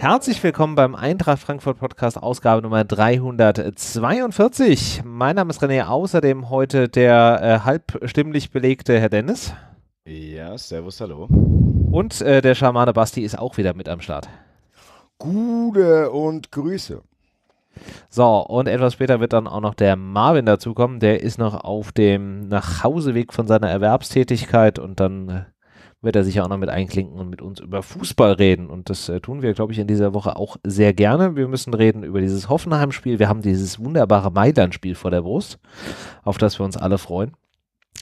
Herzlich willkommen beim Eintracht Frankfurt Podcast, Ausgabe Nummer 342. Mein Name ist René, außerdem heute der äh, halbstimmlich belegte Herr Dennis. Ja, servus, hallo. Und äh, der Schamane Basti ist auch wieder mit am Start. Gute und Grüße. So, und etwas später wird dann auch noch der Marvin dazukommen. Der ist noch auf dem Nachhauseweg von seiner Erwerbstätigkeit und dann äh, wird er sich auch noch mit einklinken und mit uns über Fußball reden. Und das äh, tun wir, glaube ich, in dieser Woche auch sehr gerne. Wir müssen reden über dieses Hoffenheim-Spiel. Wir haben dieses wunderbare Mailand-Spiel vor der Brust, auf das wir uns alle freuen.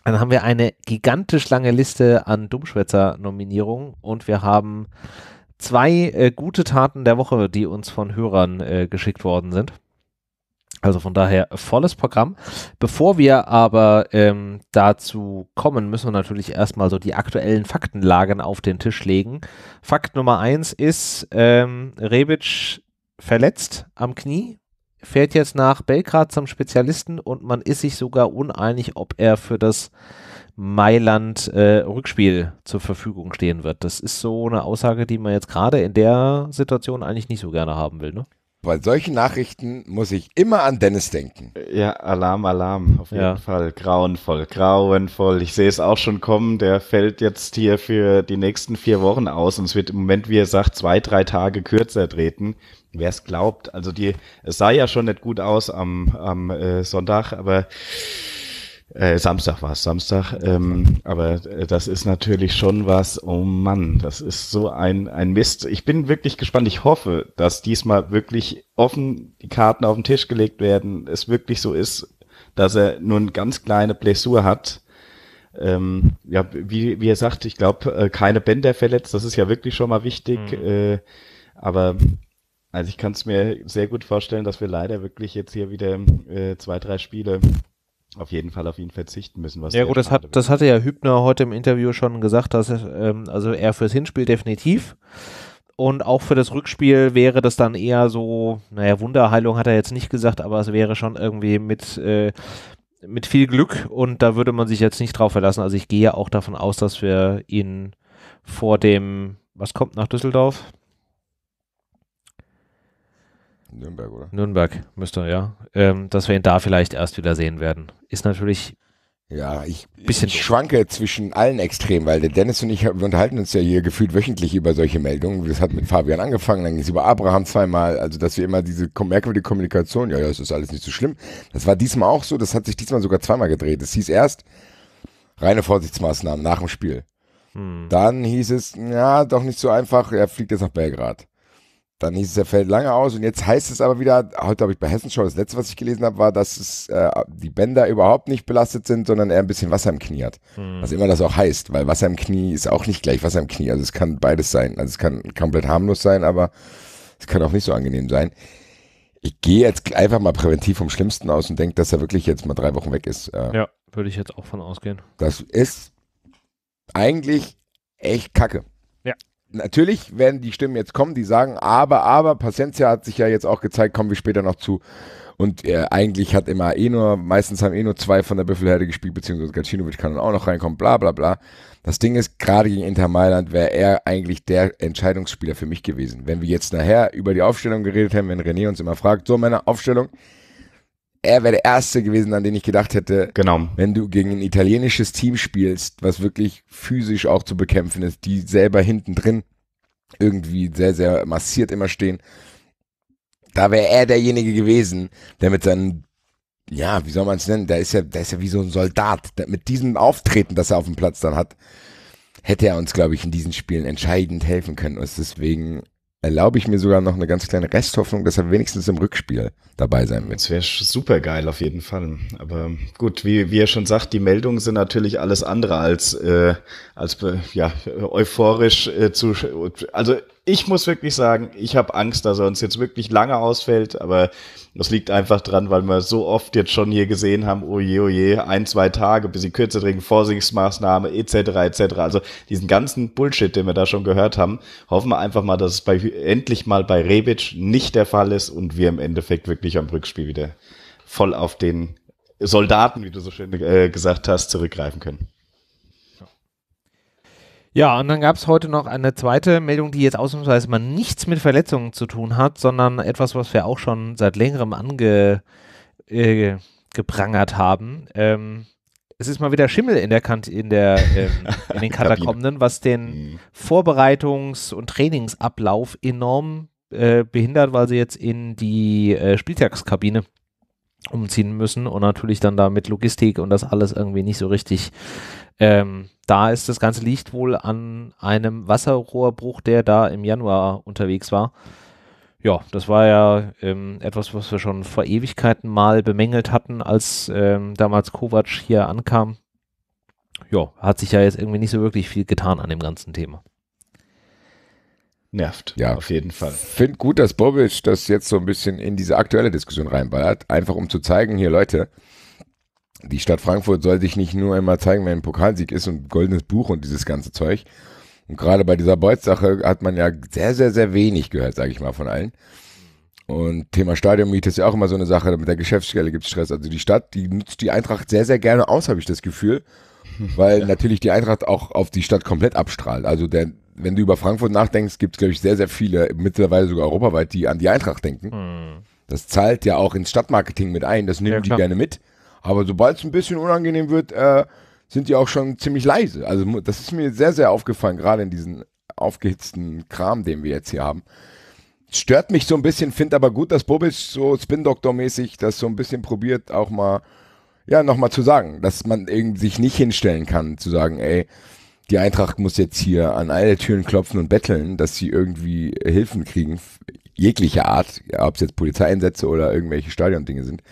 Dann haben wir eine gigantisch lange Liste an Dummschwätzer-Nominierungen und wir haben zwei äh, gute Taten der Woche, die uns von Hörern äh, geschickt worden sind. Also von daher volles Programm. Bevor wir aber ähm, dazu kommen, müssen wir natürlich erstmal so die aktuellen Faktenlagen auf den Tisch legen. Fakt Nummer eins ist, ähm, Rebic verletzt am Knie, fährt jetzt nach Belgrad zum Spezialisten und man ist sich sogar uneinig, ob er für das Mailand-Rückspiel äh, zur Verfügung stehen wird. Das ist so eine Aussage, die man jetzt gerade in der Situation eigentlich nicht so gerne haben will. Ne? Bei solchen Nachrichten muss ich immer an Dennis denken. Ja, Alarm, Alarm, auf jeden ja. Fall. Grauenvoll, grauenvoll. Ich sehe es auch schon kommen. Der fällt jetzt hier für die nächsten vier Wochen aus und es wird im Moment, wie er sagt, zwei, drei Tage kürzer treten. Wer es glaubt. Also die, es sah ja schon nicht gut aus am, am äh, Sonntag, aber äh, Samstag war es, Samstag. Ähm, aber äh, das ist natürlich schon was, oh Mann, das ist so ein, ein Mist. Ich bin wirklich gespannt. Ich hoffe, dass diesmal wirklich offen die Karten auf den Tisch gelegt werden. Es wirklich so ist, dass er nur eine ganz kleine Blessur hat. Ähm, ja, wie, wie er sagt, ich glaube, äh, keine Bänder verletzt. Das ist ja wirklich schon mal wichtig. Mhm. Äh, aber also ich kann es mir sehr gut vorstellen, dass wir leider wirklich jetzt hier wieder äh, zwei, drei Spiele auf jeden Fall auf ihn verzichten müssen. Was ja gut, das, hat, das hatte ja Hübner heute im Interview schon gesagt, dass ähm, also er fürs Hinspiel definitiv und auch für das Rückspiel wäre das dann eher so, naja, Wunderheilung hat er jetzt nicht gesagt, aber es wäre schon irgendwie mit, äh, mit viel Glück und da würde man sich jetzt nicht drauf verlassen. Also ich gehe auch davon aus, dass wir ihn vor dem, was kommt nach Düsseldorf? Nürnberg, oder? Nürnberg müsste, ja. Ähm, dass wir ihn da vielleicht erst wieder sehen werden. Ist natürlich. Ja, ich, bisschen ich schwanke zwischen allen Extremen, weil der Dennis und ich wir unterhalten uns ja hier gefühlt wöchentlich über solche Meldungen. Das hat mit Fabian angefangen, dann ging es über Abraham zweimal. Also, dass wir immer diese merkwürdige Kommunikation, ja, ja, es ist alles nicht so schlimm. Das war diesmal auch so, das hat sich diesmal sogar zweimal gedreht. Es hieß erst, reine Vorsichtsmaßnahmen nach dem Spiel. Hm. Dann hieß es, ja, doch nicht so einfach, er fliegt jetzt nach Belgrad. Dann hieß es, er fällt lange aus und jetzt heißt es aber wieder, heute habe ich bei Hessenschau, das letzte, was ich gelesen habe, war, dass es, äh, die Bänder überhaupt nicht belastet sind, sondern er ein bisschen Wasser im Knie hat. Mhm. Was immer das auch heißt, weil Wasser im Knie ist auch nicht gleich Wasser im Knie. Also es kann beides sein. Also es kann komplett harmlos sein, aber es kann auch nicht so angenehm sein. Ich gehe jetzt einfach mal präventiv vom Schlimmsten aus und denke, dass er wirklich jetzt mal drei Wochen weg ist. Äh, ja, würde ich jetzt auch von ausgehen. Das ist eigentlich echt kacke natürlich werden die Stimmen jetzt kommen, die sagen, aber, aber, Paciencia hat sich ja jetzt auch gezeigt, kommen wir später noch zu. Und äh, eigentlich hat immer eh nur, meistens haben eh nur zwei von der Büffelherde gespielt, beziehungsweise Gacinovic kann dann auch noch reinkommen, bla bla bla. Das Ding ist, gerade gegen Inter Mailand wäre er eigentlich der Entscheidungsspieler für mich gewesen. Wenn wir jetzt nachher über die Aufstellung geredet hätten, wenn René uns immer fragt, so meine Aufstellung, er wäre der Erste gewesen, an den ich gedacht hätte, genau. wenn du gegen ein italienisches Team spielst, was wirklich physisch auch zu bekämpfen ist, die selber hinten drin irgendwie sehr, sehr massiert immer stehen. Da wäre er derjenige gewesen, der mit seinen, ja, wie soll man es nennen, der ist ja, der ist ja wie so ein Soldat. Der, mit diesem Auftreten, das er auf dem Platz dann hat, hätte er uns, glaube ich, in diesen Spielen entscheidend helfen können. Und deswegen erlaube ich mir sogar noch eine ganz kleine Resthoffnung, dass er wenigstens im Rückspiel dabei sein wird. Das wäre super geil auf jeden Fall. Aber gut, wie, wie er schon sagt, die Meldungen sind natürlich alles andere als, äh, als äh, ja, euphorisch äh, zu. Also ich muss wirklich sagen, ich habe Angst, dass er uns jetzt wirklich lange ausfällt, aber das liegt einfach dran, weil wir so oft jetzt schon hier gesehen haben, oh je, oh je, ein, zwei Tage, bis sie kürzer trinken, Vorsichtsmaßnahme, etc., etc. Also diesen ganzen Bullshit, den wir da schon gehört haben, hoffen wir einfach mal, dass es bei, endlich mal bei Rebic nicht der Fall ist und wir im Endeffekt wirklich am Rückspiel wieder voll auf den Soldaten, wie du so schön äh, gesagt hast, zurückgreifen können. Ja, und dann gab es heute noch eine zweite Meldung, die jetzt ausnahmsweise mal nichts mit Verletzungen zu tun hat, sondern etwas, was wir auch schon seit längerem angeprangert ange, äh, haben. Ähm, es ist mal wieder Schimmel in der Kant in der ähm, in den Katakomben, was den mhm. Vorbereitungs- und Trainingsablauf enorm äh, behindert, weil sie jetzt in die äh, Spieltagskabine umziehen müssen und natürlich dann da mit Logistik und das alles irgendwie nicht so richtig ähm, da ist. Das Ganze liegt wohl an einem Wasserrohrbruch, der da im Januar unterwegs war. Ja, das war ja ähm, etwas, was wir schon vor Ewigkeiten mal bemängelt hatten, als ähm, damals Kovac hier ankam. Ja, hat sich ja jetzt irgendwie nicht so wirklich viel getan an dem ganzen Thema nervt. Ja. Auf jeden Fall. Ich Finde gut, dass Bobic das jetzt so ein bisschen in diese aktuelle Diskussion reinballert, einfach um zu zeigen, hier Leute, die Stadt Frankfurt soll sich nicht nur einmal zeigen, wenn ein Pokalsieg ist und goldenes Buch und dieses ganze Zeug. Und gerade bei dieser Beutz-Sache hat man ja sehr, sehr, sehr wenig gehört, sage ich mal, von allen. Und Thema Stadionmiete ist ja auch immer so eine Sache, mit der Geschäftsstelle gibt es Stress. Also die Stadt, die nutzt die Eintracht sehr, sehr gerne aus, habe ich das Gefühl. Weil ja. natürlich die Eintracht auch auf die Stadt komplett abstrahlt. Also der wenn du über Frankfurt nachdenkst, gibt es, glaube ich, sehr, sehr viele, mittlerweile sogar europaweit, die an die Eintracht denken. Mhm. Das zahlt ja auch ins Stadtmarketing mit ein, das nehmen ja, die gerne mit. Aber sobald es ein bisschen unangenehm wird, äh, sind die auch schon ziemlich leise. Also das ist mir sehr, sehr aufgefallen, gerade in diesem aufgehitzten Kram, den wir jetzt hier haben. Stört mich so ein bisschen, finde aber gut, dass Bobic so Spin-Doktor-mäßig das so ein bisschen probiert, auch mal, ja, nochmal zu sagen, dass man irgendwie sich nicht hinstellen kann, zu sagen, ey, die Eintracht muss jetzt hier an alle Türen klopfen und betteln, dass sie irgendwie Hilfen kriegen, jeglicher Art, ob es jetzt Polizeieinsätze oder irgendwelche Stadiondinge sind.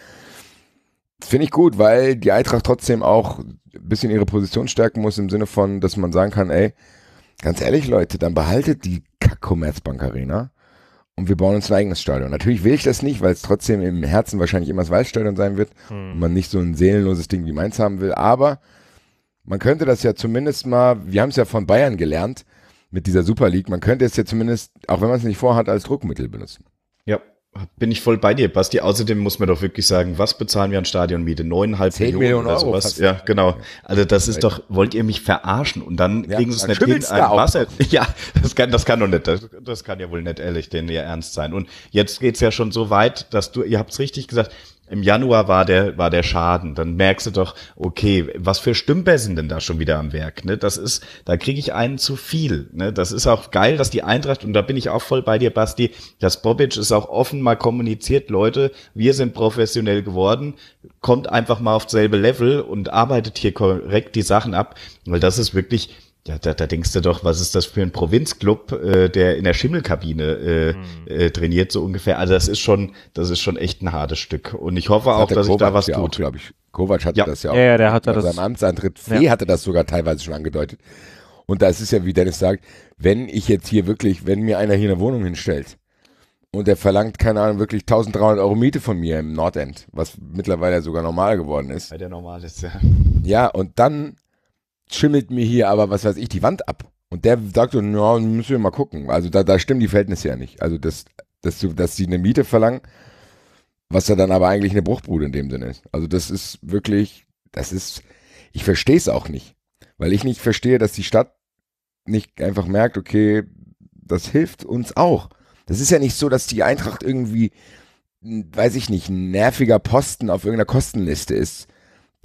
Finde ich gut, weil die Eintracht trotzdem auch ein bisschen ihre Position stärken muss im Sinne von, dass man sagen kann, ey, ganz ehrlich Leute, dann behaltet die Commerzbank Arena und wir bauen uns ein eigenes Stadion. Natürlich will ich das nicht, weil es trotzdem im Herzen wahrscheinlich immer das Waldstadion sein wird hm. und man nicht so ein seelenloses Ding wie meins haben will, aber man könnte das ja zumindest mal, wir haben es ja von Bayern gelernt mit dieser Super League, man könnte es ja zumindest, auch wenn man es nicht vorhat, als Druckmittel benutzen. Ja, bin ich voll bei dir, Basti. Außerdem muss man doch wirklich sagen, was bezahlen wir an Stadionmiete? Neuneinhalb Millionen, Millionen oder sowas. Euro ja, genau. Also das ist doch, wollt ihr mich verarschen? Und dann ja, kriegen sie es nicht hin, ein Wasser. Ja, das kann, das kann doch nicht. Das, das kann ja wohl nicht ehrlich, denn ihr ernst sein. Und jetzt geht's ja schon so weit, dass du, ihr habt's richtig gesagt, im Januar war der, war der Schaden. Dann merkst du doch, okay, was für Stümper sind denn da schon wieder am Werk? Ne? Das ist, da kriege ich einen zu viel. Ne? Das ist auch geil, dass die Eintracht, und da bin ich auch voll bei dir, Basti, dass Bobic ist auch offen mal kommuniziert, Leute, wir sind professionell geworden, kommt einfach mal auf dasselbe Level und arbeitet hier korrekt die Sachen ab, weil das ist wirklich, ja, da, da denkst du doch, was ist das für ein Provinzclub, äh, der in der Schimmelkabine äh, hm. äh, trainiert, so ungefähr. Also das ist schon, das ist schon echt ein hartes Stück. Und ich hoffe das auch, dass Kovac ich da was ja tut. glaube ich. Kovac hatte ja. das ja auch. Ja, ja der hat bei das. Beim Amtsantritt. Fee ja. hatte das sogar teilweise schon angedeutet. Und da ist es ja, wie Dennis sagt, wenn ich jetzt hier wirklich, wenn mir einer hier eine Wohnung hinstellt und der verlangt, keine Ahnung, wirklich 1300 Euro Miete von mir im Nordend, was mittlerweile sogar normal geworden ist. Weil der normal ist, ja. Ja, und dann schimmelt mir hier aber, was weiß ich, die Wand ab. Und der sagt so, na, müssen wir mal gucken. Also da, da stimmen die Verhältnisse ja nicht. Also dass, dass, du, dass sie eine Miete verlangen, was ja dann aber eigentlich eine Bruchbude in dem Sinne ist. Also das ist wirklich, das ist, ich verstehe es auch nicht. Weil ich nicht verstehe, dass die Stadt nicht einfach merkt, okay, das hilft uns auch. Das ist ja nicht so, dass die Eintracht irgendwie, weiß ich nicht, ein nerviger Posten auf irgendeiner Kostenliste ist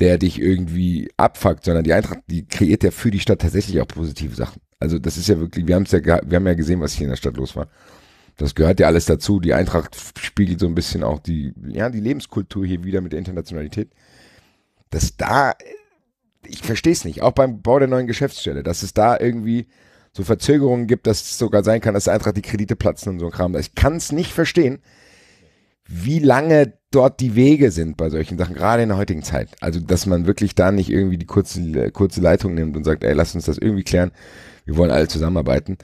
der dich irgendwie abfuckt, sondern die Eintracht, die kreiert ja für die Stadt tatsächlich auch positive Sachen. Also das ist ja wirklich, wir, haben's ja, wir haben ja gesehen, was hier in der Stadt los war. Das gehört ja alles dazu. Die Eintracht spiegelt so ein bisschen auch die, ja, die Lebenskultur hier wieder mit der Internationalität. Dass da, äh, ich verstehe es nicht, auch beim Bau der neuen Geschäftsstelle, dass es da irgendwie so Verzögerungen gibt, dass es sogar sein kann, dass Eintracht die Kredite platzen und so ein Kram. Ich kann es nicht verstehen, wie lange dort die Wege sind bei solchen Sachen, gerade in der heutigen Zeit. Also, dass man wirklich da nicht irgendwie die kurze, kurze Leitung nimmt und sagt, ey, lass uns das irgendwie klären. Wir wollen alle zusammenarbeiten.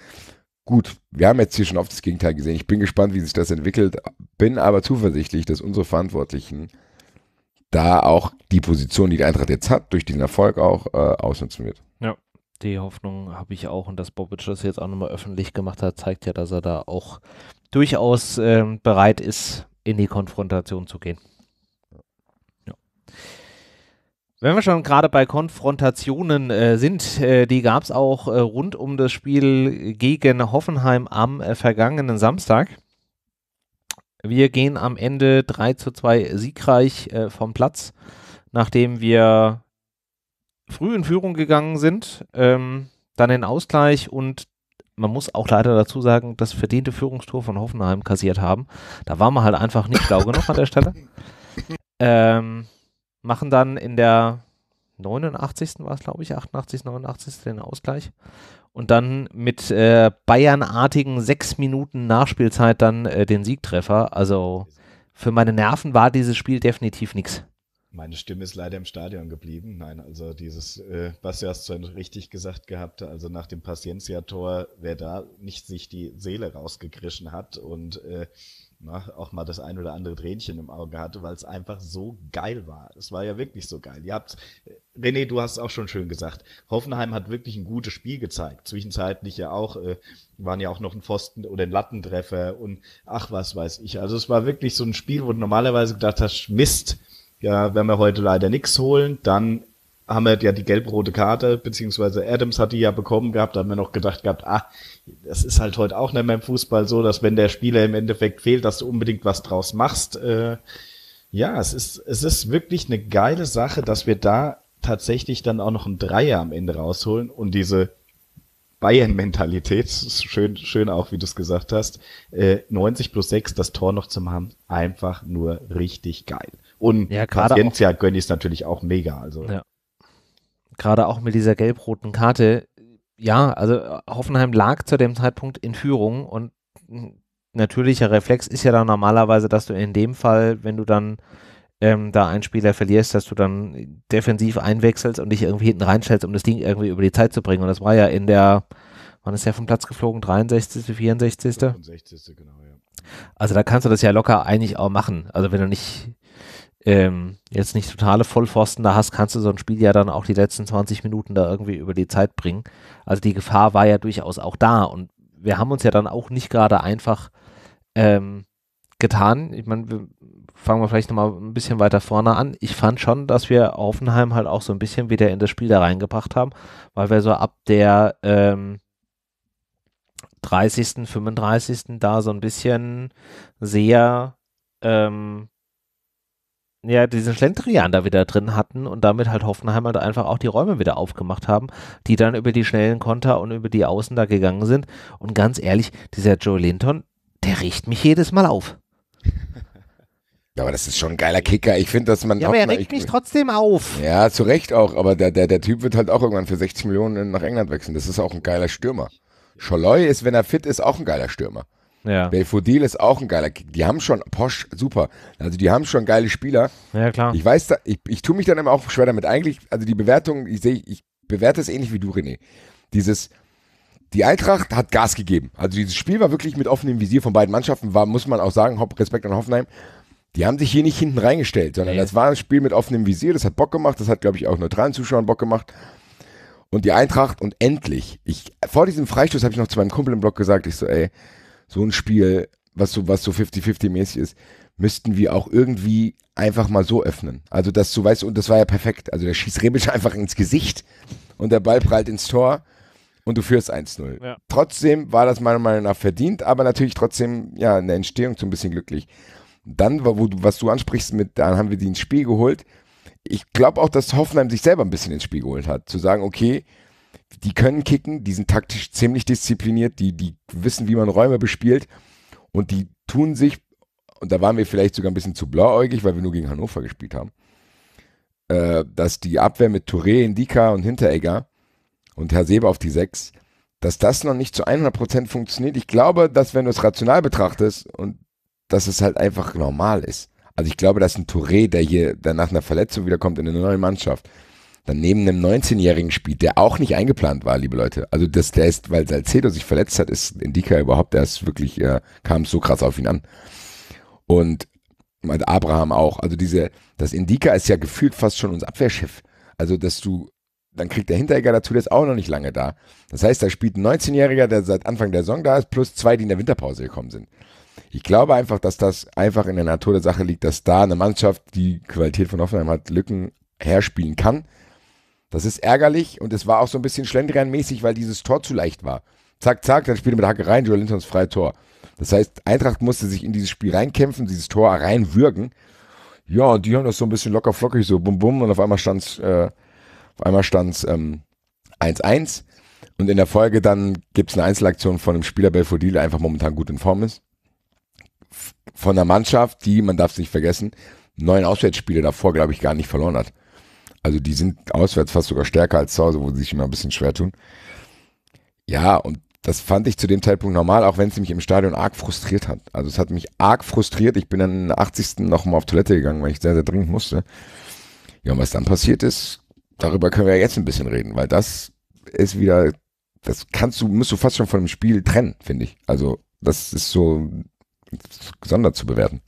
Gut, wir haben jetzt hier schon oft das Gegenteil gesehen. Ich bin gespannt, wie sich das entwickelt, bin aber zuversichtlich, dass unsere Verantwortlichen da auch die Position, die die Eintracht jetzt hat, durch diesen Erfolg auch äh, ausnutzen wird. Ja, die Hoffnung habe ich auch und dass Bobic das jetzt auch nochmal öffentlich gemacht hat, zeigt ja, dass er da auch durchaus äh, bereit ist, in die Konfrontation zu gehen. Ja. Wenn wir schon gerade bei Konfrontationen äh, sind, äh, die gab es auch äh, rund um das Spiel gegen Hoffenheim am äh, vergangenen Samstag. Wir gehen am Ende 3 zu 2 siegreich äh, vom Platz, nachdem wir früh in Führung gegangen sind, ähm, dann in Ausgleich und man muss auch leider dazu sagen, das verdiente Führungstor von Hoffenheim kassiert haben. Da waren wir halt einfach nicht schlau genug an der Stelle. Ähm, machen dann in der 89. war es, glaube ich, 88., 89. den Ausgleich. Und dann mit äh, Bayernartigen sechs Minuten Nachspielzeit dann äh, den Siegtreffer. Also für meine Nerven war dieses Spiel definitiv nichts. Meine Stimme ist leider im Stadion geblieben. Nein, also dieses, äh, was du hast zwar richtig gesagt gehabt, also nach dem Paciencia-Tor, wer da nicht sich die Seele rausgegrischen hat und äh, na, auch mal das ein oder andere Tränchen im Auge hatte, weil es einfach so geil war. Es war ja wirklich so geil. Ihr habt, äh, René, du hast es auch schon schön gesagt. Hoffenheim hat wirklich ein gutes Spiel gezeigt. Zwischenzeitlich ja auch, äh, waren ja auch noch ein Pfosten oder ein Lattentreffer und ach, was weiß ich. Also es war wirklich so ein Spiel, wo du normalerweise gedacht hast, Mist, ja, wenn wir heute leider nichts holen, dann haben wir ja die gelb-rote Karte, beziehungsweise Adams hat die ja bekommen gehabt, da haben wir noch gedacht gehabt, ah, das ist halt heute auch nicht mehr im Fußball so, dass wenn der Spieler im Endeffekt fehlt, dass du unbedingt was draus machst. Äh, ja, es ist, es ist wirklich eine geile Sache, dass wir da tatsächlich dann auch noch einen Dreier am Ende rausholen und diese Bayern-Mentalität, schön, schön auch, wie du es gesagt hast, äh, 90 plus 6 das Tor noch zu machen, einfach nur richtig geil. Und ja, Paciencia gönne ich natürlich auch mega. Also. Ja. Gerade auch mit dieser gelb-roten Karte. Ja, also äh, Hoffenheim lag zu dem Zeitpunkt in Führung und natürlicher Reflex ist ja dann normalerweise, dass du in dem Fall, wenn du dann ähm, da einen Spieler verlierst, dass du dann defensiv einwechselst und dich irgendwie hinten reinstellst, um das Ding irgendwie über die Zeit zu bringen. Und das war ja in der, wann ist der vom Platz geflogen? 63., 64.? 65., genau, ja. Also da kannst du das ja locker eigentlich auch machen. Also wenn du nicht ähm, jetzt nicht totale Vollpfosten da hast, kannst du so ein Spiel ja dann auch die letzten 20 Minuten da irgendwie über die Zeit bringen. Also die Gefahr war ja durchaus auch da und wir haben uns ja dann auch nicht gerade einfach ähm, getan. Ich meine, fangen wir vielleicht nochmal ein bisschen weiter vorne an. Ich fand schon, dass wir Offenheim halt auch so ein bisschen wieder in das Spiel da reingebracht haben, weil wir so ab der ähm, 30., 35. da so ein bisschen sehr ähm, ja, diesen Schlendrian da wieder drin hatten und damit halt Hoffenheim halt einfach auch die Räume wieder aufgemacht haben, die dann über die schnellen Konter und über die Außen da gegangen sind. Und ganz ehrlich, dieser Joe Linton, der riecht mich jedes Mal auf. Ja, aber das ist schon ein geiler Kicker. Ich finde, dass man. Ja, aber er regt mich trotzdem auf. Ja, zu Recht auch. Aber der, der, der Typ wird halt auch irgendwann für 60 Millionen nach England wechseln. Das ist auch ein geiler Stürmer. Scholloy ist, wenn er fit ist, auch ein geiler Stürmer. Ja. Belfodil ist auch ein geiler Kick. Die haben schon, Posch, super. Also die haben schon geile Spieler. Ja, klar. Ich weiß, da, ich, ich tue mich dann immer auch schwer damit. Eigentlich, also die Bewertung, ich sehe, ich bewerte es ähnlich wie du, René. Dieses, die Eintracht hat Gas gegeben. Also dieses Spiel war wirklich mit offenem Visier von beiden Mannschaften, war, muss man auch sagen, Respekt an Hoffenheim. Die haben sich hier nicht hinten reingestellt, sondern nee. das war ein Spiel mit offenem Visier, das hat Bock gemacht, das hat, glaube ich, auch neutralen Zuschauern Bock gemacht. Und die Eintracht und endlich, ich, vor diesem Freistoß habe ich noch zu meinem Kumpel im Blog gesagt, ich so, ey, so ein Spiel, was so, was so 50-50-mäßig ist, müssten wir auch irgendwie einfach mal so öffnen. Also, dass du weißt, und das war ja perfekt. Also, der schießt Rebisch einfach ins Gesicht und der Ball prallt ins Tor und du führst 1-0. Ja. Trotzdem war das meiner Meinung nach verdient, aber natürlich trotzdem, ja, in Entstehung so ein bisschen glücklich. Dann, wo du, was du ansprichst, mit, dann haben wir die ins Spiel geholt. Ich glaube auch, dass Hoffenheim sich selber ein bisschen ins Spiel geholt hat. Zu sagen, okay, die können kicken, die sind taktisch ziemlich diszipliniert, die, die wissen, wie man Räume bespielt und die tun sich, und da waren wir vielleicht sogar ein bisschen zu blauäugig, weil wir nur gegen Hannover gespielt haben, äh, dass die Abwehr mit Touré, Indika und Hinteregger und Herr Seber auf die Sechs, dass das noch nicht zu 100% funktioniert. Ich glaube, dass wenn du es rational betrachtest und dass es halt einfach normal ist. Also ich glaube, dass ein Touré, der hier nach einer Verletzung wiederkommt in eine neue Mannschaft, dann neben einem 19-Jährigen spielt, der auch nicht eingeplant war, liebe Leute. Also das, der ist, weil Salcedo sich verletzt hat, ist Indika überhaupt erst wirklich, äh, kam so krass auf ihn an. Und Abraham auch. Also diese, das Indika ist ja gefühlt fast schon unser Abwehrschiff. Also, dass du, dann kriegt der Hinteregger dazu, der ist auch noch nicht lange da. Das heißt, da spielt ein 19-Jähriger, der seit Anfang der Saison da ist, plus zwei, die in der Winterpause gekommen sind. Ich glaube einfach, dass das einfach in der Natur der Sache liegt, dass da eine Mannschaft, die Qualität von Hoffenheim hat, Lücken herspielen kann das ist ärgerlich und es war auch so ein bisschen schlendrianmäßig, weil dieses Tor zu leicht war. Zack, zack, dann spielte mit der Hacke rein, Joel Lintons freie Tor. Das heißt, Eintracht musste sich in dieses Spiel reinkämpfen, dieses Tor reinwürgen. Ja, und die haben das so ein bisschen locker flockig, so bum bum, und auf einmal stand es äh, auf einmal stand's, ähm, 1-1. Und in der Folge dann gibt es eine Einzelaktion von einem Spieler Belfodil, der einfach momentan gut in Form ist. Von einer Mannschaft, die, man darf es nicht vergessen, neun Auswärtsspiele davor, glaube ich, gar nicht verloren hat. Also die sind auswärts fast sogar stärker als zu Hause, wo sie sich immer ein bisschen schwer tun. Ja, und das fand ich zu dem Zeitpunkt normal, auch wenn es mich im Stadion arg frustriert hat. Also es hat mich arg frustriert. Ich bin dann in den 80. nochmal auf Toilette gegangen, weil ich sehr, sehr dringend musste. Ja, und was dann passiert ist, darüber können wir ja jetzt ein bisschen reden, weil das ist wieder, das kannst du, musst du fast schon von dem Spiel trennen, finde ich. Also das ist so gesondert zu bewerten.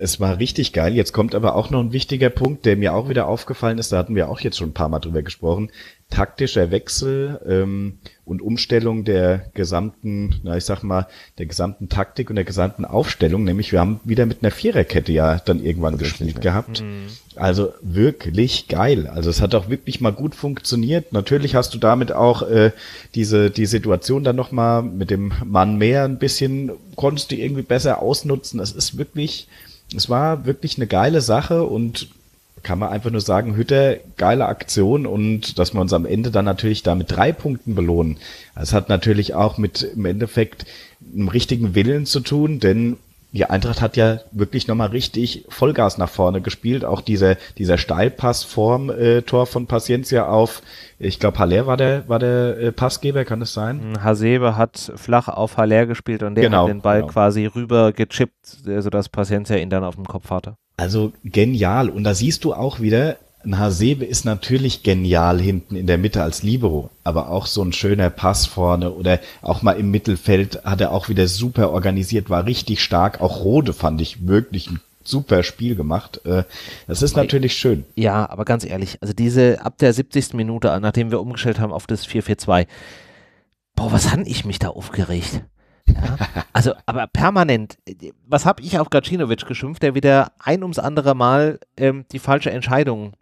Es war richtig geil. Jetzt kommt aber auch noch ein wichtiger Punkt, der mir auch wieder aufgefallen ist. Da hatten wir auch jetzt schon ein paar Mal drüber gesprochen. Taktischer Wechsel ähm, und Umstellung der gesamten, na ich sag mal, der gesamten Taktik und der gesamten Aufstellung. Nämlich wir haben wieder mit einer Viererkette ja dann irgendwann gespielt nicht. gehabt. Mhm. Also wirklich geil. Also es hat auch wirklich mal gut funktioniert. Natürlich hast du damit auch äh, diese die Situation dann noch mal mit dem Mann mehr ein bisschen konntest du irgendwie besser ausnutzen. Es ist wirklich es war wirklich eine geile Sache und kann man einfach nur sagen, Hütter, geile Aktion und dass wir uns am Ende dann natürlich da mit drei Punkten belohnen. Das hat natürlich auch mit im Endeffekt einem richtigen Willen zu tun, denn die Eintracht hat ja wirklich nochmal richtig Vollgas nach vorne gespielt. Auch dieser, dieser Steilpass vorm äh, Tor von Paciencia auf, ich glaube, Haller war der, war der äh, Passgeber, kann es sein? Hm, Hasebe hat flach auf Haller gespielt und der genau, hat den Ball genau. quasi rüber gechippt, äh, sodass Paciencia ihn dann auf dem Kopf hatte. Also genial. Und da siehst du auch wieder, ein Hasebe ist natürlich genial hinten in der Mitte als Libero, aber auch so ein schöner Pass vorne oder auch mal im Mittelfeld hat er auch wieder super organisiert, war richtig stark. Auch Rode fand ich wirklich ein super Spiel gemacht. Äh, das ist natürlich schön. Ja, aber ganz ehrlich, also diese ab der 70. Minute, nachdem wir umgestellt haben auf das 4-4-2, boah, was habe ich mich da aufgeregt. Ja, also, aber permanent. Was habe ich auf Gacinovic geschimpft, der wieder ein ums andere Mal ähm, die falsche Entscheidung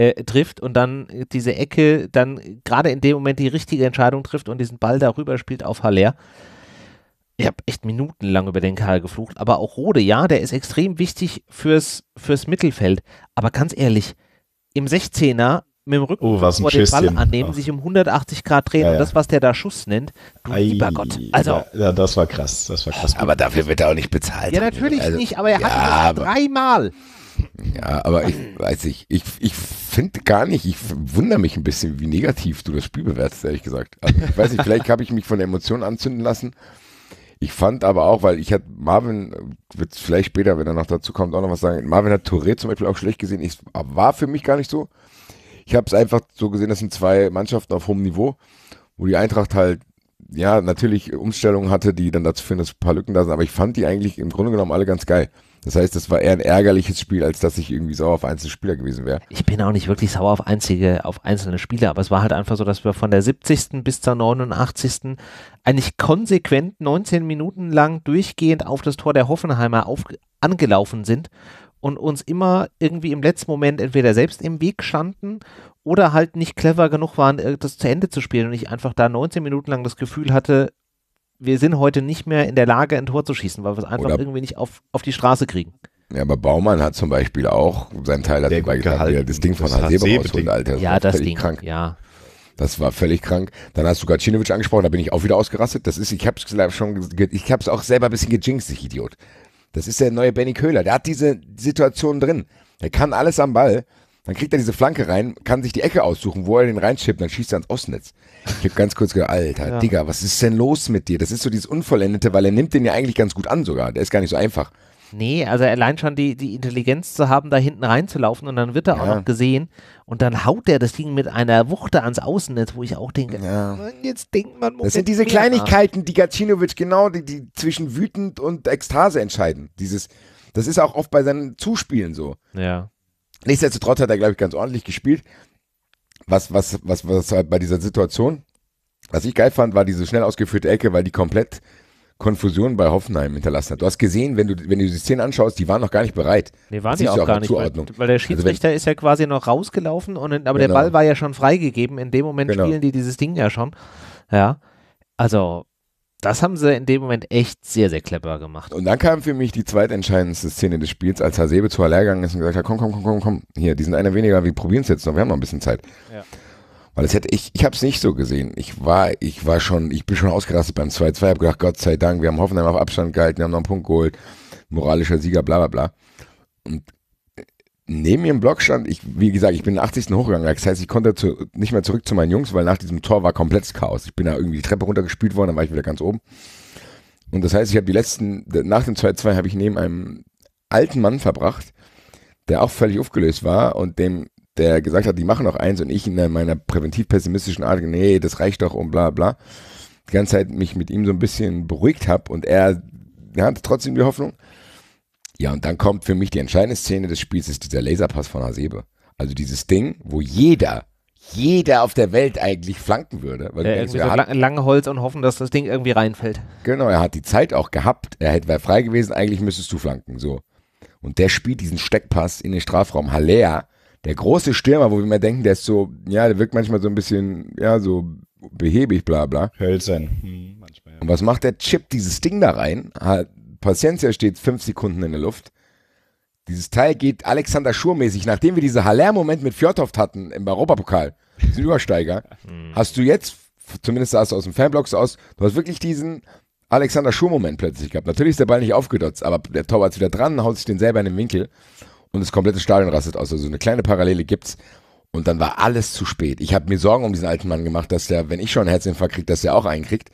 äh, trifft und dann diese Ecke dann gerade in dem Moment die richtige Entscheidung trifft und diesen Ball darüber spielt auf Haller. Ich habe echt minutenlang über den Karl geflucht, aber auch Rode, ja, der ist extrem wichtig fürs, fürs Mittelfeld. Aber ganz ehrlich, im 16er mit dem Rücken oh, vor den Ball annehmen, Ach. sich um 180 Grad drehen ja, ja. und das, was der da Schuss nennt, du Ei, lieber Gott. Also, ja, das war krass, das war krass. Aber dafür wird er auch nicht bezahlt. Ja, natürlich also, nicht, aber er ja, hat das dreimal. Ja, aber ich weiß nicht, ich, ich finde gar nicht, ich wundere mich ein bisschen, wie negativ du das Spiel bewertest, ehrlich gesagt. Also, ich weiß nicht, vielleicht habe ich mich von der Emotion anzünden lassen. Ich fand aber auch, weil ich hatte Marvin, äh, wird vielleicht später, wenn er noch dazu kommt, auch noch was sagen. Marvin hat Touré zum Beispiel auch schlecht gesehen. Ich, äh, war für mich gar nicht so. Ich habe es einfach so gesehen, das sind zwei Mannschaften auf hohem Niveau, wo die Eintracht halt, ja, natürlich Umstellungen hatte, die dann dazu führen, dass ein paar Lücken da sind. Aber ich fand die eigentlich im Grunde genommen alle ganz geil. Das heißt, das war eher ein ärgerliches Spiel, als dass ich irgendwie sauer auf einzelne Spieler gewesen wäre. Ich bin auch nicht wirklich sauer auf einzige, auf einzelne Spieler, aber es war halt einfach so, dass wir von der 70. bis zur 89. eigentlich konsequent 19 Minuten lang durchgehend auf das Tor der Hoffenheimer auf, angelaufen sind und uns immer irgendwie im letzten Moment entweder selbst im Weg standen oder halt nicht clever genug waren, äh, das zu Ende zu spielen und ich einfach da 19 Minuten lang das Gefühl hatte, wir sind heute nicht mehr in der Lage, ein Tor zu schießen, weil wir es einfach Oder irgendwie nicht auf, auf die Straße kriegen. Ja, aber Baumann hat zum Beispiel auch seinen Teil dazu beigetragen, das Ding von Hasebe rausholt, Alter. Das ja, das Ding, krank. ja. Das war völlig krank. Dann hast du Gacinovic angesprochen, da bin ich auch wieder ausgerastet. Das ist, ich hab's schon, ich hab's auch selber ein bisschen gejinxt, ich Idiot. Das ist der neue Benny Köhler. Der hat diese Situation drin. Der kann alles am Ball. Dann kriegt er diese Flanke rein, kann sich die Ecke aussuchen, wo er den reinschippt, dann schießt er ans Ostnetz. Ich habe ganz kurz gedacht, Alter, ja. Digga, was ist denn los mit dir? Das ist so dieses Unvollendete, weil er nimmt den ja eigentlich ganz gut an sogar. Der ist gar nicht so einfach. Nee, also allein schon die, die Intelligenz zu haben, da hinten reinzulaufen und dann wird er ja. auch noch gesehen und dann haut er das Ding mit einer Wuchte ans Außennetz, wo ich auch denke, ja. jetzt denkt man, Moment Das sind diese Kleinigkeiten, die Gacinovic genau, die, die zwischen wütend und Ekstase entscheiden. Dieses, das ist auch oft bei seinen Zuspielen so. Ja. Nichtsdestotrotz hat er, glaube ich, ganz ordentlich gespielt. Was, was, was, was halt bei dieser Situation, was ich geil fand, war diese schnell ausgeführte Ecke, weil die komplett Konfusion bei Hoffenheim hinterlassen hat. Du hast gesehen, wenn du, wenn du die Szene anschaust, die waren noch gar nicht bereit. Nee, waren das auch, auch gar nicht. Weil, weil, der also Schiedsrichter also ist ja quasi noch rausgelaufen, und, aber genau. der Ball war ja schon freigegeben. In dem Moment genau. spielen die dieses Ding ja schon. Ja, also das haben sie in dem Moment echt sehr, sehr clever gemacht. Und dann kam für mich die zweitentscheidendste Szene des Spiels, als Hasebe zu Haller gegangen ist und gesagt hat, komm, komm, komm, komm, komm, hier, die sind einer weniger, wir probieren es jetzt noch, wir haben noch ein bisschen Zeit. Ja. Weil das hätte ich, ich habe es nicht so gesehen. Ich war, ich war schon, ich bin schon ausgerastet beim 2-2, habe gedacht, Gott sei Dank, wir haben Hoffenheim auf Abstand gehalten, wir haben noch einen Punkt geholt, moralischer Sieger, bla bla bla. Und neben mir im Block stand, ich, wie gesagt, ich bin den 80. hochgegangen. Das heißt, ich konnte zu, nicht mehr zurück zu meinen Jungs, weil nach diesem Tor war komplettes Chaos. Ich bin da irgendwie die Treppe runtergespült worden, dann war ich wieder ganz oben. Und das heißt, ich habe die letzten, nach dem 2-2 habe ich neben einem alten Mann verbracht, der auch völlig aufgelöst war und dem, der gesagt hat, die machen noch eins und ich in meiner präventiv-pessimistischen Art, nee, das reicht doch und bla bla. Die ganze Zeit mich mit ihm so ein bisschen beruhigt habe und er, er hatte trotzdem die Hoffnung. Ja, und dann kommt für mich die entscheidende Szene des Spiels, ist dieser Laserpass von Hasebe. Also dieses Ding, wo jeder, jeder auf der Welt eigentlich flanken würde. Weil ja, denkst, so lang, lange Holz und hoffen, dass das Ding irgendwie reinfällt. Genau, er hat die Zeit auch gehabt. Er hätte wäre frei gewesen, eigentlich müsstest du flanken, so. Und der spielt diesen Steckpass in den Strafraum. Haller, der große Stürmer, wo wir immer denken, der ist so, ja, der wirkt manchmal so ein bisschen, ja, so behäbig, bla bla. Hölzern. Hm, manchmal, ja. Und was macht der Chip dieses Ding da rein? Paciencia steht fünf Sekunden in der Luft. Dieses Teil geht Alexander Schur-mäßig. Nachdem wir diese Haller-Moment mit Fjordhoft hatten im Europapokal, diesen Übersteiger, mhm. hast du jetzt, zumindest sahst du aus dem Fanblock so aus, du hast wirklich diesen Alexander Schur-Moment plötzlich gehabt. Natürlich ist der Ball nicht aufgedotzt, aber der Torwart ist wieder dran, haut sich den selber in den Winkel und das komplette Stadion rastet aus. Also eine kleine Parallele gibt's. Und dann war alles zu spät. Ich habe mir Sorgen um diesen alten Mann gemacht, dass der, wenn ich schon einen Herzinfarkt kriege, dass der auch einen kriegt.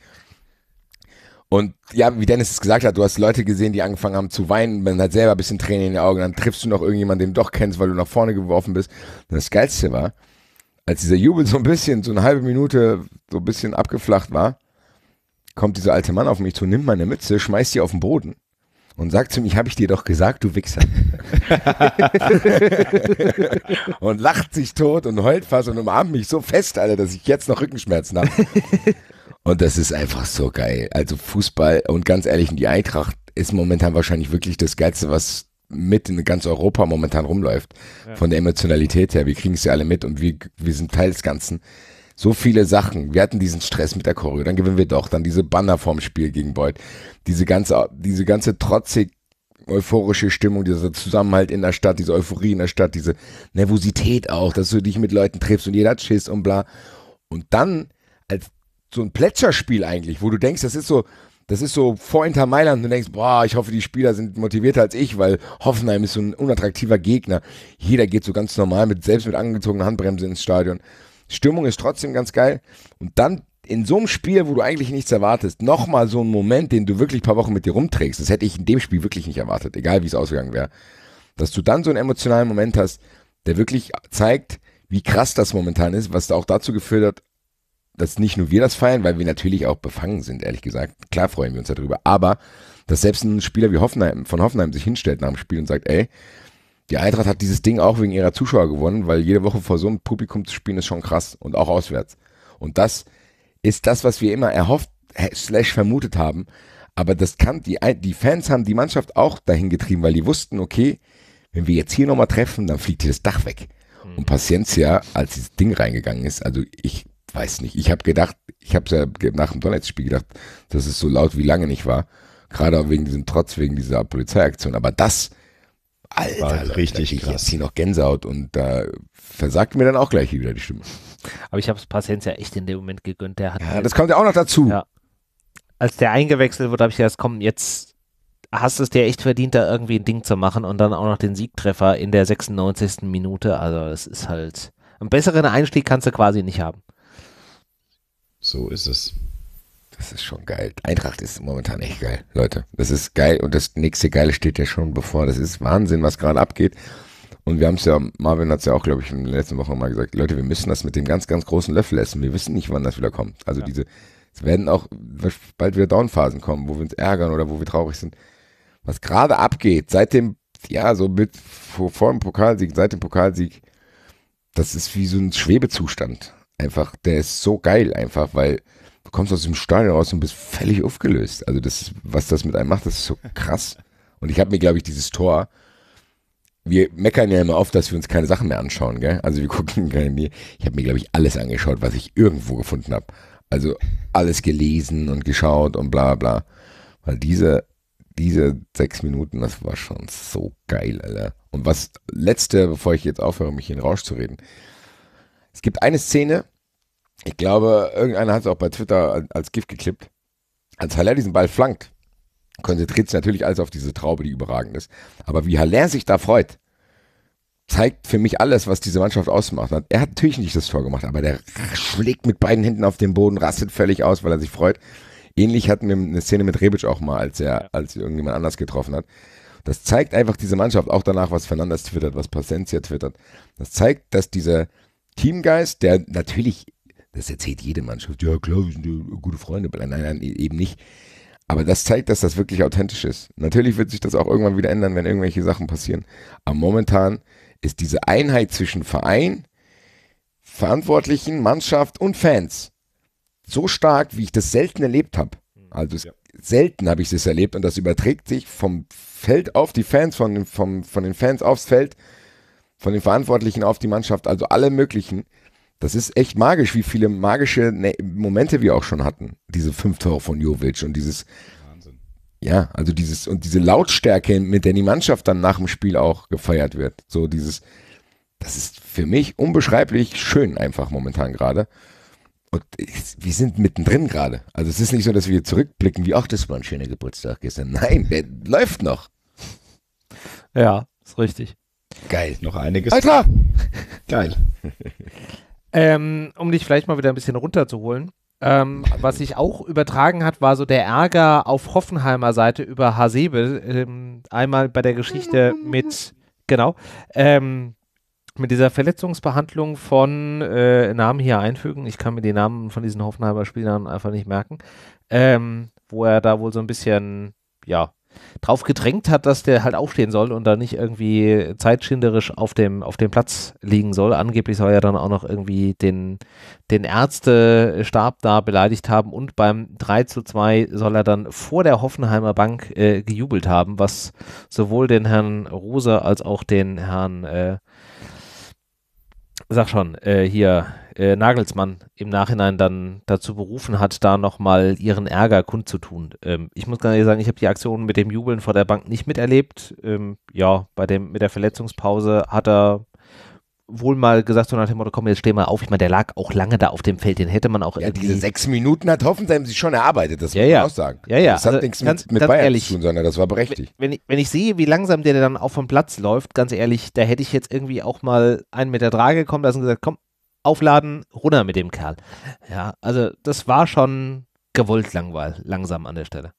Und ja, wie Dennis es gesagt hat, du hast Leute gesehen, die angefangen haben zu weinen, man hat selber ein bisschen Tränen in den Augen, dann triffst du noch irgendjemanden, den du doch kennst, weil du nach vorne geworfen bist. Und das Geilste war, als dieser Jubel so ein bisschen, so eine halbe Minute so ein bisschen abgeflacht war, kommt dieser alte Mann auf mich zu, nimmt meine Mütze, schmeißt die auf den Boden und sagt zu mir, habe ich dir doch gesagt, du Wichser. und lacht sich tot und heult fast und umarmt mich so fest, Alter, dass ich jetzt noch Rückenschmerzen habe. Und das ist einfach so geil. Also Fußball und ganz ehrlich, die Eintracht ist momentan wahrscheinlich wirklich das Geilste, was mit in ganz Europa momentan rumläuft. Ja. Von der Emotionalität her. Wir kriegen es ja alle mit und wir, wir sind Teil des Ganzen. So viele Sachen. Wir hatten diesen Stress mit der Choreo, dann gewinnen wir doch. Dann diese Banner vorm Spiel gegen Beut. Diese ganze, diese ganze trotzig euphorische Stimmung, dieser Zusammenhalt in der Stadt, diese Euphorie in der Stadt, diese Nervosität auch, dass du dich mit Leuten triffst und jeder hat Schiss und bla. Und dann so ein Plätscherspiel eigentlich, wo du denkst, das ist so, das ist so vor Inter Mailand und du denkst, boah, ich hoffe, die Spieler sind motivierter als ich, weil Hoffenheim ist so ein unattraktiver Gegner. Jeder geht so ganz normal mit, selbst mit angezogener Handbremse ins Stadion. Stimmung ist trotzdem ganz geil. Und dann in so einem Spiel, wo du eigentlich nichts erwartest, nochmal so einen Moment, den du wirklich ein paar Wochen mit dir rumträgst, das hätte ich in dem Spiel wirklich nicht erwartet, egal wie es ausgegangen wäre, dass du dann so einen emotionalen Moment hast, der wirklich zeigt, wie krass das momentan ist, was auch dazu geführt hat, dass nicht nur wir das feiern, weil wir natürlich auch befangen sind, ehrlich gesagt. Klar freuen wir uns darüber. Aber dass selbst ein Spieler wie Hoffenheim, von Hoffenheim sich hinstellt nach dem Spiel und sagt, ey, die Eintracht hat dieses Ding auch wegen ihrer Zuschauer gewonnen, weil jede Woche vor so einem Publikum zu spielen ist schon krass und auch auswärts. Und das ist das, was wir immer erhofft, slash vermutet haben. Aber das kann, die, die Fans haben die Mannschaft auch dahin getrieben, weil die wussten, okay, wenn wir jetzt hier nochmal treffen, dann fliegt hier das Dach weg. Hm. Und Paciencia, als dieses Ding reingegangen ist, also ich weiß nicht. Ich habe gedacht, ich habe es ja nach dem Donetsk-Spiel gedacht, dass es so laut wie lange nicht war. Gerade auch wegen diesem Trotz, wegen dieser Polizeiaktion. Aber das, Alter, war richtig ich, krass. Ich hier noch Gänsehaut und da äh, versagt mir dann auch gleich wieder die Stimme. Aber ich habe es Paciencia echt in dem Moment gegönnt. Der hat ja, das kommt ja auch noch dazu. Ja. Als der eingewechselt wurde, habe ich gesagt, komm, jetzt hast du es dir echt verdient, da irgendwie ein Ding zu machen und dann auch noch den Siegtreffer in der 96. Minute. Also es ist halt, einen besseren Einstieg kannst du quasi nicht haben. So ist es. Das ist schon geil. Eintracht ist momentan echt geil, Leute. Das ist geil und das nächste Geile steht ja schon bevor. Das ist Wahnsinn, was gerade abgeht. Und wir haben es ja, Marvin hat es ja auch, glaube ich, in der letzten Woche mal gesagt, Leute, wir müssen das mit dem ganz, ganz großen Löffel essen. Wir wissen nicht, wann das wieder kommt. Also ja. diese, es werden auch bald wieder Downphasen kommen, wo wir uns ärgern oder wo wir traurig sind. Was gerade abgeht, seit dem, ja, so mit vor, vor dem Pokalsieg, seit dem Pokalsieg, das ist wie so ein Schwebezustand einfach, der ist so geil einfach, weil du kommst aus dem Stadion raus und bist völlig aufgelöst. Also das, was das mit einem macht, das ist so krass. Und ich habe mir, glaube ich, dieses Tor, wir meckern ja immer auf, dass wir uns keine Sachen mehr anschauen, gell? Also wir gucken keine. Ich habe mir, glaube ich, alles angeschaut, was ich irgendwo gefunden habe. Also alles gelesen und geschaut und bla bla. Weil diese, diese sechs Minuten, das war schon so geil, Alter. Und was letzte, bevor ich jetzt aufhöre, mich in Rausch zu reden, es gibt eine Szene, ich glaube, irgendeiner hat es auch bei Twitter als Gift geklippt. Als Haller diesen Ball flankt, konzentriert sich natürlich alles auf diese Traube, die überragend ist. Aber wie Haller sich da freut, zeigt für mich alles, was diese Mannschaft ausmacht. Er hat natürlich nicht das Tor gemacht, aber der schlägt mit beiden Händen auf den Boden, rastet völlig aus, weil er sich freut. Ähnlich hatten wir eine Szene mit Rebic auch mal, als er, als irgendjemand anders getroffen hat. Das zeigt einfach diese Mannschaft, auch danach, was Fernandes twittert, was Pacencia twittert. Das zeigt, dass diese, Teamgeist, der natürlich, das erzählt jede Mannschaft, ja klar, wir sind gute Freunde, nein, nein, e-, eben nicht. Aber das zeigt, dass das wirklich authentisch ist. Natürlich wird sich das auch irgendwann wieder ändern, wenn irgendwelche Sachen passieren. Aber momentan ist diese Einheit zwischen Verein, Verantwortlichen, Mannschaft und Fans so stark, wie ich das selten erlebt habe. Hm, also ja. selten habe ich das erlebt und das überträgt sich vom Feld auf die Fans, von, vom, von den Fans aufs Feld von den Verantwortlichen auf die Mannschaft, also alle möglichen. Das ist echt magisch, wie viele magische ne-, Momente wir auch schon hatten. Diese fünf Tore von Jovic und dieses, Wahnsinn. ja, also dieses und diese Lautstärke, mit der die Mannschaft dann nach dem Spiel auch gefeiert wird. So dieses, das ist für mich unbeschreiblich schön einfach momentan gerade. Und ich, wir sind mittendrin gerade. Also es ist nicht so, dass wir zurückblicken, wie, ach, das war ein schöner Geburtstag gestern. Nein, der läuft noch. Ja, ist richtig. Geil. Noch einiges. Alles klar. Geil. ähm, um dich vielleicht mal wieder ein bisschen runterzuholen. Ähm, was sich auch übertragen hat, war so der Ärger auf Hoffenheimer Seite über Hasebe. Ähm, einmal bei der Geschichte mit, genau, ähm, mit dieser Verletzungsbehandlung von äh, Namen hier einfügen. Ich kann mir die Namen von diesen Hoffenheimer Spielern einfach nicht merken. Ähm, wo er da wohl so ein bisschen, ja, drauf gedrängt hat, dass der halt aufstehen soll und da nicht irgendwie zeitschinderisch auf dem, auf dem Platz liegen soll. Angeblich soll er dann auch noch irgendwie den, den Ärztestab da beleidigt haben und beim 3 zu 2 soll er dann vor der Hoffenheimer Bank äh, gejubelt haben, was sowohl den Herrn Rosa als auch den Herrn, äh, sag schon, äh, hier, äh, Nagelsmann im Nachhinein dann dazu berufen hat, da nochmal ihren Ärger kundzutun. Ähm, ich muss ganz ehrlich sagen, ich habe die Aktion mit dem Jubeln vor der Bank nicht miterlebt. Ähm, ja, bei dem, mit der Verletzungspause hat er wohl mal gesagt, so nach dem Motto, komm, jetzt steh mal auf. Ich meine, der lag auch lange da auf dem Feld, den hätte man auch ja, Diese sechs Minuten hat Hoffenheim sich schon erarbeitet, das ja, muss man ja. auch sagen. Ja, ja. Das hat also nichts ganz, mit, mit ganz Bayern ehrlich, zu tun, sondern das war berechtigt. Wenn, wenn, ich, wenn ich sehe, wie langsam der dann auch vom Platz läuft, ganz ehrlich, da hätte ich jetzt irgendwie auch mal einen mit der Trage gekommen lassen und gesagt, komm, aufladen, runter mit dem Kerl. Ja, also das war schon gewollt langweil, langsam an der Stelle.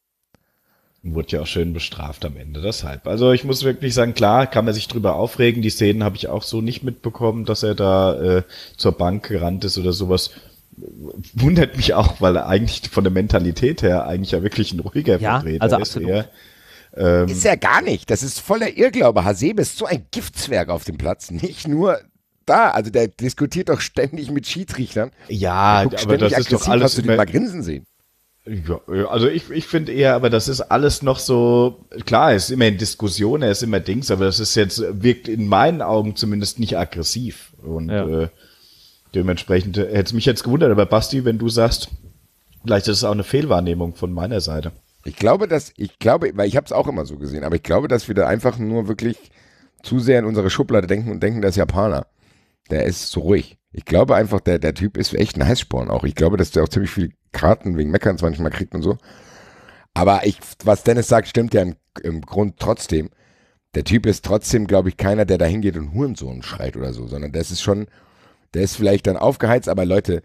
Wurde ja auch schön bestraft am Ende, deshalb. Also ich muss wirklich sagen, klar, kann man sich drüber aufregen. Die Szenen habe ich auch so nicht mitbekommen, dass er da äh, zur Bank gerannt ist oder sowas wundert mich auch, weil er eigentlich von der Mentalität her eigentlich ja wirklich ein ruhiger ja, Vertreter also ist. Er, ähm, ist er gar nicht. Das ist voller Irrglaube. Hasebe ist so ein Giftzwerg auf dem Platz. Nicht nur da, also der diskutiert doch ständig mit Schiedsrichtern. Ja, aber das ist doch alles. Hast du den mal grinsen sehen? Ja, äh, also ich, ich finde eher, aber das ist alles noch so, klar, er ist immer in Diskussion, er ist immer Dings, aber das ist jetzt, wirkt in meinen Augen zumindest nicht aggressiv. Und ja. äh, dementsprechend äh, hätte es mich jetzt gewundert, aber Basti, wenn du sagst, vielleicht ist es auch eine Fehlwahrnehmung von meiner Seite. Ich glaube, dass, ich glaube, weil ich habe es auch immer so gesehen, aber ich glaube, dass wir da einfach nur wirklich zu sehr in unsere Schublade denken und denken, das Japaner. Der ist so ruhig. Ich glaube einfach, der, der Typ ist echt ein Heißsporn auch. Ich glaube, dass der auch ziemlich viele Karten wegen Meckerns manchmal kriegt und so. Aber ich, was Dennis sagt, stimmt ja im, im Grund trotzdem. Der Typ ist trotzdem, glaube ich, keiner, der da hingeht und Hurensohn schreit oder so, sondern das ist schon, der ist vielleicht dann aufgeheizt, aber Leute,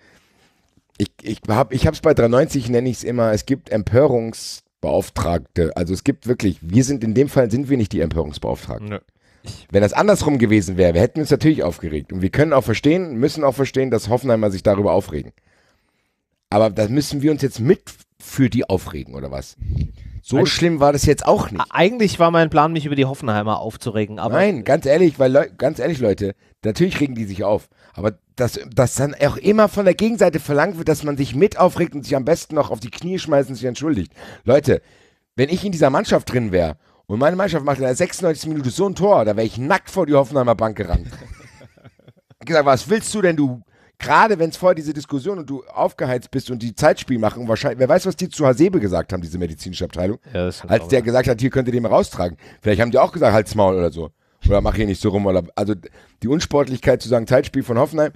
ich, ich habe es bei 390, nenne ich es immer, es gibt Empörungsbeauftragte. Also es gibt wirklich, wir sind in dem Fall, sind wir nicht die Empörungsbeauftragten. Nee. Wenn das andersrum gewesen wäre, wir hätten uns natürlich aufgeregt. Und wir können auch verstehen, müssen auch verstehen, dass Hoffenheimer sich darüber aufregen. Aber da müssen wir uns jetzt mit für die aufregen, oder was? So Eig schlimm war das jetzt auch nicht. Eigentlich war mein Plan, mich über die Hoffenheimer aufzuregen, aber. Nein, ganz ehrlich, weil Leu ganz ehrlich, Leute, natürlich regen die sich auf. Aber dass, dass dann auch immer von der Gegenseite verlangt wird, dass man sich mit aufregt und sich am besten noch auf die Knie schmeißt und sich entschuldigt. Leute, wenn ich in dieser Mannschaft drin wäre und meine Mannschaft macht in der 96. Minute so ein Tor, da wäre ich nackt vor die Hoffenheimer Bank gerannt. ich gesagt, was willst du denn, du? Gerade wenn es vorher diese Diskussion und du aufgeheizt bist und die Zeitspiel machen, wahrscheinlich, wer weiß, was die zu Hasebe gesagt haben, diese medizinische Abteilung, ja, als der gesagt hat, hier könnt ihr den mal raustragen. Vielleicht haben die auch gesagt, halt's Maul oder so. Oder mach hier nicht so rum. Oder, also die Unsportlichkeit zu sagen, Zeitspiel von Hoffenheim,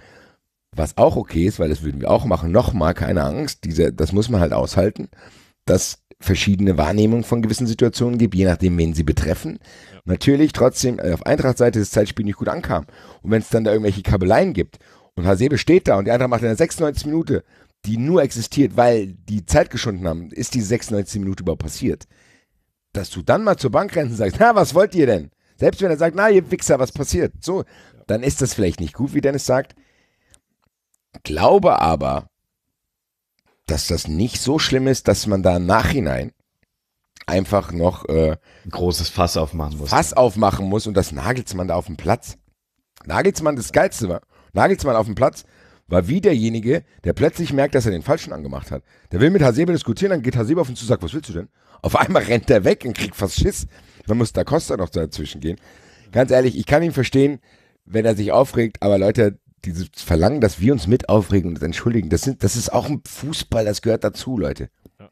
was auch okay ist, weil das würden wir auch machen, nochmal, keine Angst, diese, das muss man halt aushalten, dass verschiedene Wahrnehmungen von gewissen Situationen gibt, je nachdem, wen sie betreffen. Ja. Natürlich trotzdem äh, auf Eintracht-Seite das Zeitspiel nicht gut ankam. Und wenn es dann da irgendwelche Kabeleien gibt und Hasebe steht da und die Eintracht macht in der 96. Minute, die nur existiert, weil die Zeit geschunden haben, ist die 96. Minute überhaupt passiert. Dass du dann mal zur Bank rennst und sagst, na, was wollt ihr denn? Selbst wenn er sagt, na, ihr Wichser, was passiert? So, dann ist das vielleicht nicht gut, wie Dennis sagt. Glaube aber, dass das nicht so schlimm ist, dass man da im Nachhinein einfach noch äh, großes Fass aufmachen muss. Fass aufmachen muss und das Nagelsmann da auf dem Platz. Nagelsmann das geilste war. Nagelsmann auf dem Platz war wie derjenige, der plötzlich merkt, dass er den falschen angemacht hat. Der will mit Hasebe diskutieren, dann geht Hasebe auf ihn zu und sagt, was willst du denn? Auf einmal rennt er weg und kriegt fast Schiss. Dann muss Da Costa noch dazwischen gehen. Ganz ehrlich, ich kann ihn verstehen, wenn er sich aufregt, aber Leute, dieses Verlangen, dass wir uns mit aufregen und entschuldigen, das, sind, das ist auch ein Fußball, das gehört dazu, Leute.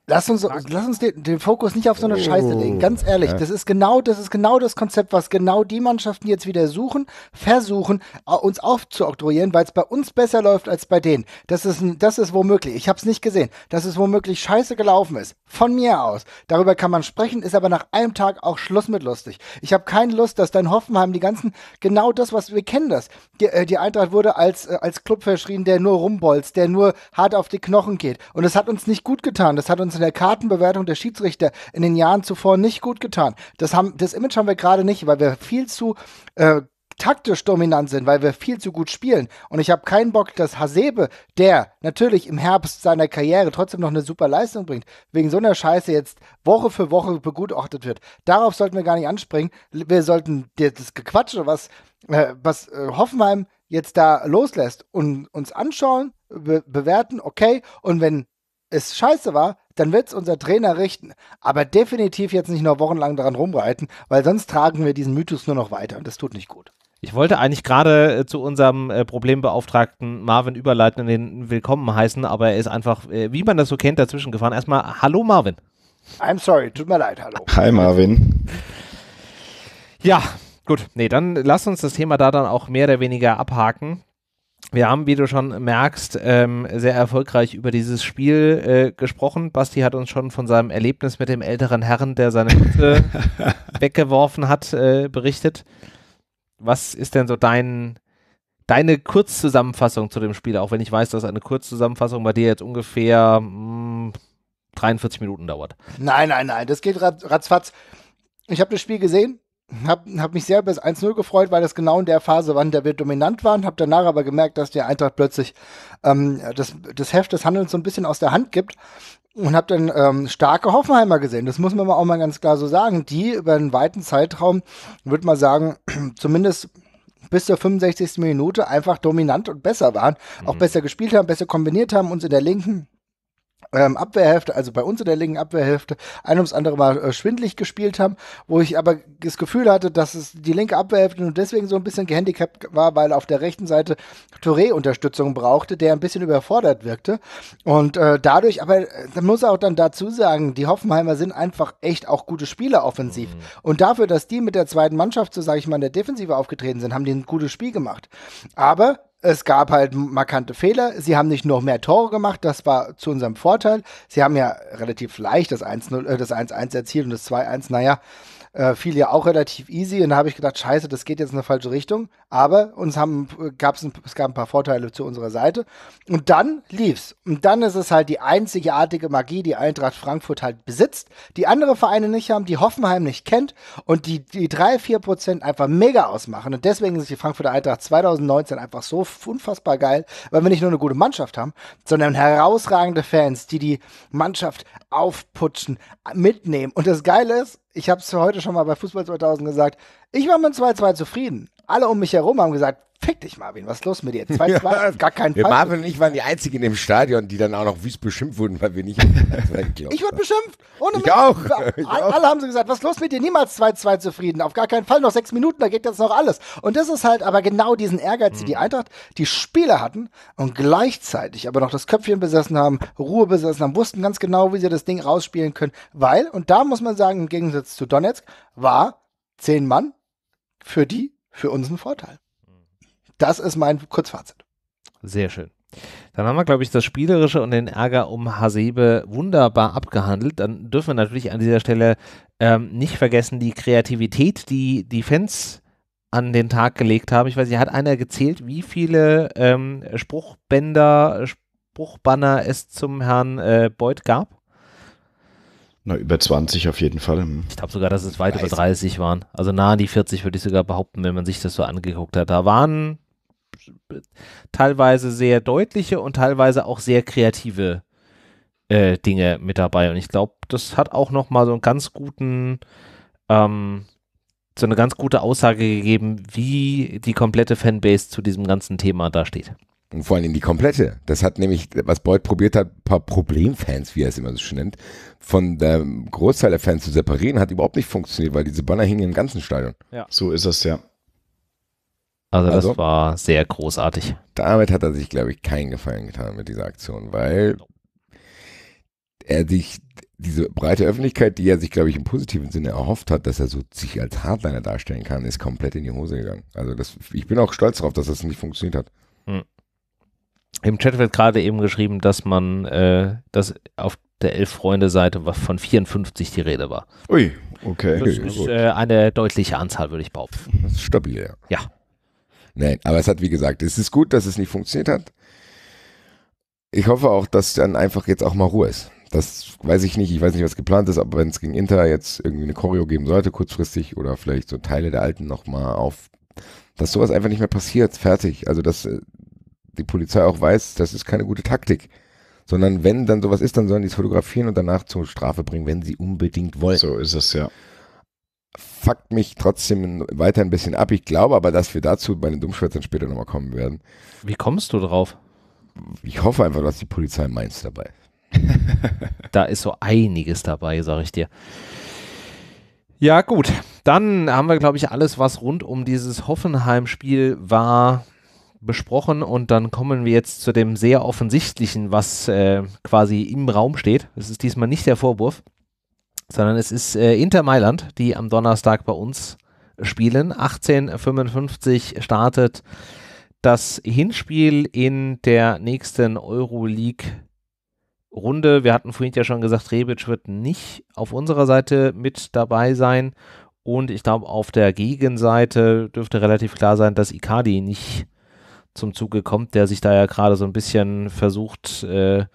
Lass uns, lass uns den, den Fokus nicht auf so eine oh. Scheiße legen. Ganz ehrlich, ja. das ist genau, das ist genau das Konzept, was genau die Mannschaften jetzt wieder suchen, versuchen, uns aufzuoktroyieren, weil es bei uns besser läuft als bei denen. Das ist, das ist womöglich. Ich habe es nicht gesehen, dass es womöglich scheiße gelaufen ist. Von mir aus. Darüber kann man sprechen, ist aber nach einem Tag auch Schluss mit lustig. Ich habe keine Lust, dass dein Hoffenheim die ganzen, genau das, was wir kennen, das. Die, äh, die Eintracht wurde als, äh, als Club verschrien, der nur rumbolzt, der nur hart auf die Knochen geht. Und das hat uns nicht gut getan. Das hat uns uns in der Kartenbewertung der Schiedsrichter in den Jahren zuvor nicht gut getan. Das, haben, das Image haben wir gerade nicht, weil wir viel zu äh, taktisch dominant sind, weil wir viel zu gut spielen. Und ich habe keinen Bock, dass Hasebe, der natürlich im Herbst seiner Karriere trotzdem noch eine super Leistung bringt, wegen so einer Scheiße jetzt Woche für Woche begutachtet wird. Darauf sollten wir gar nicht anspringen. Wir sollten das Gequatsche, was, äh, was äh, Hoffenheim jetzt da loslässt und uns anschauen, be bewerten, okay. Und wenn es scheiße war, dann wird es unser Trainer richten. Aber definitiv jetzt nicht noch wochenlang daran rumreiten, weil sonst tragen wir diesen Mythos nur noch weiter und das tut nicht gut. Ich wollte eigentlich gerade äh, zu unserem äh, Problembeauftragten Marvin überleiten und den willkommen heißen, aber er ist einfach, äh, wie man das so kennt, dazwischen gefahren. Erstmal, hallo Marvin. I'm sorry, tut mir leid, hallo. Hi Marvin. Ja, gut, nee, dann lass uns das Thema da dann auch mehr oder weniger abhaken wir haben, wie du schon merkst, ähm, sehr erfolgreich über dieses Spiel äh, gesprochen. Basti hat uns schon von seinem Erlebnis mit dem älteren Herrn, der seine Mütze weggeworfen hat, äh, berichtet. Was ist denn so dein, deine Kurzzusammenfassung zu dem Spiel? Auch wenn ich weiß, dass eine Kurzzusammenfassung bei dir jetzt ungefähr mh, hm, 43 Minuten dauert. Nein, nein, nein, das geht ratzfatz. Ich habe das Spiel gesehen, hab, hab mich sehr über das 1-0 gefreut, weil das genau in der Phase war, in der wir dominant waren. Hab danach aber gemerkt, dass der Eintracht plötzlich ähm, das, das Heft des Handelns so ein bisschen aus der Hand gibt und hab dann ähm, starke Hoffenheimer gesehen. Das muss man auch mal ganz klar so sagen. Die über einen weiten Zeitraum, würde man sagen, zumindest bis zur 65. Minute einfach dominant und besser waren. Mhm. Auch besser gespielt haben, besser kombiniert haben, uns in der linken ähm, Abwehrhälfte, also bei uns in der linken Abwehrhälfte, ein ums andere Mal äh, schwindlig gespielt haben, wo ich aber das Gefühl hatte, dass es die linke Abwehrhälfte nur deswegen so ein bisschen gehandicapt war, weil auf der rechten Seite Touré Unterstützung brauchte, der ein bisschen überfordert wirkte. Und äh, dadurch, aber äh, muss auch dann dazu sagen, die Hoffenheimer sind einfach echt auch gute Spieler offensiv. Mhm. Und dafür, dass die mit der zweiten Mannschaft, so sage ich mal, in der Defensive aufgetreten sind, haben die ein gutes Spiel gemacht. Aber es gab halt markante Fehler. Sie haben nicht noch mehr Tore gemacht, das war zu unserem Vorteil. Sie haben ja relativ leicht das 1-1 äh, erzielt und das 2-1, naja, äh, äh, fiel ja auch relativ easy und da habe ich gedacht, scheiße, das geht jetzt in eine falsche Richtung. Aber uns haben, gab's ein, es gab ein paar Vorteile zu unserer Seite. Und dann lief's. Und dann ist es halt die einzigartige Magie, die Eintracht Frankfurt halt besitzt, die andere Vereine nicht haben, die Hoffenheim nicht kennt und die, die drei, vier Prozent einfach mega ausmachen. Und deswegen ist die Frankfurter Eintracht 2019 einfach so unfassbar geil, weil wir nicht nur eine gute Mannschaft haben, sondern herausragende Fans, die die Mannschaft aufputschen, mitnehmen. Und das Geile ist, ich habe es heute schon mal bei Fußball 2000 gesagt, ich war mit 2-2 zufrieden alle um mich herum haben gesagt, fick dich, Marvin, was ist los mit dir? 2-2 ja. gar kein Fall. Marvin und ich waren die Einzigen im Stadion, die dann auch noch wüst beschimpft wurden, weil wir nicht Ich wurde beschimpft. Ohne ich auch. Ich alle, auch. haben so gesagt, was ist los mit dir? Niemals 2-2 zufrieden. Auf gar keinen Fall. Noch sechs Minuten, da geht jetzt noch alles. Und das ist halt aber genau diesen Ehrgeiz, mhm. die die Eintracht, die Spieler hatten und gleichzeitig aber noch das Köpfchen besessen haben, Ruhe besessen haben, wussten ganz genau, wie sie das Ding rausspielen können. Weil, und da muss man sagen, im Gegensatz zu Donetsk, war zehn Mann für die für uns ein Vorteil. Mhm. Das ist mein Kurzfazit. Sehr schön. Dann haben wir, glaube ich, das Spielerische und den Ärger um Hasebe wunderbar abgehandelt. Dann dürfen wir natürlich an dieser Stelle ähm, nicht vergessen die Kreativität, die die Fans an den Tag gelegt haben. Ich weiß nicht, hat einer gezählt, wie viele ähm, Spruchbänder, Spruchbanner es zum Herrn äh, Beuth gab? Na, über 20 auf jeden Fall. Hm. Ich glaube sogar, dass es weit 30. über 30 waren. Also nahe an die 40 würde ich sogar behaupten, wenn man sich das so angeguckt hat. Da waren teilweise sehr deutliche und teilweise auch sehr kreative äh, Dinge mit dabei. Und ich glaube, das hat auch nochmal so einen ganz guten, ähm, so eine ganz gute Aussage gegeben, wie die komplette Fanbase zu diesem ganzen Thema da steht. Und vor allem die komplette. Das hat nämlich, was Beuth probiert hat, ein paar Problemfans, wie er es immer so schön nennt, von der Großteil der Fans zu separieren, hat überhaupt nicht funktioniert, weil diese Banner hingen im ganzen Stadion. Ja. So ist das ja. Also, das also war sehr großartig. Damit hat er sich, glaube ich, keinen Gefallen getan mit dieser Aktion, weil er sich diese breite Öffentlichkeit, die er sich, glaube ich, im positiven Sinne erhofft hat, dass er so sich als Hardliner darstellen kann, ist komplett in die Hose gegangen. Also das, ich bin auch stolz darauf, dass das nicht funktioniert hat. Hm. Im Chat wird gerade eben geschrieben, dass man, äh, dass auf der Elf-Freunde-Seite von 54 die Rede war. Ui, okay. Das ist äh, eine deutliche Anzahl, würde ich behaupten. Das ist stabil, ja. Ja. Nein, aber es hat, wie gesagt, es ist gut, dass es nicht funktioniert hat. Ich hoffe auch, dass dann einfach jetzt auch mal Ruhe ist. Das weiß ich nicht. Ich weiß nicht, was geplant ist, aber wenn es gegen Inter jetzt irgendwie eine Choreo geben sollte, kurzfristig oder vielleicht so Teile der alten nochmal auf, dass sowas einfach nicht mehr passiert. Fertig. Also, dass äh, die Polizei auch weiß, das ist keine gute Taktik. Sondern wenn dann sowas ist, dann sollen die es fotografieren und danach zur Strafe bringen, wenn sie unbedingt wollen. So ist es, ja. Fuckt mich trotzdem weiter ein bisschen ab. Ich glaube aber, dass wir dazu bei den Dummschwätzern später nochmal kommen werden. Wie kommst du drauf? Ich hoffe einfach, dass die Polizei meins dabei. da ist so einiges dabei, sag ich dir. Ja, gut. Dann haben wir, glaube ich, alles, was rund um dieses Hoffenheim-Spiel war, besprochen und dann kommen wir jetzt zu dem sehr offensichtlichen, was äh, quasi im Raum steht. Es ist diesmal nicht der Vorwurf, sondern es ist äh, Inter Mailand, die am Donnerstag bei uns spielen. 1855 startet das Hinspiel in der nächsten Euroleague. Runde. Wir hatten vorhin ja schon gesagt, Rebic wird nicht auf unserer Seite mit dabei sein. Und ich glaube, auf der Gegenseite dürfte relativ klar sein, dass Icardi nicht zum Zuge kommt, der sich da ja gerade so ein bisschen versucht, äh,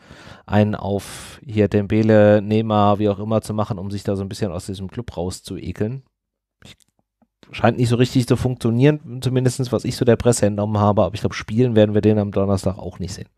einen auf hier Dembele, Neymar, wie auch immer zu machen, um sich da so ein bisschen aus diesem Club rauszuekeln. scheint nicht so richtig zu funktionieren, zumindest was ich so der Presse entnommen habe, aber ich glaube, spielen werden wir den am Donnerstag auch nicht sehen.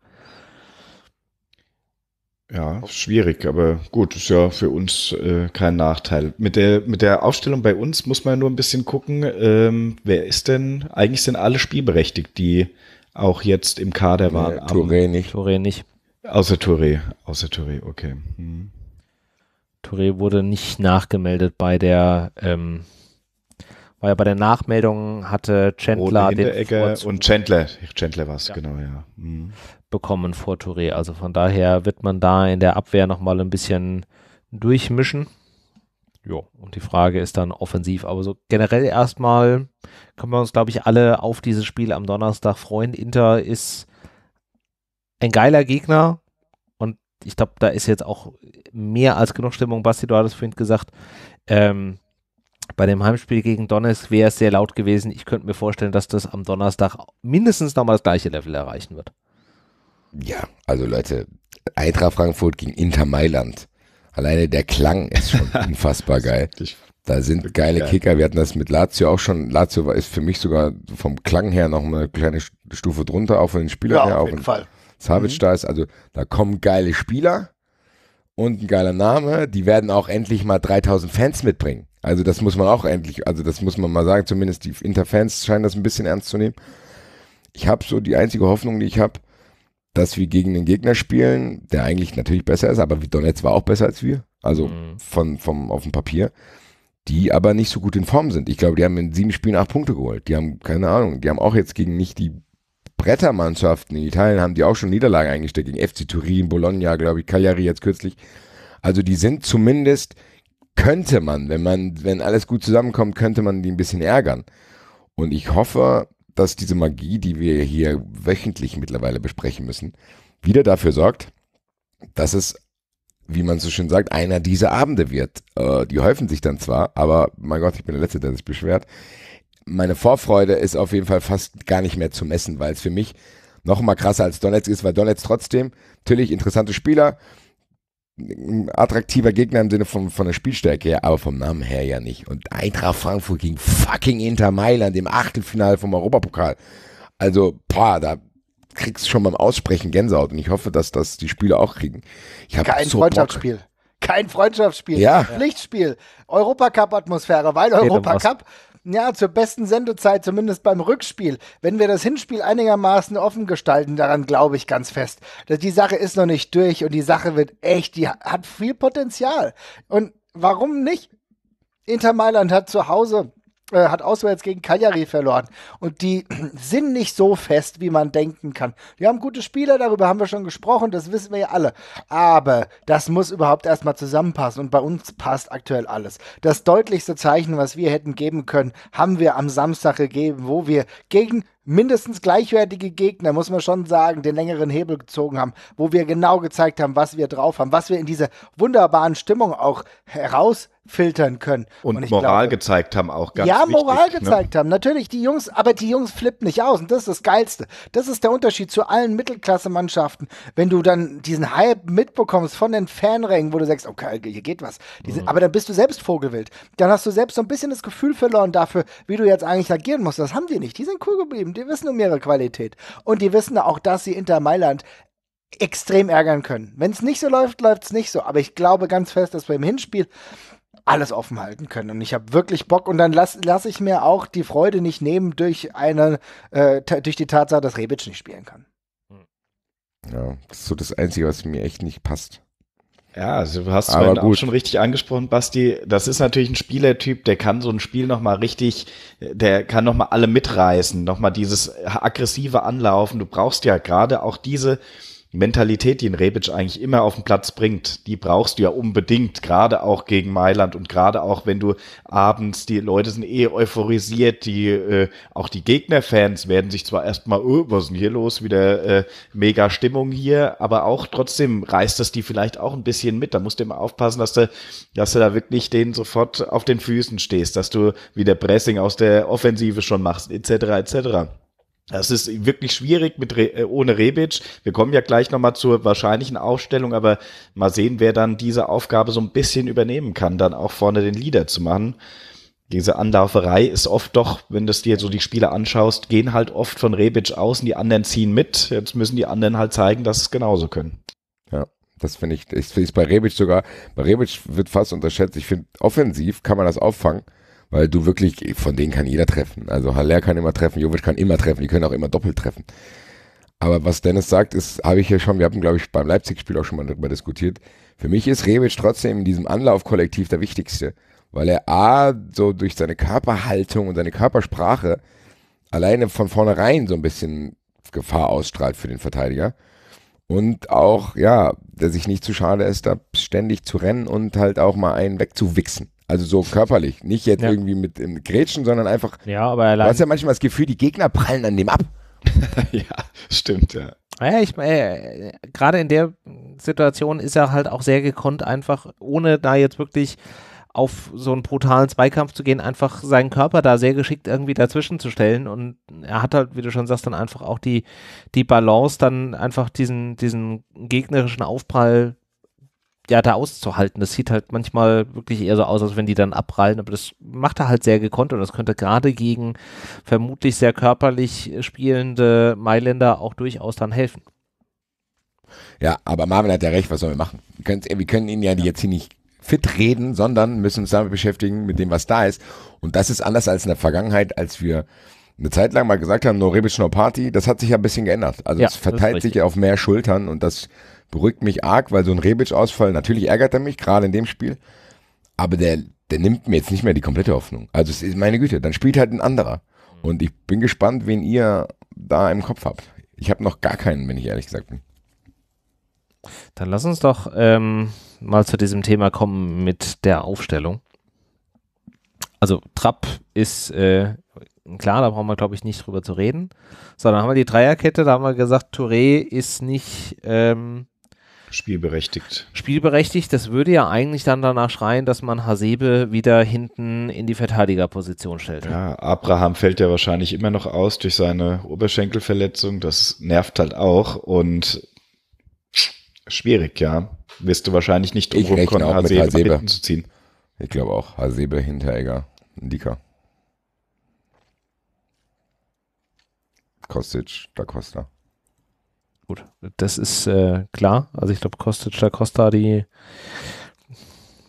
Ja, schwierig, aber gut, ist ja für uns äh, kein Nachteil. Mit der, mit der Aufstellung bei uns muss man nur ein bisschen gucken, ähm, wer ist denn, eigentlich sind alle spielberechtigt, die auch jetzt im Kader waren. Ja, Touré nicht. Touré nicht. Außer Touré, außer Touré, okay. Hm. Touré wurde nicht nachgemeldet bei der, ähm, war ja bei der Nachmeldung hatte Chandler den Vorzug. und Chandler, Chandler war es, ja. genau, ja. Hm bekommen vor Touré. Also von daher wird man da in der Abwehr nochmal ein bisschen durchmischen. Jo, und die Frage ist dann offensiv. Aber so generell erstmal können wir uns, glaube ich, alle auf dieses Spiel am Donnerstag freuen. Inter ist ein geiler Gegner und ich glaube, da ist jetzt auch mehr als genug Stimmung. Basti, du hattest vorhin gesagt, ähm, bei dem Heimspiel gegen Donetsk wäre es sehr laut gewesen. Ich könnte mir vorstellen, dass das am Donnerstag mindestens nochmal das gleiche Level erreichen wird. Ja, also Leute, Eintracht Frankfurt gegen Inter Mailand. Alleine der Klang ist schon unfassbar geil. Da sind geile Kicker. Wir hatten das mit Lazio auch schon. Lazio ist für mich sogar vom Klang her noch eine kleine Stufe drunter, auch von den Spielern ja, her. Auf jeden auch Fall. Savic mhm. da ist. Also da kommen geile Spieler und ein geiler Name. Die werden auch endlich mal 3000 Fans mitbringen. Also das muss man auch endlich, also das muss man mal sagen. Zumindest die Inter-Fans scheinen das ein bisschen ernst zu nehmen. Ich habe so die einzige Hoffnung, die ich habe, dass wir gegen den Gegner spielen, der eigentlich natürlich besser ist, aber Donetsk war auch besser als wir, also mhm. von, vom, auf dem Papier, die aber nicht so gut in Form sind. Ich glaube, die haben in sieben Spielen acht Punkte geholt. Die haben, keine Ahnung, die haben auch jetzt gegen nicht die Brettermannschaften in Italien, haben die auch schon Niederlagen eingesteckt, gegen FC Turin, Bologna, glaube ich, Cagliari jetzt kürzlich. Also die sind zumindest, könnte man, wenn man, wenn alles gut zusammenkommt, könnte man die ein bisschen ärgern. Und ich hoffe, dass diese Magie, die wir hier wöchentlich mittlerweile besprechen müssen, wieder dafür sorgt, dass es, wie man so schön sagt, einer dieser Abende wird. Äh, die häufen sich dann zwar, aber mein Gott, ich bin der Letzte, der sich beschwert. Meine Vorfreude ist auf jeden Fall fast gar nicht mehr zu messen, weil es für mich noch mal krasser als Donetsk ist, weil Donetsk trotzdem natürlich interessante Spieler, ein attraktiver Gegner im Sinne von, von der Spielstärke her, aber vom Namen her ja nicht. Und Eintracht Frankfurt gegen fucking Inter Mailand im Achtelfinale vom Europapokal. Also, boah, da kriegst du schon beim Aussprechen Gänsehaut und ich hoffe, dass das die Spieler auch kriegen. Ich Kein so Freundschaftsspiel. Bock. Kein Freundschaftsspiel, ja. Pflichtspiel, Europacup-Atmosphäre, weil Europacup ja, zur besten Sendezeit, zumindest beim Rückspiel. Wenn wir das Hinspiel einigermaßen offen gestalten, daran glaube ich ganz fest. Die Sache ist noch nicht durch und die Sache wird echt, die hat viel Potenzial. Und warum nicht? Inter Mailand hat zu Hause äh, hat auswärts gegen Cagliari verloren. Und die sind nicht so fest, wie man denken kann. Die haben gute Spieler, darüber haben wir schon gesprochen, das wissen wir ja alle. Aber das muss überhaupt erstmal zusammenpassen. Und bei uns passt aktuell alles. Das deutlichste Zeichen, was wir hätten geben können, haben wir am Samstag gegeben, wo wir gegen mindestens gleichwertige Gegner, muss man schon sagen, den längeren Hebel gezogen haben, wo wir genau gezeigt haben, was wir drauf haben, was wir in dieser wunderbaren Stimmung auch heraus filtern können. Und, und Moral glaube, gezeigt haben auch ganz Ja, wichtig, Moral ne? gezeigt haben. Natürlich, die Jungs, aber die Jungs flippen nicht aus. Und das ist das Geilste. Das ist der Unterschied zu allen Mittelklasse-Mannschaften. Wenn du dann diesen Hype mitbekommst von den Fanrängen, wo du sagst, okay, hier geht was. Diese, mhm. Aber dann bist du selbst Vogelwild. Dann hast du selbst so ein bisschen das Gefühl verloren dafür, wie du jetzt eigentlich agieren musst. Das haben die nicht. Die sind cool geblieben. Die wissen um ihre Qualität. Und die wissen auch, dass sie Inter Mailand extrem ärgern können. Wenn es nicht so läuft, läuft es nicht so. Aber ich glaube ganz fest, dass beim Hinspiel alles offen halten können. Und ich habe wirklich Bock und dann lasse lass ich mir auch die Freude nicht nehmen durch eine, äh, durch die Tatsache, dass Rebic nicht spielen kann. Ja, das ist so das Einzige, was mir echt nicht passt. Ja, also du hast es vorhin auch schon richtig angesprochen, Basti. Das ist natürlich ein Spielertyp, der kann so ein Spiel nochmal richtig, der kann nochmal alle mitreißen, nochmal dieses aggressive Anlaufen. Du brauchst ja gerade auch diese, Mentalität, die ein Rebic eigentlich immer auf den Platz bringt, die brauchst du ja unbedingt, gerade auch gegen Mailand und gerade auch, wenn du abends, die Leute sind eh euphorisiert, die äh, auch die Gegnerfans werden sich zwar erstmal, oh, was ist denn hier los, wieder äh, mega Stimmung hier, aber auch trotzdem reißt das die vielleicht auch ein bisschen mit. Da musst du immer aufpassen, dass du, dass du da wirklich denen sofort auf den Füßen stehst, dass du wieder Pressing aus der Offensive schon machst, etc. etc. Das ist wirklich schwierig mit Re äh, ohne Rebic. Wir kommen ja gleich nochmal zur wahrscheinlichen Aufstellung, aber mal sehen, wer dann diese Aufgabe so ein bisschen übernehmen kann, dann auch vorne den Leader zu machen. Diese Anlauferei ist oft doch, wenn du dir so die Spiele anschaust, gehen halt oft von Rebic aus und die anderen ziehen mit. Jetzt müssen die anderen halt zeigen, dass es genauso können. Ja, das finde ich, ist, ist bei Rebic sogar, bei Rebic wird fast unterschätzt. Ich finde, offensiv kann man das auffangen weil du wirklich, von denen kann jeder treffen. Also Haller kann immer treffen, Jovic kann immer treffen, die können auch immer doppelt treffen. Aber was Dennis sagt, ist, habe ich ja schon, wir haben, glaube ich, beim Leipzig-Spiel auch schon mal darüber diskutiert. Für mich ist Rebic trotzdem in diesem Anlaufkollektiv der Wichtigste, weil er A, so durch seine Körperhaltung und seine Körpersprache alleine von vornherein so ein bisschen Gefahr ausstrahlt für den Verteidiger. Und auch, ja, der sich nicht zu schade ist, da ständig zu rennen und halt auch mal einen wegzuwichsen. Also so körperlich. Nicht jetzt ja. irgendwie mit ähm, Grätschen, sondern einfach. Ja, aber allein. Du hast ja manchmal das Gefühl, die Gegner prallen an dem ab. ja, stimmt, ja. Naja, ich meine, äh, gerade in der Situation ist er halt auch sehr gekonnt, einfach ohne da jetzt wirklich auf so einen brutalen Zweikampf zu gehen, einfach seinen Körper da sehr geschickt irgendwie dazwischen zu stellen. Und er hat halt, wie du schon sagst, dann einfach auch die, die Balance, dann einfach diesen, diesen gegnerischen Aufprall ja da auszuhalten. Das sieht halt manchmal wirklich eher so aus, als wenn die dann abprallen, aber das macht er halt sehr gekonnt und das könnte gerade gegen vermutlich sehr körperlich spielende Mailänder auch durchaus dann helfen. Ja, aber Marvin hat ja recht, was sollen wir machen? Wir, wir können ihn ja, ja. jetzt hier nicht fit reden, sondern müssen uns damit beschäftigen, mit dem, was da ist. Und das ist anders als in der Vergangenheit, als wir eine Zeit lang mal gesagt haben, no Rebic, no Party. Das hat sich ja ein bisschen geändert. Also es verteilt sich ja auf mehr Schultern und das beruhigt mich arg, weil so ein Rebic-Ausfall, natürlich ärgert er mich, gerade in dem Spiel, aber der, der nimmt mir jetzt nicht mehr die komplette Hoffnung. Also es ist meine Güte, dann spielt halt ein anderer. Und ich bin gespannt, wen ihr da im Kopf habt. Ich habe noch gar keinen, wenn ich ehrlich gesagt bin. Dann lass uns doch ähm, mal zu diesem Thema kommen mit der Aufstellung. Also Trapp ist äh, klar, da brauchen wir, glaube ich, nicht drüber zu reden. So, dann haben wir die Dreierkette, da haben wir gesagt, Touré ist nicht ähm, Spielberechtigt. Spielberechtigt, das würde ja eigentlich dann danach schreien, dass man Hasebe wieder hinten in die Verteidigerposition stellt. Ja, Abraham fällt ja wahrscheinlich immer noch aus durch seine Oberschenkelverletzung. Das nervt halt auch und schwierig, ja. Wirst du wahrscheinlich nicht drum kommen, Hasebe, Hasebe hinten zu ziehen. Ich glaube auch, Hasebe, Hinteregger, Dicker. Kostic, Da Costa gut. Das ist äh, klar. Also ich glaube, Kostic da Costa, die,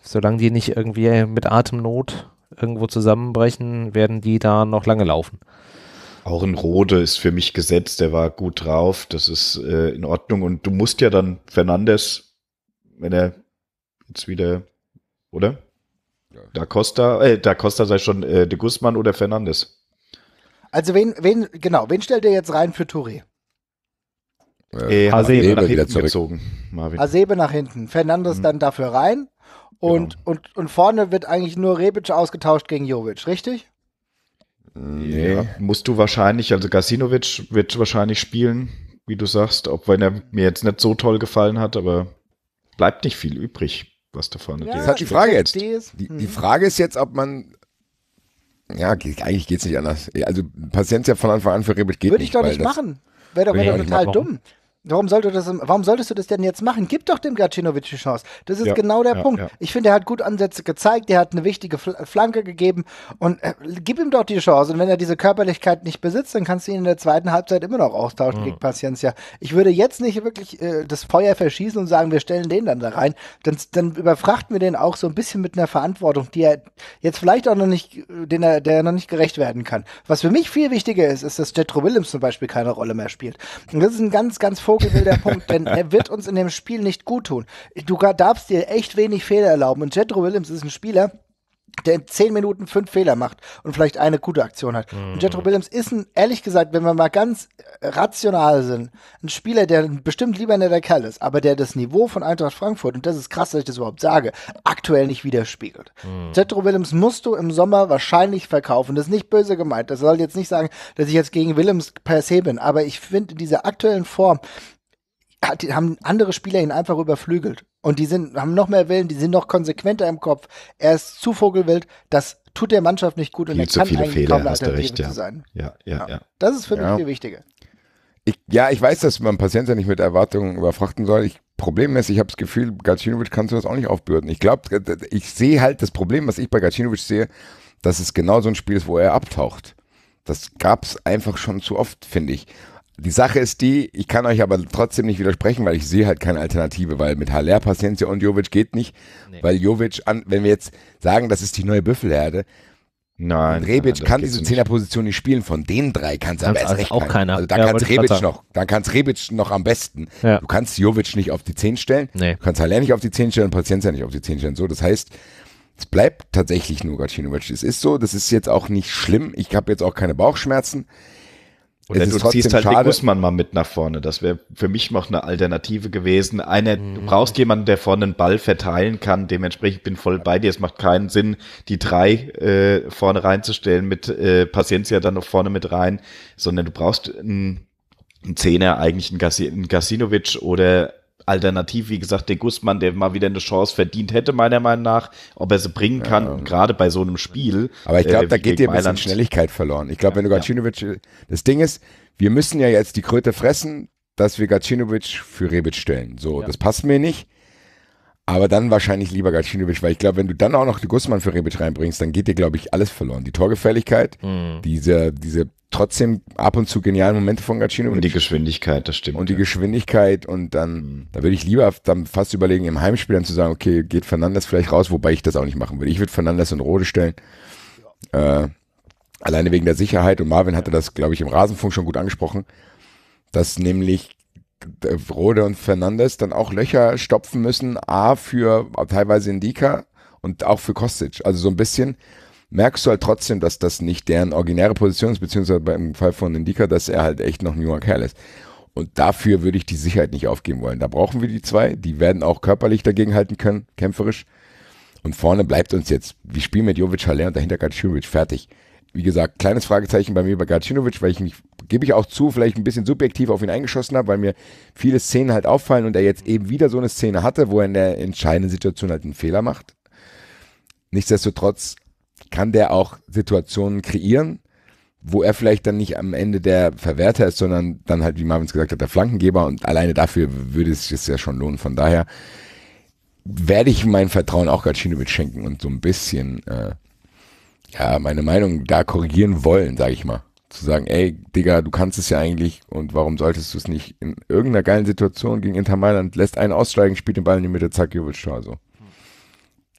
solange die nicht irgendwie mit Atemnot irgendwo zusammenbrechen, werden die da noch lange laufen. Auch in Rode ist für mich gesetzt, der war gut drauf, das ist äh, in Ordnung. Und du musst ja dann Fernandes, wenn er jetzt wieder, oder? Ja. Da Costa, äh, da Costa sei schon äh, de Guzman oder Fernandes. Also wen, wen, genau, wen stellt er jetzt rein für Touré? Äh, Hasebe nach hinten gezogen. Marvin. Hasebe nach hinten. Fernandes mhm. dann dafür rein. Genau. Und, genau. und, und vorne wird eigentlich nur Rebic ausgetauscht gegen Jovic, richtig? Nee, ja. musst du wahrscheinlich, also Gasinovic wird wahrscheinlich spielen, wie du sagst, auch wenn er mir jetzt nicht so toll gefallen hat, aber bleibt nicht viel übrig, was da vorne ja, ist. die Frage jetzt. Die, die hm. Frage ist jetzt, ob man ja, eigentlich geht es nicht anders. Also Patienz ja von Anfang an für Rebic geht Würde nicht. Würde ich doch nicht machen. Wäre doch, wär doch total dumm. dumm. Warum, sollte das, warum solltest du das denn jetzt machen? Gib doch dem Gacinovic die Chance. Das ist ja, genau der ja, Punkt. Ja. Ich finde, er hat gut Ansätze gezeigt, er hat eine wichtige Flanke gegeben und äh, gib ihm doch die Chance. Und wenn er diese Körperlichkeit nicht besitzt, dann kannst du ihn in der zweiten Halbzeit immer noch austauschen mhm. gegen Paciencia. Ich würde jetzt nicht wirklich äh, das Feuer verschießen und sagen, wir stellen den dann da rein. Dann, dann überfrachten wir den auch so ein bisschen mit einer Verantwortung, die er jetzt vielleicht auch noch nicht, den er, der noch nicht gerecht werden kann. Was für mich viel wichtiger ist, ist, dass Jetro Williams zum Beispiel keine Rolle mehr spielt. Und das ist ein ganz, ganz will der Punkt, denn er wird uns in dem Spiel nicht gut tun. Du darfst dir echt wenig Fehler erlauben. Und Jethro Williams ist ein Spieler, der in 10 Minuten fünf Fehler macht und vielleicht eine gute Aktion hat. Mhm. Und Jethro Williams mhm. ist ein, ehrlich gesagt, wenn wir mal ganz äh, rational sind, ein Spieler, der bestimmt lieber netter Kerl ist, aber der das Niveau von Eintracht Frankfurt, und das ist krass, dass ich das überhaupt sage, aktuell nicht widerspiegelt. Mhm. Jethro Williams musst du im Sommer wahrscheinlich verkaufen. Das ist nicht böse gemeint. Das soll jetzt nicht sagen, dass ich jetzt gegen Williams per se bin, aber ich finde in dieser aktuellen Form, hat, haben andere Spieler ihn einfach überflügelt. Und die sind, haben noch mehr Willen, die sind noch konsequenter im Kopf. Er ist zu vogelwild, das tut der Mannschaft nicht gut und viel er kann eigentlich Fehler, kaum eine Alternative recht, ja. zu sein. Ja, ja, ja, ja. Das ist für mich viel wichtiger. Ich, ja, ich weiß, dass man Patienten nicht mit Erwartungen überfrachten soll. Ich, Problem ich habe das Gefühl, Gacinovic kannst du das auch nicht aufbürden. Ich glaube, ich sehe halt das Problem, was ich bei Gacinovic sehe, dass es genau so ein Spiel ist, wo er abtaucht. Das gab es einfach schon zu oft, finde ich. Die Sache ist die, ich kann euch aber trotzdem nicht widersprechen, weil ich sehe halt keine Alternative, weil mit Haller, Paciencia und Jovic geht nicht, nee. weil Jovic, an, wenn wir jetzt sagen, das ist die neue Büffelherde, Nein. Und Rebic nein, kann diese Zehnerposition nicht spielen. Von den drei kann es aber erst recht auch keiner. Also dann ja, kann es Rebic noch. Dann kann Rebic noch am besten. Ja. Du kannst Jovic nicht auf die Zehn stellen. Nee. Du kannst Haller nicht auf die Zehn stellen und Paciencia nicht auf die Zehn stellen. So, das heißt, es bleibt tatsächlich nur Gacinovic. Es ist so, das ist jetzt auch nicht schlimm. Ich habe jetzt auch keine Bauchschmerzen. Oder du ziehst halt schade. den Gussmann mal mit nach vorne. Das wäre für mich noch eine Alternative gewesen. Eine, mhm. Du brauchst jemanden, der vorne einen Ball verteilen kann. Dementsprechend bin voll bei dir. Es macht keinen Sinn, die drei äh, vorne reinzustellen, mit äh, Paciencia dann noch vorne mit rein, sondern du brauchst einen, einen Zehner, eigentlich einen, Gassi, einen Gasinovic oder Alternativ, wie gesagt, der Gussmann, der mal wieder eine Chance verdient hätte, meiner Meinung nach, ob er sie bringen kann, ja. gerade bei so einem Spiel. Aber ich glaube, äh, da geht dir ein bisschen Schnelligkeit verloren. Ich glaube, wenn du Gacinovic, ja. das Ding ist, wir müssen ja jetzt die Kröte fressen, dass wir Gacinovic für Rebic stellen. So, ja. das passt mir nicht. Aber dann wahrscheinlich lieber Gacinovic, weil ich glaube, wenn du dann auch noch die Gussmann für Rebic reinbringst, dann geht dir, glaube ich, alles verloren. Die Torgefährlichkeit, mhm. diese, diese trotzdem ab und zu genialen Momente von Gacino. Und die Geschwindigkeit, das stimmt. Und die ja. Geschwindigkeit und dann, mhm. da würde ich lieber dann fast überlegen, im Heimspiel dann zu sagen, okay, geht Fernandes vielleicht raus, wobei ich das auch nicht machen würde. Ich würde Fernandes und Rode stellen. Äh, alleine wegen der Sicherheit und Marvin hatte das, glaube ich, im Rasenfunk schon gut angesprochen, dass nämlich Rode und Fernandes dann auch Löcher stopfen müssen, A für teilweise Indika und auch für Kostic. Also so ein bisschen, merkst du halt trotzdem, dass das nicht deren originäre Position ist, beziehungsweise beim Fall von Indica, dass er halt echt noch ein junger Kerl ist. Und dafür würde ich die Sicherheit nicht aufgeben wollen. Da brauchen wir die zwei. Die werden auch körperlich dagegen halten können, kämpferisch. Und vorne bleibt uns jetzt, wir spielen mit Jovic Haller und dahinter Gacinovic fertig. Wie gesagt, kleines Fragezeichen bei mir bei Gacinovic, weil ich mich, gebe ich auch zu, vielleicht ein bisschen subjektiv auf ihn eingeschossen habe, weil mir viele Szenen halt auffallen und er jetzt eben wieder so eine Szene hatte, wo er in der entscheidenden Situation halt einen Fehler macht. Nichtsdestotrotz kann der auch Situationen kreieren, wo er vielleicht dann nicht am Ende der Verwerter ist, sondern dann halt, wie Marvin es gesagt hat, der Flankengeber und alleine dafür würde es sich ja schon lohnen. Von daher werde ich mein Vertrauen auch Gacinovic schenken und so ein bisschen äh, ja, meine Meinung da korrigieren wollen, sage ich mal. Zu sagen, ey, Digga, du kannst es ja eigentlich und warum solltest du es nicht in irgendeiner geilen Situation gegen Inter Mailand, lässt einen aussteigen, spielt den Ball in die Mitte, zack, Jovic, also.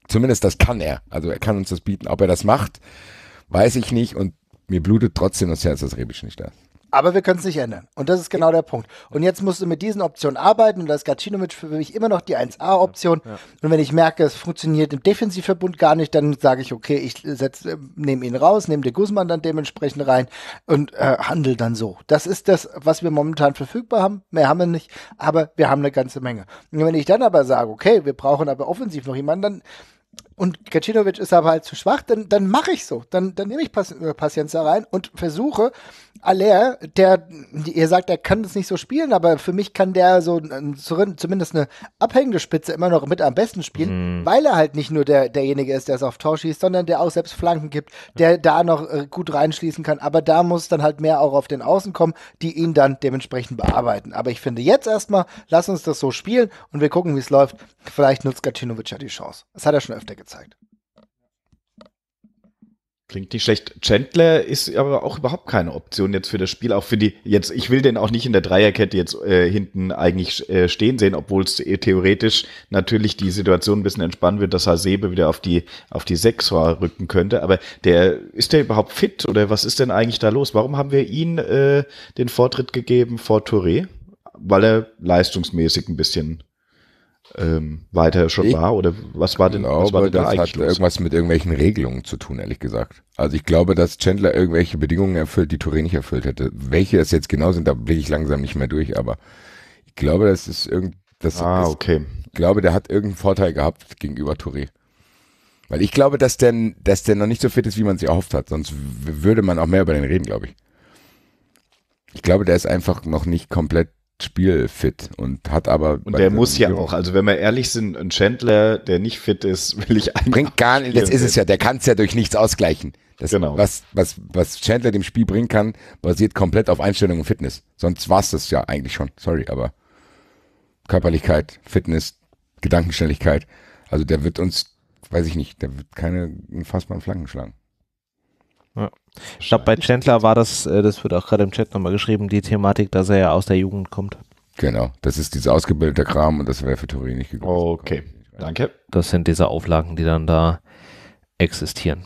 Zumindest das kann er. Also er kann uns das bieten. Ob er das macht, weiß ich nicht. Und mir blutet trotzdem das Herz, dass Rebic nicht da ist. Aber wir können es nicht ändern. Und das ist genau der Punkt. Und jetzt musst du mit diesen Optionen arbeiten. Und da ist Gacinovic für mich immer noch die 1A-Option. Ja, ja. Und wenn ich merke, es funktioniert im Defensivverbund gar nicht, dann sage ich, okay, ich äh, nehme ihn raus, nehme den Guzman dann dementsprechend rein und äh, handle dann so. Das ist das, was wir momentan verfügbar haben. Mehr haben wir nicht, aber wir haben eine ganze Menge. Und wenn ich dann aber sage, okay, wir brauchen aber offensiv noch jemanden, dann und Gacinovic ist aber halt zu schwach, dann, dann mache ich so. Dann, dann nehme ich Pas äh, Pacienza rein und versuche, aller, der, ihr sagt, er kann das nicht so spielen, aber für mich kann der so ähm, zumindest eine abhängende Spitze immer noch mit am besten spielen, mhm. weil er halt nicht nur der, derjenige ist, der es auf Tor schießt, sondern der auch selbst Flanken gibt, der da noch äh, gut reinschließen kann. Aber da muss dann halt mehr auch auf den Außen kommen, die ihn dann dementsprechend bearbeiten. Aber ich finde jetzt erstmal, lass uns das so spielen und wir gucken, wie es läuft. Vielleicht nutzt Gacinovic ja die Chance. Das hat er schon öfter gezeigt. Klingt nicht schlecht. Chandler ist aber auch überhaupt keine Option jetzt für das Spiel, auch für die, jetzt, ich will den auch nicht in der Dreierkette jetzt äh, hinten eigentlich äh, stehen sehen, obwohl es äh, theoretisch natürlich die Situation ein bisschen entspannen wird, dass Hasebe wieder auf die, auf die Sechser rücken könnte, aber der, ist der überhaupt fit oder was ist denn eigentlich da los? Warum haben wir ihn äh, den Vortritt gegeben vor Touré? Weil er leistungsmäßig ein bisschen ähm, weiter schon ich war? Oder was war denn, glaube, was war denn da das eigentlich hat los? irgendwas mit irgendwelchen Regelungen zu tun, ehrlich gesagt. Also ich glaube, dass Chandler irgendwelche Bedingungen erfüllt, die Touré nicht erfüllt hätte. Welche es jetzt genau sind, da blicke ich langsam nicht mehr durch, aber ich glaube, das ist irgend, das ah, ist, okay. ich glaube, der hat irgendeinen Vorteil gehabt gegenüber Touré. Weil ich glaube, dass der, dass der noch nicht so fit ist, wie man sich erhofft hat. Sonst würde man auch mehr über den reden, glaube ich. Ich glaube, der ist einfach noch nicht komplett spielfit und hat aber. Und der muss ja auch. Also wenn wir ehrlich sind, ein Chandler, der nicht fit ist, will ich eigentlich. Bringt gar nicht, Jetzt ist es ja, der kann es ja durch nichts ausgleichen. Das, genau. Was, was, was Chandler dem Spiel bringen kann, basiert komplett auf Einstellung und Fitness. Sonst war es das ja eigentlich schon. Sorry, aber Körperlichkeit, Fitness, Gedankenschnelligkeit. Also der wird uns, weiß ich nicht, der wird keine unfassbaren Flanken schlagen. Ja. Ich glaube, bei Chandler war das, äh, das wird auch gerade im Chat nochmal geschrieben, die Thematik, dass er ja aus der Jugend kommt. Genau, das ist dieses ausgebildete Kram und das wäre für Turin nicht gegangen. Okay, danke. Das sind diese Auflagen, die dann da existieren.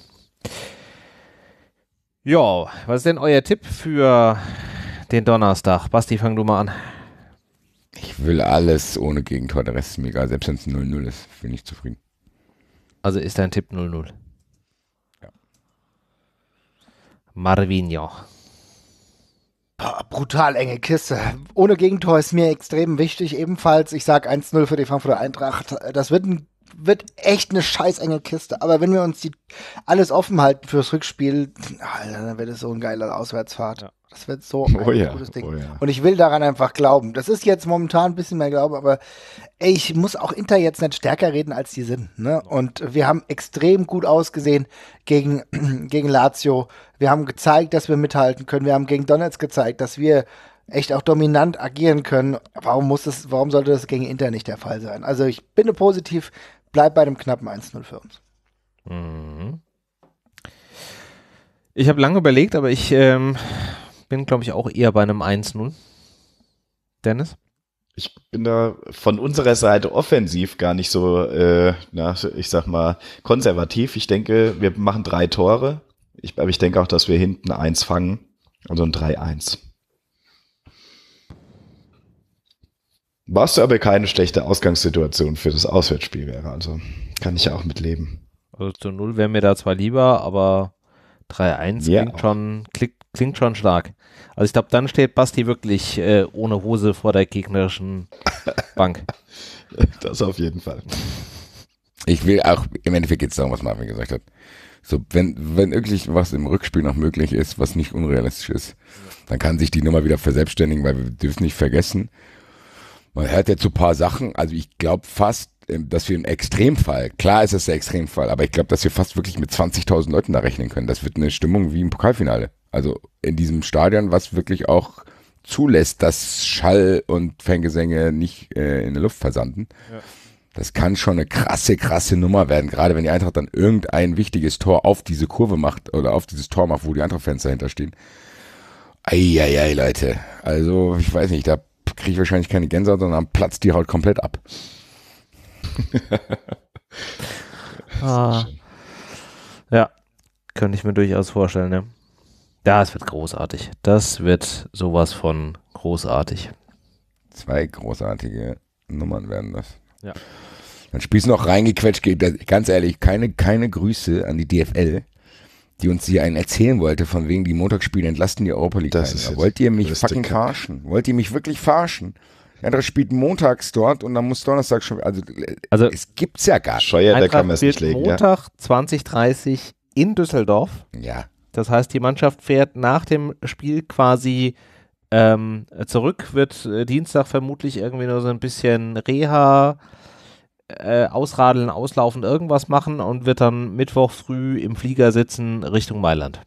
Ja, was ist denn euer Tipp für den Donnerstag? Basti, fang du mal an. Ich will alles ohne Gegentor, der Rest ist mir egal. Selbst wenn es 0-0 ist, bin ich zufrieden. Also ist dein Tipp 0-0? Marvinho. Brutal enge Kiste. Ohne Gegentor ist mir extrem wichtig. Ebenfalls, ich sage 1-0 für die Frankfurter Eintracht. Das wird ein wird echt eine scheiß enge Kiste. Aber wenn wir uns die alles offen halten fürs Rückspiel, dann wird es so ein geiler Auswärtsfahrt. Ja. Das wird so oh ein oh ja, gutes Ding. Oh ja. Und ich will daran einfach glauben. Das ist jetzt momentan ein bisschen mehr Glaube, aber ey, ich muss auch Inter jetzt nicht stärker reden, als die sind. Ne? Und wir haben extrem gut ausgesehen gegen, gegen Lazio. Wir haben gezeigt, dass wir mithalten können. Wir haben gegen Donetz gezeigt, dass wir echt auch dominant agieren können. Warum muss das, warum sollte das gegen Inter nicht der Fall sein? Also ich bin positiv, bleibt bei dem knappen 1-0 für uns. Mhm. Ich habe lange überlegt, aber ich ähm, bin, glaube ich, auch eher bei einem 1-0. Dennis? Ich bin da von unserer Seite offensiv gar nicht so, äh, na, ich sag mal, konservativ. Ich denke, wir machen drei Tore. Ich, aber ich denke auch, dass wir hinten eins fangen. Also ein 3-1. Warst du aber keine schlechte Ausgangssituation für das Auswärtsspiel wäre. Also kann ich ja auch mitleben. Also zu null wäre mir da zwar lieber, aber 3-1 ja, klingt, schon, klingt, klingt, schon stark. Also ich glaube, dann steht Basti wirklich äh, ohne Hose vor der gegnerischen Bank. Das auf jeden Fall. Ich will auch, im Endeffekt jetzt sagen, was Marvin gesagt hat. So, wenn, wenn wirklich was im Rückspiel noch möglich ist, was nicht unrealistisch ist, dann kann sich die Nummer wieder verselbstständigen, weil wir dürfen nicht vergessen, man hört jetzt so paar Sachen, also ich glaube fast, ähm, dass wir im Extremfall, klar ist es der Extremfall, aber ich glaube, dass wir fast wirklich mit 20.000 Leuten da rechnen können. Das wird eine Stimmung wie im Pokalfinale. Also in diesem Stadion, was wirklich auch zulässt, dass Schall und Fangesänge nicht äh, in der Luft versanden. Ja. Das kann schon eine krasse, krasse Nummer werden, gerade wenn die Eintracht dann irgendein wichtiges Tor auf diese Kurve macht oder auf dieses Tor macht, wo die Eintracht-Fans dahinter stehen. Eieiei, Leute. Also, ich weiß nicht, da kriege ich wahrscheinlich keine Gänsehaut, sondern platzt die Haut komplett ab. ah. Ja, könnte ich mir durchaus vorstellen, ja. es wird großartig. Das wird sowas von großartig. Zwei großartige Nummern werden das. Ja. Dann spielst du noch reingequetscht. Ganz ehrlich, keine, keine Grüße an die DFL die uns hier einen erzählen wollte, von wegen die Montagsspiele entlasten die Europa League. Das ist wollt ihr mich fucking Kack. verarschen? Wollt ihr mich wirklich verarschen? Der andere spielt montags dort und dann muss Donnerstag schon. Also, also es gibt's ja gar nicht. Scheuer, der kann man es nicht legen. Montag ja? 20.30 in Düsseldorf. Ja. Das heißt, die Mannschaft fährt nach dem Spiel quasi ähm, zurück, wird äh, Dienstag vermutlich irgendwie nur so ein bisschen Reha äh, ausradeln, auslaufen, irgendwas machen und wird dann Mittwoch früh im Flieger sitzen Richtung Mailand.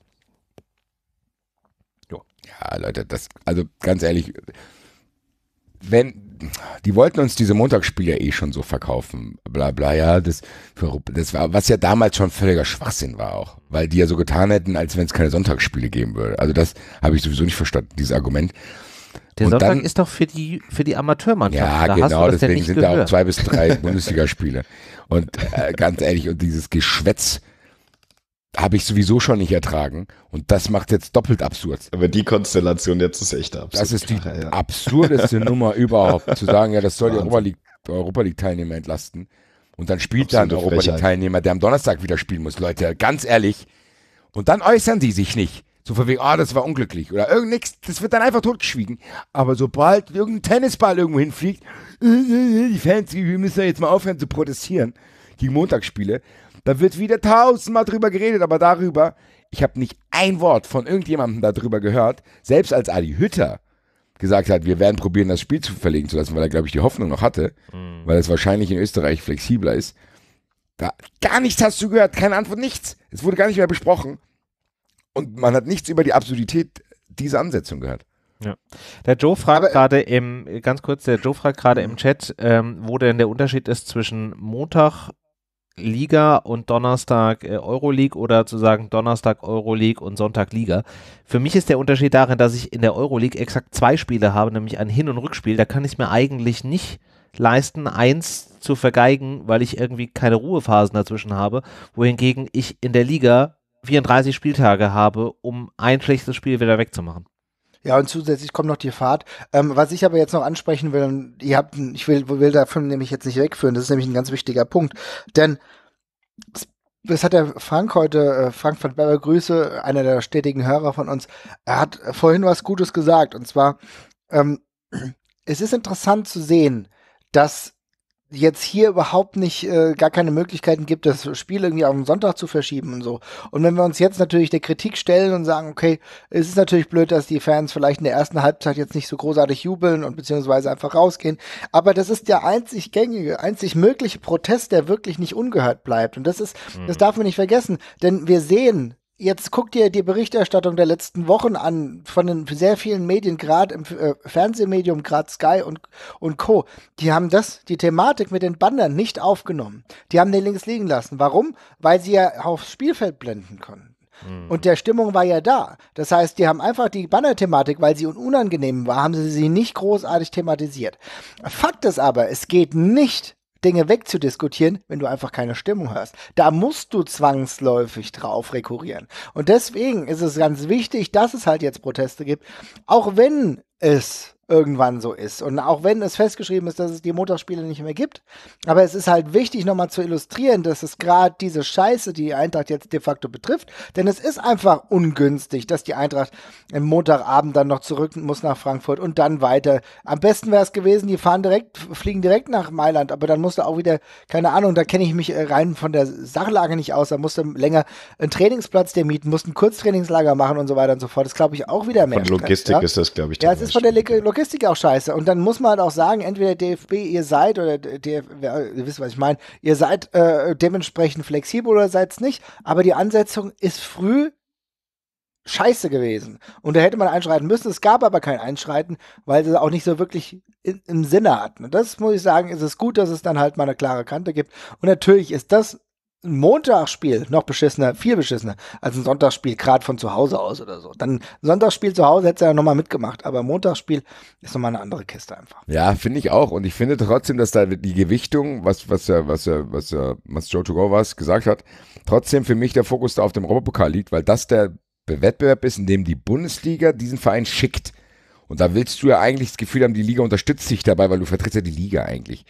Jo. Ja, Leute, das, also ganz ehrlich, wenn, die wollten uns diese Montagsspiele eh schon so verkaufen, bla bla, ja, das, das war, was ja damals schon völliger Schwachsinn war auch, weil die ja so getan hätten, als wenn es keine Sonntagsspiele geben würde. Also das habe ich sowieso nicht verstanden, dieses Argument. Der und Sonntag dann, ist doch für die, für die Amateurmannschaft. Ja, da genau, deswegen sind gehört. da auch zwei bis drei Bundesligaspiele. Und äh, ganz ehrlich, und dieses Geschwätz habe ich sowieso schon nicht ertragen. Und das macht jetzt doppelt absurd. Aber die Konstellation jetzt ist echt absurd. Das ist die ja, ja. absurdeste Nummer überhaupt, zu sagen, ja, das soll Wahnsinn. die Europa League, Europa League Teilnehmer entlasten. Und dann spielt da ein Europa League Teilnehmer, der am Donnerstag wieder spielen muss. Leute, ganz ehrlich. Und dann äußern die sich nicht. So von wegen, ah, das war unglücklich oder irgend nichts, das wird dann einfach totgeschwiegen. Aber sobald irgendein Tennisball irgendwo hinfliegt, äh, äh, äh, die Fans, wir müssen ja jetzt mal aufhören zu protestieren gegen Montagsspiele, da wird wieder tausendmal drüber geredet, aber darüber, ich habe nicht ein Wort von irgendjemandem darüber gehört, selbst als Adi Hütter gesagt hat, wir werden probieren, das Spiel zu verlegen zu lassen, weil er, glaube ich, die Hoffnung noch hatte, mhm. weil es wahrscheinlich in Österreich flexibler ist. Da, gar nichts hast du gehört, keine Antwort, nichts. Es wurde gar nicht mehr besprochen. Und man hat nichts über die Absurdität dieser Ansetzung gehört. Ja. Der Joe fragt äh, gerade im, ganz kurz, der Joe fragt gerade im mhm. Chat, ähm, wo denn der Unterschied ist zwischen Montag Liga und Donnerstag äh, Euroleague oder zu sagen Donnerstag Euroleague und Sonntag Liga. Für mich ist der Unterschied darin, dass ich in der Euroleague exakt zwei Spiele habe, nämlich ein Hin- und Rückspiel. Da kann ich mir eigentlich nicht leisten, eins zu vergeigen, weil ich irgendwie keine Ruhephasen dazwischen habe, wohingegen ich in der Liga 34 Spieltage habe, um ein schlechtes Spiel wieder wegzumachen. Ja, und zusätzlich kommt noch die Fahrt. Ähm, was ich aber jetzt noch ansprechen will, ihr habt, ich will, will davon nämlich jetzt nicht wegführen, das ist nämlich ein ganz wichtiger Punkt. Denn das hat der Frank heute, äh, Frank von Berber, Grüße, einer der stetigen Hörer von uns, er hat vorhin was Gutes gesagt. Und zwar, ähm, es ist interessant zu sehen, dass jetzt hier überhaupt nicht, äh, gar keine Möglichkeiten gibt, das Spiel irgendwie auf den Sonntag zu verschieben und so. Und wenn wir uns jetzt natürlich der Kritik stellen und sagen, okay, es ist natürlich blöd, dass die Fans vielleicht in der ersten Halbzeit jetzt nicht so großartig jubeln und beziehungsweise einfach rausgehen, aber das ist der einzig gängige, einzig mögliche Protest, der wirklich nicht ungehört bleibt. Und das ist, mhm. das hm. darf man nicht vergessen, denn wir sehen, jetzt guck dir die Berichterstattung der letzten Wochen an, von den sehr vielen Medien, gerade im äh, Fernsehmedium, gerade Sky und, und Co. Die haben das, die Thematik mit den Bandern nicht aufgenommen. Die haben den links liegen lassen. Warum? Weil sie ja aufs Spielfeld blenden konnten. Mhm. Und der Stimmung war ja da. Das heißt, die haben einfach die Banner-Thematik, weil sie unangenehm war, haben sie sie nicht großartig thematisiert. Fakt ist aber, es geht nicht Dinge wegzudiskutieren, wenn du einfach keine Stimmung hast. Da musst du zwangsläufig drauf rekurrieren. Und deswegen ist es ganz wichtig, dass es halt jetzt Proteste gibt, auch wenn es irgendwann so ist. Und auch wenn es festgeschrieben ist, dass es die Montagsspiele nicht mehr gibt, aber es ist halt wichtig, nochmal zu illustrieren, dass es gerade diese Scheiße, die, die Eintracht jetzt de facto betrifft, denn es ist einfach ungünstig, dass die Eintracht am Montagabend dann noch zurück muss nach Frankfurt und dann weiter. Am besten wäre es gewesen, die fahren direkt, fliegen direkt nach Mailand, aber dann musste auch wieder, keine Ahnung, da kenne ich mich äh, rein von der Sachlage nicht aus, da musste länger einen Trainingsplatz der mieten, mussten Kurztrainingslager machen und so weiter und so fort. Das glaube ich auch wieder mehr. Von Logistik ja? ist das, glaube ich. Ja, es ist von der Logistik Logistik auch scheiße. Und dann muss man halt auch sagen, entweder DFB, ihr seid, oder DF, ihr wisst, was ich meine, ihr seid äh, dementsprechend flexibel oder seid es nicht. Aber die Ansetzung ist früh scheiße gewesen. Und da hätte man einschreiten müssen. Es gab aber kein Einschreiten, weil sie auch nicht so wirklich in, im Sinne hatten. Und das muss ich sagen, ist es gut, dass es dann halt mal eine klare Kante gibt. Und natürlich ist das ein Montagsspiel noch beschissener, viel beschissener als ein Sonntagsspiel, gerade von zu Hause aus oder so. Dann Sonntagsspiel zu Hause hätte er ja nochmal mitgemacht, aber Montagsspiel ist nochmal eine andere Kiste einfach. Ja, finde ich auch. Und ich finde trotzdem, dass da die Gewichtung, was, was ja, was ja, was was Joe to go was gesagt hat, trotzdem für mich der Fokus da auf dem Europapokal liegt, weil das der Wettbewerb ist, in dem die Bundesliga diesen Verein schickt. Und da willst du ja eigentlich das Gefühl haben, die Liga unterstützt dich dabei, weil du vertrittst ja die Liga eigentlich.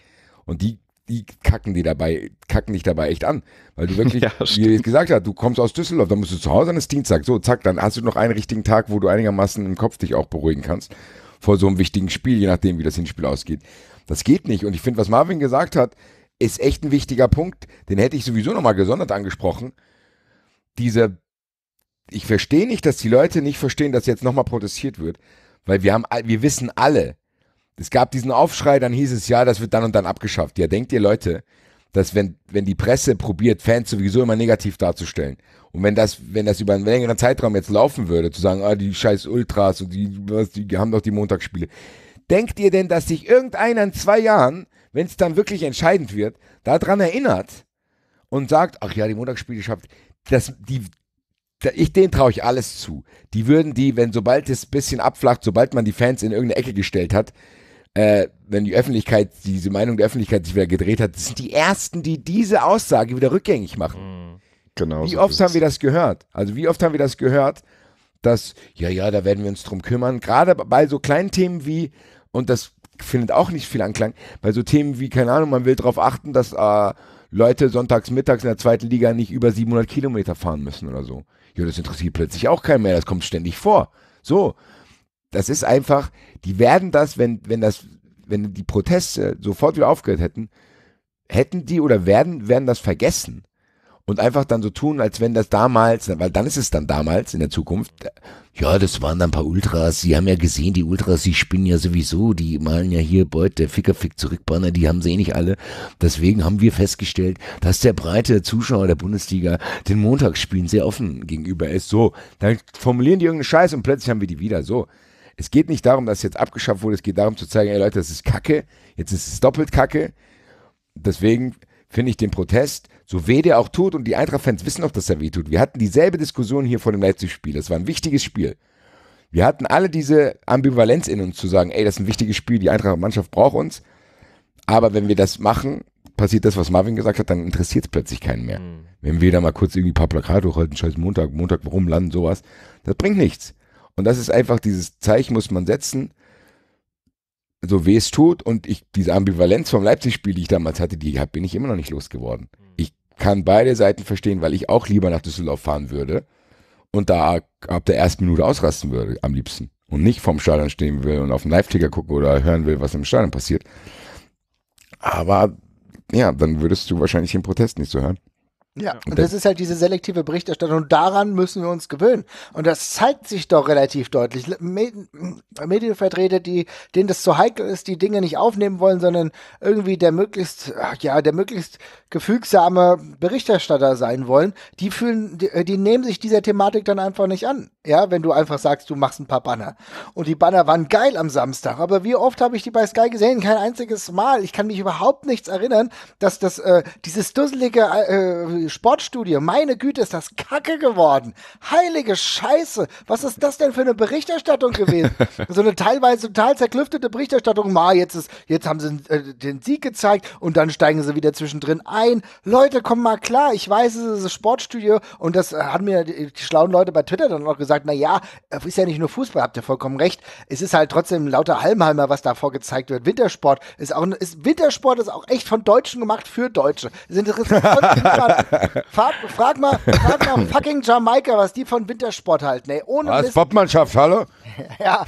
Und die die kacken die dabei, kacken dich dabei echt an. Weil du wirklich, ja, wie gesagt hast, du kommst aus Düsseldorf, dann musst du zu Hause an das Dienstag. So, zack, dann hast du noch einen richtigen Tag, wo du einigermaßen im Kopf dich auch beruhigen kannst. Vor so einem wichtigen Spiel, je nachdem, wie das Hinspiel ausgeht. Das geht nicht. Und ich finde, was Marvin gesagt hat, ist echt ein wichtiger Punkt. Den hätte ich sowieso nochmal gesondert angesprochen. Diese, ich verstehe nicht, dass die Leute nicht verstehen, dass jetzt nochmal protestiert wird. Weil wir haben, wir wissen alle, es gab diesen Aufschrei, dann hieß es, ja, das wird dann und dann abgeschafft. Ja, denkt ihr Leute, dass wenn, wenn die Presse probiert, Fans sowieso immer negativ darzustellen und wenn das, wenn das über einen längeren Zeitraum jetzt laufen würde, zu sagen, ah, die scheiß Ultras und die, was, die haben doch die Montagsspiele. Denkt ihr denn, dass sich irgendeiner in zwei Jahren, wenn es dann wirklich entscheidend wird, daran erinnert und sagt, ach ja, die Montagsspiele schafft, dass die, ich denen traue ich alles zu. Die würden die, wenn sobald es ein bisschen abflacht, sobald man die Fans in irgendeine Ecke gestellt hat, äh, wenn die Öffentlichkeit, diese Meinung der Öffentlichkeit sich wieder gedreht hat, das sind die Ersten, die diese Aussage wieder rückgängig machen. Mhm. Genau. Wie oft haben wir das gehört? Also wie oft haben wir das gehört, dass, ja, ja, da werden wir uns drum kümmern. Gerade bei so kleinen Themen wie, und das findet auch nicht viel Anklang, bei so Themen wie, keine Ahnung, man will darauf achten, dass äh, Leute sonntags, mittags in der zweiten Liga nicht über 700 Kilometer fahren müssen oder so. Ja, das interessiert plötzlich auch keinen mehr, das kommt ständig vor. So, das ist einfach, die werden das, wenn, wenn das, wenn die Proteste sofort wieder aufgehört hätten, hätten die oder werden, werden das vergessen und einfach dann so tun, als wenn das damals, weil dann ist es dann damals in der Zukunft, ja, das waren dann ein paar Ultras, sie haben ja gesehen, die Ultras, die spinnen ja sowieso, die malen ja hier Beut, der Ficker fickt zurückbanner, die haben sie eh nicht alle. Deswegen haben wir festgestellt, dass der breite Zuschauer der Bundesliga den Montagsspielen sehr offen gegenüber ist. So, dann formulieren die irgendeinen Scheiß und plötzlich haben wir die wieder. So, es geht nicht darum, dass es jetzt abgeschafft wurde, es geht darum zu zeigen, ey Leute, das ist Kacke, jetzt ist es doppelt Kacke. Deswegen finde ich den Protest, so weh der auch tut, und die Eintracht-Fans wissen auch, dass er weh tut. Wir hatten dieselbe Diskussion hier vor dem Leipzig-Spiel. Das war ein wichtiges Spiel. Wir hatten alle diese Ambivalenz in uns zu sagen, ey, das ist ein wichtiges Spiel, die Eintracht-Mannschaft braucht uns. Aber wenn wir das machen, passiert das, was Marvin gesagt hat, dann interessiert es plötzlich keinen mehr. Mhm. Wenn wir da mal kurz irgendwie ein paar Plakate hochhalten, scheiß Montag, Montag, warum landen, sowas, das bringt nichts. Und das ist einfach dieses Zeichen muss man setzen, so weh es tut. Und ich, diese Ambivalenz vom Leipzig-Spiel, die ich damals hatte, die bin ich immer noch nicht losgeworden. Mhm. Ich kann beide Seiten verstehen, weil ich auch lieber nach Düsseldorf fahren würde und da ab der ersten Minute ausrasten würde, am liebsten. Und nicht vom Stadion stehen will und auf den Live-Ticker gucken oder hören will, was im Stadion passiert. Aber ja, dann würdest du wahrscheinlich den Protest nicht so hören. Ja, und das ist halt diese selektive Berichterstattung. daran müssen wir uns gewöhnen. Und das zeigt sich doch relativ deutlich. Med äh, Medienvertreter, die, denen das zu heikel ist, die Dinge nicht aufnehmen wollen, sondern irgendwie der möglichst, ja, der möglichst gefügsame Berichterstatter sein wollen, die fühlen, die, äh, die nehmen sich dieser Thematik dann einfach nicht an. Ja, wenn du einfach sagst, du machst ein paar Banner. Und die Banner waren geil am Samstag. Aber wie oft habe ich die bei Sky gesehen? Kein einziges Mal. Ich kann mich überhaupt nichts erinnern, dass das, äh, dieses dusselige, äh, Sportstudio. Meine Güte, ist das Kacke geworden. Heilige Scheiße. Was ist das denn für eine Berichterstattung gewesen? so eine teilweise total zerklüftete Berichterstattung. Ma, jetzt ist, jetzt haben sie äh, den Sieg gezeigt und dann steigen sie wieder zwischendrin ein. Leute, komm mal klar. Ich weiß, es ist ein Sportstudio und das äh, haben mir die, die schlauen Leute bei Twitter dann auch gesagt. Na ja, äh, ist ja nicht nur Fußball. Habt ihr vollkommen recht. Es ist halt trotzdem lauter Halmhalmer, was davor gezeigt wird. Wintersport ist auch, ist, Wintersport ist auch echt von Deutschen gemacht für Deutsche. Sind das frag, frag, mal, frag mal fucking Jamaika, was die von Wintersport halten, ey. Ohne was, Popmannschaft, hallo? ja,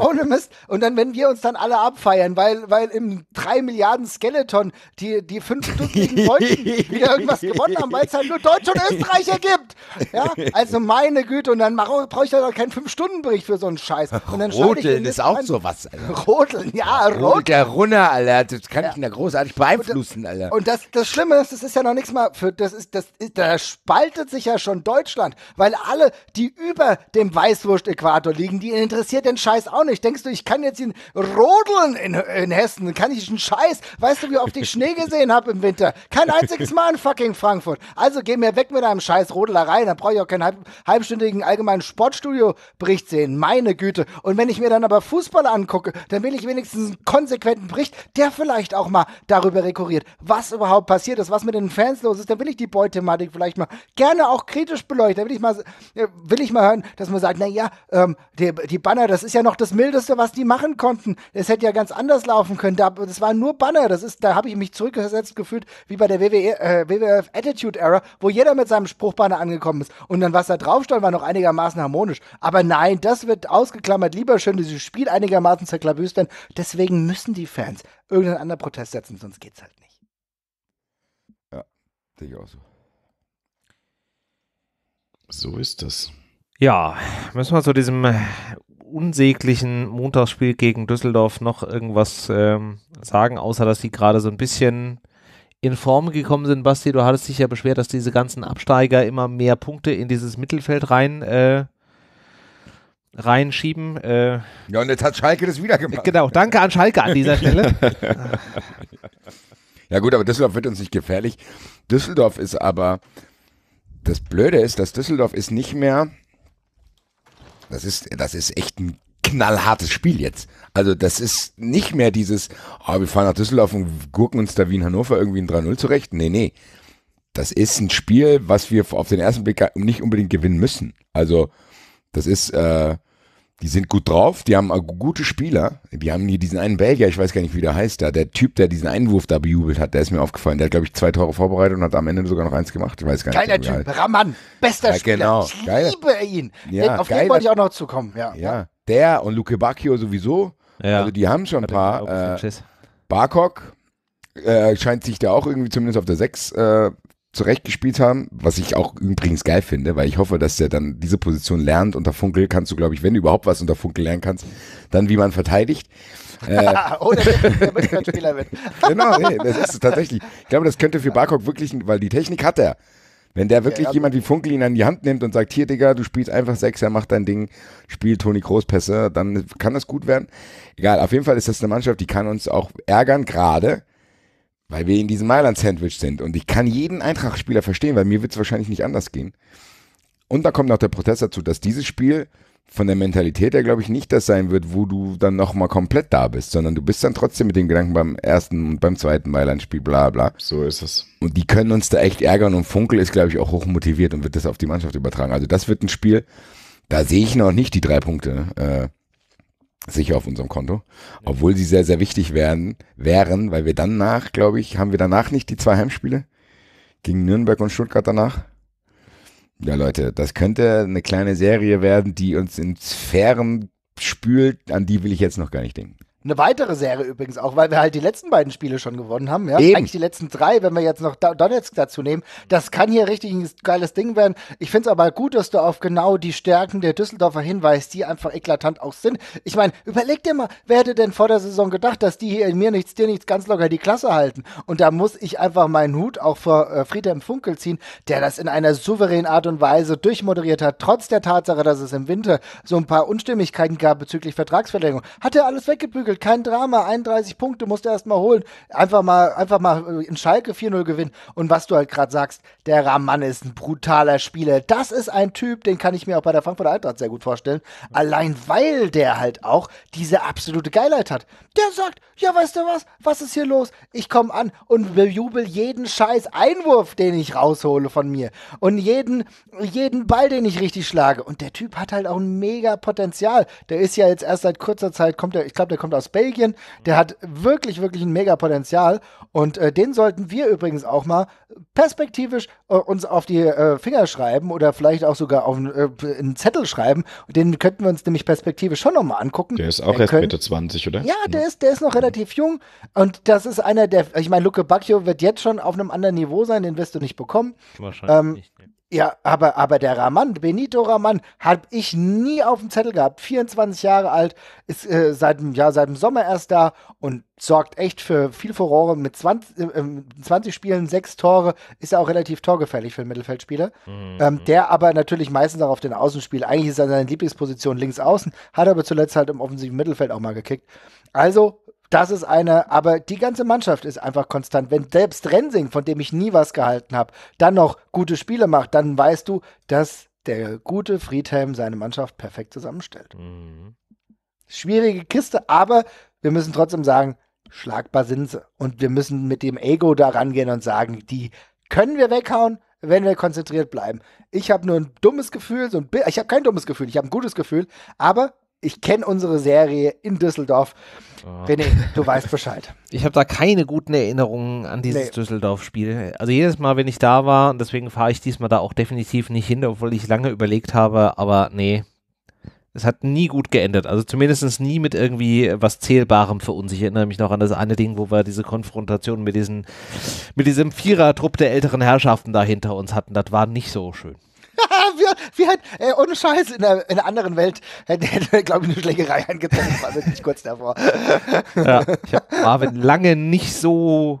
ohne Mist. Und dann, wenn wir uns dann alle abfeiern, weil, weil im 3 Milliarden Skeleton die, die fünf dutzenden Deutschen wieder irgendwas gewonnen haben, weil es halt nur Deutsche und Österreicher gibt. Ja, also meine Güte, und dann brauche ich ja keinen Fünf-Stunden-Bericht für so einen Scheiß. Und dann Rodeln ist auch sowas, Alter. Rodeln, ja, Rodeln. der Runner, Alter, das kann ja. ich da großartig beeinflussen, und, Alter. Und das, das Schlimme ist, das ist ja noch nichts mal für, das ist, das, da spaltet sich ja schon Deutschland, weil alle, die über dem Weißwurst-Äquator liegen, die in interessiert den Scheiß auch nicht. Denkst du, ich kann jetzt ihn rodeln in, in Hessen? Kann ich einen Scheiß? Weißt du, wie oft ich Schnee gesehen habe im Winter? Kein einziges Mal in fucking Frankfurt. Also geh mir weg mit einem Scheiß Rodelerei. Dann brauche ich auch keinen halb, halbstündigen allgemeinen Sportstudio-Bericht sehen. Meine Güte. Und wenn ich mir dann aber Fußball angucke, dann will ich wenigstens einen konsequenten Bericht, der vielleicht auch mal darüber rekurriert, was überhaupt passiert ist, was mit den Fans los ist. Dann will ich die Beuthematik vielleicht mal gerne auch kritisch beleuchten. Da will ich mal, äh, will ich mal hören, dass man sagt, naja, ähm, die, die die Banner, das ist ja noch das Mildeste, was die machen konnten. Es hätte ja ganz anders laufen können. Da, das waren nur Banner. Das ist, da habe ich mich zurückgesetzt gefühlt, wie bei der WWE, äh, WWF Attitude Era, wo jeder mit seinem Spruchbanner angekommen ist. Und dann, was da drauf stand, war noch einigermaßen harmonisch. Aber nein, das wird ausgeklammert. Lieber schön dieses Spiel einigermaßen zerklabüstern. Deswegen müssen die Fans irgendeinen anderen Protest setzen, sonst geht's halt nicht. Ja, denke ich auch so. So ist das. Ja, müssen wir zu diesem unsäglichen Montagsspiel gegen Düsseldorf noch irgendwas ähm, sagen, außer dass sie gerade so ein bisschen in Form gekommen sind. Basti, du hattest dich ja beschwert, dass diese ganzen Absteiger immer mehr Punkte in dieses Mittelfeld rein äh, reinschieben. Äh, ja, und jetzt hat Schalke das wieder gemacht. Genau, danke an Schalke an dieser Stelle. ja gut, aber Düsseldorf wird uns nicht gefährlich. Düsseldorf ist aber, das Blöde ist, dass Düsseldorf ist nicht mehr das ist, das ist echt ein knallhartes Spiel jetzt. Also das ist nicht mehr dieses, oh, wir fahren nach Düsseldorf und gurken uns da wie in Hannover irgendwie ein 3-0 zurecht. Nee, nee. Das ist ein Spiel, was wir auf den ersten Blick nicht unbedingt gewinnen müssen. Also das ist, äh, die sind gut drauf, die haben gute Spieler. Die haben hier diesen einen Belgier, ich weiß gar nicht, wie der heißt da. Der Typ, der diesen Einwurf da bejubelt hat, der ist mir aufgefallen. Der hat, glaube ich, zwei Tore vorbereitet und hat am Ende sogar noch eins gemacht. Ich weiß gar geiler nicht. Geiler Typ, Ramann, bester ja, genau. Spieler. Ich geiler. liebe ihn. Ja, Auf geiler. den wollte ich auch noch zukommen. Ja, ja. der und Luke Bacchio sowieso. Ja. Also die haben schon ein paar. Äh, Barkok äh, scheint sich da auch irgendwie zumindest auf der 6 äh, zurechtgespielt haben, was ich auch übrigens geil finde, weil ich hoffe, dass der dann diese Position lernt. Unter Funkel kannst du, glaube ich, wenn du überhaupt was unter Funkel lernen kannst, dann wie man verteidigt. äh, Oder der wird kein Spieler wird. genau, das ist es tatsächlich. Ich glaube, das könnte für Barkok wirklich, weil die Technik hat er. Wenn der wirklich ja, jemand wie Funkel ihn an die Hand nimmt und sagt, hier Digga, du spielst einfach sechs, er macht dein Ding, spiel Toni Großpässe, dann kann das gut werden. Egal, auf jeden Fall ist das eine Mannschaft, die kann uns auch ärgern, gerade weil wir in diesem Mailand-Sandwich sind. Und ich kann jeden Eintracht-Spieler verstehen, weil mir wird es wahrscheinlich nicht anders gehen. Und da kommt noch der Protest dazu, dass dieses Spiel von der Mentalität her, glaube ich, nicht das sein wird, wo du dann nochmal komplett da bist, sondern du bist dann trotzdem mit dem Gedanken beim ersten und beim zweiten Mailand-Spiel, bla bla. So ist es. Und die können uns da echt ärgern und Funkel ist, glaube ich, auch hochmotiviert und wird das auf die Mannschaft übertragen. Also das wird ein Spiel, da sehe ich noch nicht die drei Punkte. Äh, sicher auf unserem Konto, obwohl sie sehr, sehr wichtig wären, wären, weil wir danach, glaube ich, haben wir danach nicht die zwei Heimspiele gegen Nürnberg und Stuttgart danach. Ja, Leute, das könnte eine kleine Serie werden, die uns in Sphären spült, an die will ich jetzt noch gar nicht denken. Eine weitere Serie übrigens auch, weil wir halt die letzten beiden Spiele schon gewonnen haben. Ja? Eben. Eigentlich die letzten drei, wenn wir jetzt noch Donetsk dazu nehmen. Das kann hier richtig ein geiles Ding werden. Ich finde es aber gut, dass du auf genau die Stärken der Düsseldorfer hinweist, die einfach eklatant auch sind. Ich meine, überleg dir mal, wer hätte denn vor der Saison gedacht, dass die hier in mir nichts, dir nichts ganz locker die Klasse halten? Und da muss ich einfach meinen Hut auch vor äh, Friedhelm Funkel ziehen, der das in einer souveränen Art und Weise durchmoderiert hat, trotz der Tatsache, dass es im Winter so ein paar Unstimmigkeiten gab bezüglich Vertragsverlängerung. Hat er alles weggebügelt? Bielefeld, kein Drama, 31 Punkte musst du erstmal holen. Einfach mal, einfach mal in Schalke 4-0 gewinnen. Und was du halt gerade sagst, der Rahman ist ein brutaler Spieler. Das ist ein Typ, den kann ich mir auch bei der Frankfurter Eintracht sehr gut vorstellen. Allein weil der halt auch diese absolute Geilheit hat. Der sagt, ja, weißt du was, was ist hier los? Ich komme an und bejubel jeden scheiß Einwurf, den ich raushole von mir. Und jeden, jeden Ball, den ich richtig schlage. Und der Typ hat halt auch ein mega Potenzial. Der ist ja jetzt erst seit kurzer Zeit, kommt er, ich glaube, der kommt aus Belgien. Der hat wirklich, wirklich ein mega Potenzial. Und äh, den sollten wir übrigens auch mal perspektivisch äh, uns auf die äh, Finger schreiben oder vielleicht auch sogar auf äh, einen Zettel schreiben. den könnten wir uns nämlich perspektivisch schon nochmal angucken. Der ist auch wir erst können, Mitte 20, oder? Ja, der, mhm. ist, der ist noch relativ jung. Und das ist einer der, ich meine, Luke Bacchio wird jetzt schon auf einem anderen Niveau sein. Den wirst du nicht bekommen. Wahrscheinlich. Ähm, nicht. Ja, aber, aber der Raman, Benito Raman, habe ich nie auf dem Zettel gehabt. 24 Jahre alt, ist äh, seit, ja, seit dem Sommer erst da und sorgt echt für viel Furore. Mit 20, äh, 20 ähm, Spielen, sechs Tore, ist er auch relativ torgefährlich für einen Mittelfeldspieler. Mhm. Ähm, mhm. der aber natürlich meistens auch auf den Außenspiel. Eigentlich ist er seine Lieblingsposition links außen, hat aber zuletzt halt im offensiven Mittelfeld auch mal gekickt. Also das ist eine, aber die ganze Mannschaft ist einfach konstant. Wenn selbst Rensing, von dem ich nie was gehalten habe, dann noch gute Spiele macht, dann weißt du, dass der gute Friedhelm seine Mannschaft perfekt zusammenstellt. Mhm. Schwierige Kiste, aber wir müssen trotzdem sagen, schlagbar sind sie. Und wir müssen mit dem Ego da rangehen und sagen, die können wir weghauen, wenn wir konzentriert bleiben. Ich habe nur ein dummes Gefühl, so ein ich habe kein dummes Gefühl, ich habe ein gutes Gefühl, aber ich kenne unsere Serie in Düsseldorf. Oh. René, du weißt Bescheid. Ich habe da keine guten Erinnerungen an dieses nee. Düsseldorf-Spiel. Also jedes Mal, wenn ich da war, und deswegen fahre ich diesmal da auch definitiv nicht hin, obwohl ich lange überlegt habe, aber nee. Es hat nie gut geändert. Also zumindest nie mit irgendwie was Zählbarem für uns. Ich erinnere mich noch an das eine Ding, wo wir diese Konfrontation mit, diesen, mit diesem Vierertrupp der älteren Herrschaften da hinter uns hatten. Das war nicht so schön. wir, wir hat, ey, ohne Scheiß, in einer anderen Welt hätte er, glaube ich, eine Schlägerei angezogen. War wirklich kurz davor. ja, ich habe Marvin lange nicht so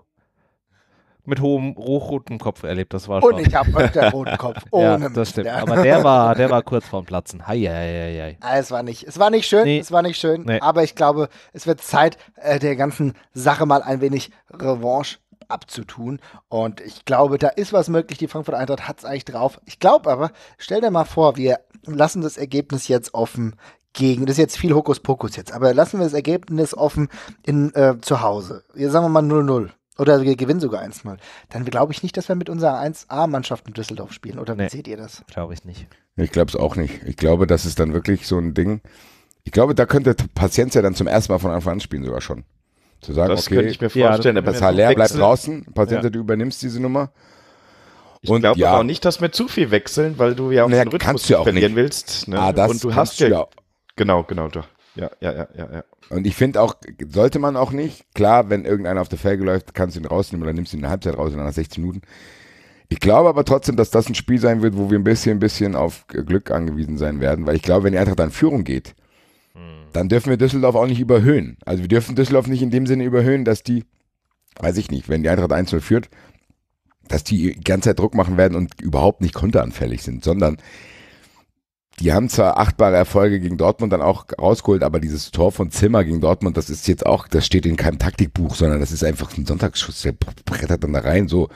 mit hohem hochrotem Kopf erlebt. Das war schon. Und ich habe öfter roten Kopf. Ohne ja, das stimmt. Ne? Aber der war, der war kurz vorm Platzen. Hei, hei, hei, hei. Ah, es war nicht, es war nicht schön, nee. es war nicht schön. Nee. Aber ich glaube, es wird Zeit, äh, der ganzen Sache mal ein wenig Revanche abzutun. Und ich glaube, da ist was möglich. Die Frankfurt Eintracht hat es eigentlich drauf. Ich glaube aber, stell dir mal vor, wir lassen das Ergebnis jetzt offen gegen, das ist jetzt viel Hokuspokus jetzt, aber lassen wir das Ergebnis offen in, äh, zu Hause. Jetzt sagen wir mal 0-0 oder wir gewinnen sogar 1-0, dann glaube ich nicht, dass wir mit unserer 1A-Mannschaft in Düsseldorf spielen. Oder wie nee, seht ihr das? Glaube ich nicht. Ich glaube es auch nicht. Ich glaube, das ist dann wirklich so ein Ding. Ich glaube, da könnte Patient ja dann zum ersten Mal von Anfang an spielen sogar schon. Zu sagen, das okay, könnte ich mir vorstellen. Ja, das Haller bleibt draußen, Patienten, ja. du übernimmst diese Nummer. Ich glaube ja. auch nicht, dass wir zu viel wechseln, weil du ja auch naja, den Rhythmus ja verlieren nicht. willst. Ne? Ah, das und du hast ja, Genau, genau, doch. Ja, ja, ja, ja, ja. Und ich finde auch, sollte man auch nicht. Klar, wenn irgendeiner auf der Felge läuft, kannst du ihn rausnehmen oder nimmst ihn in der Halbzeit raus in einer 16 Minuten. Ich glaube aber trotzdem, dass das ein Spiel sein wird, wo wir ein bisschen, ein bisschen auf Glück angewiesen sein werden, weil ich glaube, wenn die Eintracht an Führung geht, hm. dann dürfen wir Düsseldorf auch nicht überhöhen. Also wir dürfen Düsseldorf nicht in dem Sinne überhöhen, dass die, weiß ich nicht, wenn die Eintracht 1 führt, dass die die ganze Zeit Druck machen werden und überhaupt nicht konteranfällig sind, sondern die haben zwar achtbare Erfolge gegen Dortmund dann auch rausgeholt, aber dieses Tor von Zimmer gegen Dortmund, das ist jetzt auch, das steht in keinem Taktikbuch, sondern das ist einfach ein Sonntagsschuss, der brettert dann da rein, so.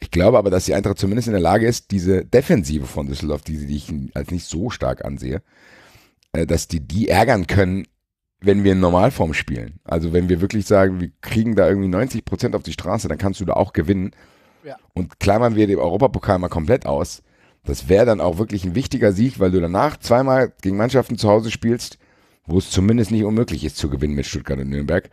Ich glaube aber, dass die Eintracht zumindest in der Lage ist, diese Defensive von Düsseldorf, die, die ich als nicht so stark ansehe, äh, dass die die ärgern können, wenn wir in Normalform spielen. Also wenn wir wirklich sagen, wir kriegen da irgendwie 90 Prozent auf die Straße, dann kannst du da auch gewinnen. Ja. Und klammern wir den Europapokal mal komplett aus. Das wäre dann auch wirklich ein wichtiger Sieg, weil du danach zweimal gegen Mannschaften zu Hause spielst, wo es zumindest nicht unmöglich ist zu gewinnen mit Stuttgart und Nürnberg.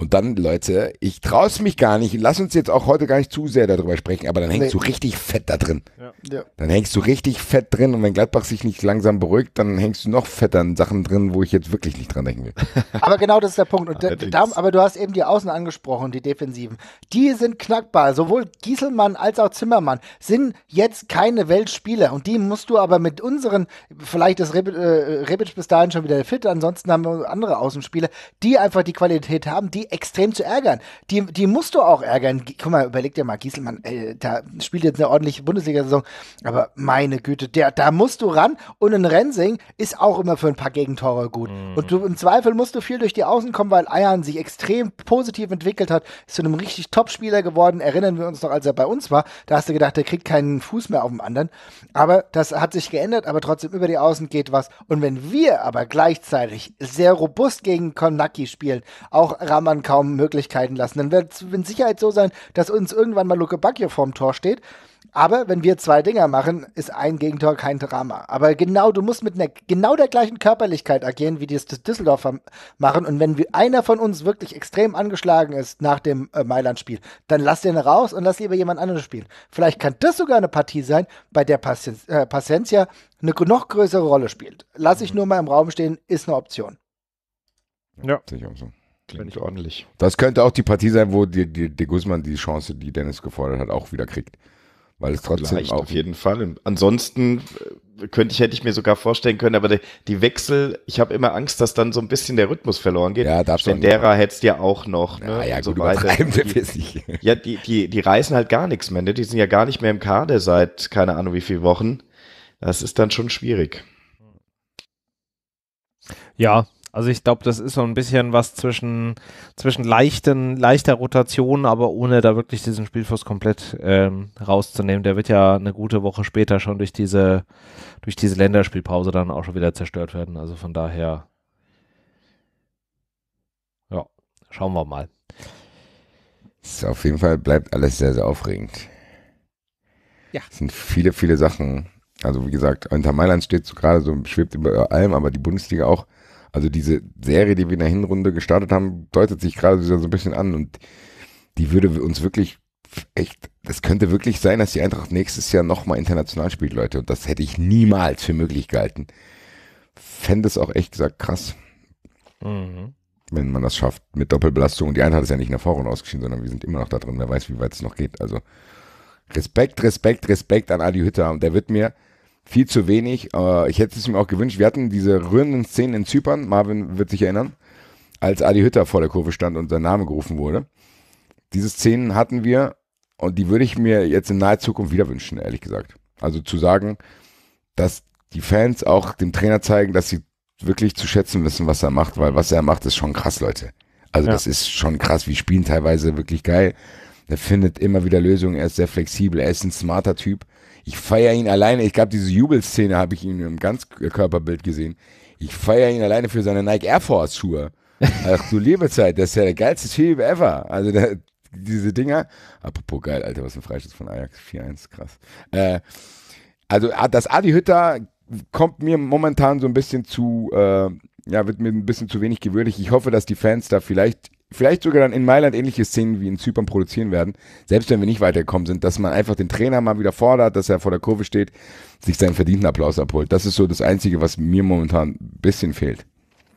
Und dann, Leute, ich traue es mich gar nicht. Lass uns jetzt auch heute gar nicht zu sehr darüber sprechen, aber dann hängst nee. du richtig fett da drin. Ja. Ja. Dann hängst du richtig fett drin und wenn Gladbach sich nicht langsam beruhigt, dann hängst du noch fetter an Sachen drin, wo ich jetzt wirklich nicht dran denken will. aber genau das ist der Punkt. Und darum, aber du hast eben die Außen angesprochen, die Defensiven. Die sind knackbar. Sowohl Gieselmann als auch Zimmermann sind jetzt keine Weltspieler und die musst du aber mit unseren, vielleicht ist Rebic, äh, Rebic bis dahin schon wieder fit, ansonsten haben wir andere Außenspieler, die einfach die Qualität haben, die extrem zu ärgern. Die, die musst du auch ärgern. Guck mal, überleg dir mal, Gieselmann, äh, da spielt jetzt eine ordentliche Bundesliga-Saison, aber meine Güte, der, da musst du ran und ein Rensing ist auch immer für ein paar Gegentore gut. Mhm. Und du, im Zweifel musst du viel durch die Außen kommen, weil Eiern sich extrem positiv entwickelt hat, ist zu einem richtig Top-Spieler geworden. Erinnern wir uns noch, als er bei uns war, da hast du gedacht, der kriegt keinen Fuß mehr auf dem anderen. Aber das hat sich geändert, aber trotzdem über die Außen geht was. Und wenn wir aber gleichzeitig sehr robust gegen Konaki spielen, auch Raman Bayern kaum Möglichkeiten lassen. Dann wird es mit Sicherheit so sein, dass uns irgendwann mal Luke Bacchio vorm Tor steht. Aber wenn wir zwei Dinger machen, ist ein Gegentor kein Drama. Aber genau, du musst mit einer, genau der gleichen Körperlichkeit agieren, wie die es Düsseldorfer machen. Und wenn wir, einer von uns wirklich extrem angeschlagen ist nach dem äh, Mailand-Spiel, dann lass den raus und lass lieber jemand anderes spielen. Vielleicht kann das sogar eine Partie sein, bei der Passen äh, Pacencia eine noch größere Rolle spielt. Lass ich mhm. nur mal im Raum stehen, ist eine Option. Ja. Sicher so. Klingt ordentlich. Das könnte auch die Partie sein, wo die, die, die Guzman die Chance, die Dennis gefordert hat, auch wieder kriegt. Weil es trotzdem Vielleicht, auch. Auf jeden Fall. Ansonsten äh, könnte ich, hätte ich mir sogar vorstellen können, aber die, die Wechsel, ich habe immer Angst, dass dann so ein bisschen der Rhythmus verloren geht. Ja, darfst du Stendera hättest ja auch noch. Ne, ja, ja, so gut, weiter. Die, ja, die, die, die reißen halt gar nichts mehr. Ne? Die sind ja gar nicht mehr im Kader seit keine Ahnung wie viel Wochen. Das ist dann schon schwierig. Ja, also ich glaube, das ist so ein bisschen was zwischen, zwischen leichten, leichter Rotation, aber ohne da wirklich diesen Spielfluss komplett ähm, rauszunehmen. Der wird ja eine gute Woche später schon durch diese, durch diese Länderspielpause dann auch schon wieder zerstört werden. Also von daher, ja, schauen wir mal. Ist auf jeden Fall bleibt alles sehr, sehr aufregend. Ja. Es sind viele, viele Sachen. Also wie gesagt, unter Mailand steht so gerade so, schwebt über allem, aber die Bundesliga auch also diese Serie, die wir in der Hinrunde gestartet haben, deutet sich gerade wieder so ein bisschen an und die würde uns wirklich echt, es könnte wirklich sein, dass die Eintracht nächstes Jahr nochmal international spielt, Leute. Und das hätte ich niemals für möglich gehalten. Fände es auch echt gesagt krass. Mhm. Wenn man das schafft mit Doppelbelastung. Und die Eintracht ist ja nicht in der Vorrunde ausgeschieden, sondern wir sind immer noch da drin. Wer weiß, wie weit es noch geht. Also Respekt, Respekt, Respekt an Adi Hütter. Und der wird mir, viel zu wenig. Äh, ich hätte es mir auch gewünscht. Wir hatten diese rührenden Szenen in Zypern, Marvin wird sich erinnern, als Adi Hütter vor der Kurve stand und sein Name gerufen wurde. Diese Szenen hatten wir und die würde ich mir jetzt in naher Zukunft wieder wünschen, ehrlich gesagt. Also zu sagen, dass die Fans auch dem Trainer zeigen, dass sie wirklich zu schätzen wissen, was er macht, weil was er macht, ist schon krass, Leute. Also ja. das ist schon krass. Wir spielen teilweise wirklich geil. Er findet immer wieder Lösungen. Er ist sehr flexibel. Er ist ein smarter Typ. Ich feiere ihn alleine. Ich glaube, diese Jubelszene habe ich ihn im Ganzkörperbild gesehen. Ich feiere ihn alleine für seine Nike Air Force Schuhe. Ach du liebe Zeit, das ist ja der geilste Typ ever. Also der, diese Dinger. Apropos geil, Alter, was ein Freischuss von Ajax 4-1, krass. Äh, also ah, das Adi Hütter kommt mir momentan so ein bisschen zu, äh, ja, wird mir ein bisschen zu wenig gewürdigt. Ich hoffe, dass die Fans da vielleicht vielleicht sogar dann in Mailand ähnliche Szenen wie in Zypern produzieren werden, selbst wenn wir nicht weitergekommen sind, dass man einfach den Trainer mal wieder fordert, dass er vor der Kurve steht, sich seinen verdienten Applaus abholt. Das ist so das Einzige, was mir momentan ein bisschen fehlt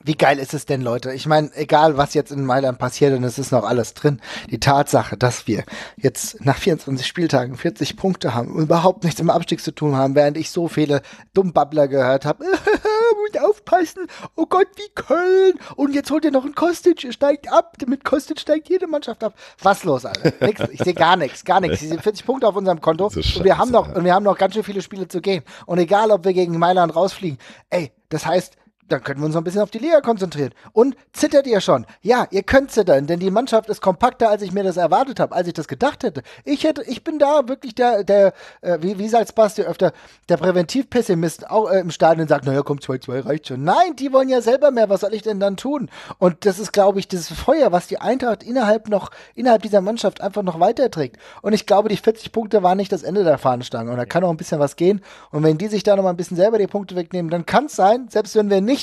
wie geil ist es denn, Leute? Ich meine, egal was jetzt in Mailand passiert, und es ist noch alles drin. Die Tatsache, dass wir jetzt nach 24 Spieltagen 40 Punkte haben und überhaupt nichts im Abstieg zu tun haben, während ich so viele Dummbabbler gehört habe. Muss aufpassen. Oh Gott, wie Köln. Und jetzt holt ihr noch einen Kostic. Ihr steigt ab. Mit Kostic steigt jede Mannschaft ab. Was los, Alter? Nix. Ich sehe gar nichts. Gar nichts. Sie sind 40 Punkte auf unserem Konto. So und, wir haben noch, und wir haben noch ganz schön viele Spiele zu gehen. Und egal, ob wir gegen Mailand rausfliegen. Ey, das heißt, dann können wir uns noch ein bisschen auf die Liga konzentrieren. Und zittert ihr schon? Ja, ihr könnt zittern, denn die Mannschaft ist kompakter, als ich mir das erwartet habe, als ich das gedacht hätte. Ich hätte, ich bin da wirklich der, der äh, wie, wie sagt Basti öfter, der Präventivpessimist auch äh, im Stadion sagt, naja, komm, 2-2 reicht schon. Nein, die wollen ja selber mehr, was soll ich denn dann tun? Und das ist, glaube ich, das Feuer, was die Eintracht innerhalb noch, innerhalb dieser Mannschaft einfach noch weiterträgt. Und ich glaube, die 40 Punkte waren nicht das Ende der Fahnenstange. Und da kann noch ein bisschen was gehen. Und wenn die sich da noch mal ein bisschen selber die Punkte wegnehmen, dann kann es sein, selbst wenn wir nicht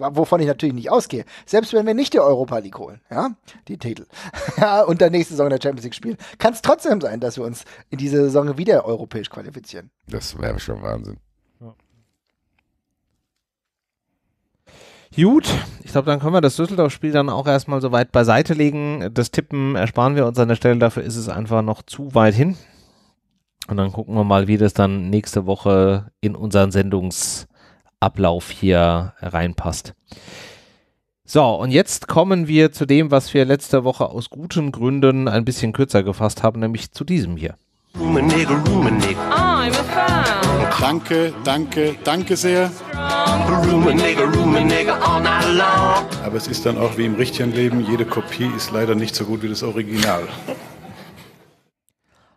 wovon ich natürlich nicht ausgehe, selbst wenn wir nicht die Europa League holen, ja, die Titel, ja, und dann nächste Saison in der Champions League spielen, kann es trotzdem sein, dass wir uns in diese Saison wieder europäisch qualifizieren. Das wäre schon Wahnsinn. Gut, ich glaube, dann können wir das Düsseldorf-Spiel dann auch erstmal so weit beiseite legen. Das Tippen ersparen wir uns an der Stelle, dafür ist es einfach noch zu weit hin. Und dann gucken wir mal, wie das dann nächste Woche in unseren Sendungs- Ablauf hier reinpasst. So, und jetzt kommen wir zu dem, was wir letzte Woche aus guten Gründen ein bisschen kürzer gefasst haben, nämlich zu diesem hier. Rumenigge, Rumenigge. Ah, I'm a fan. Danke, danke, danke sehr. Rumenigge, Rumenigge all night long. Aber es ist dann auch wie im richtigen Leben, jede Kopie ist leider nicht so gut wie das Original.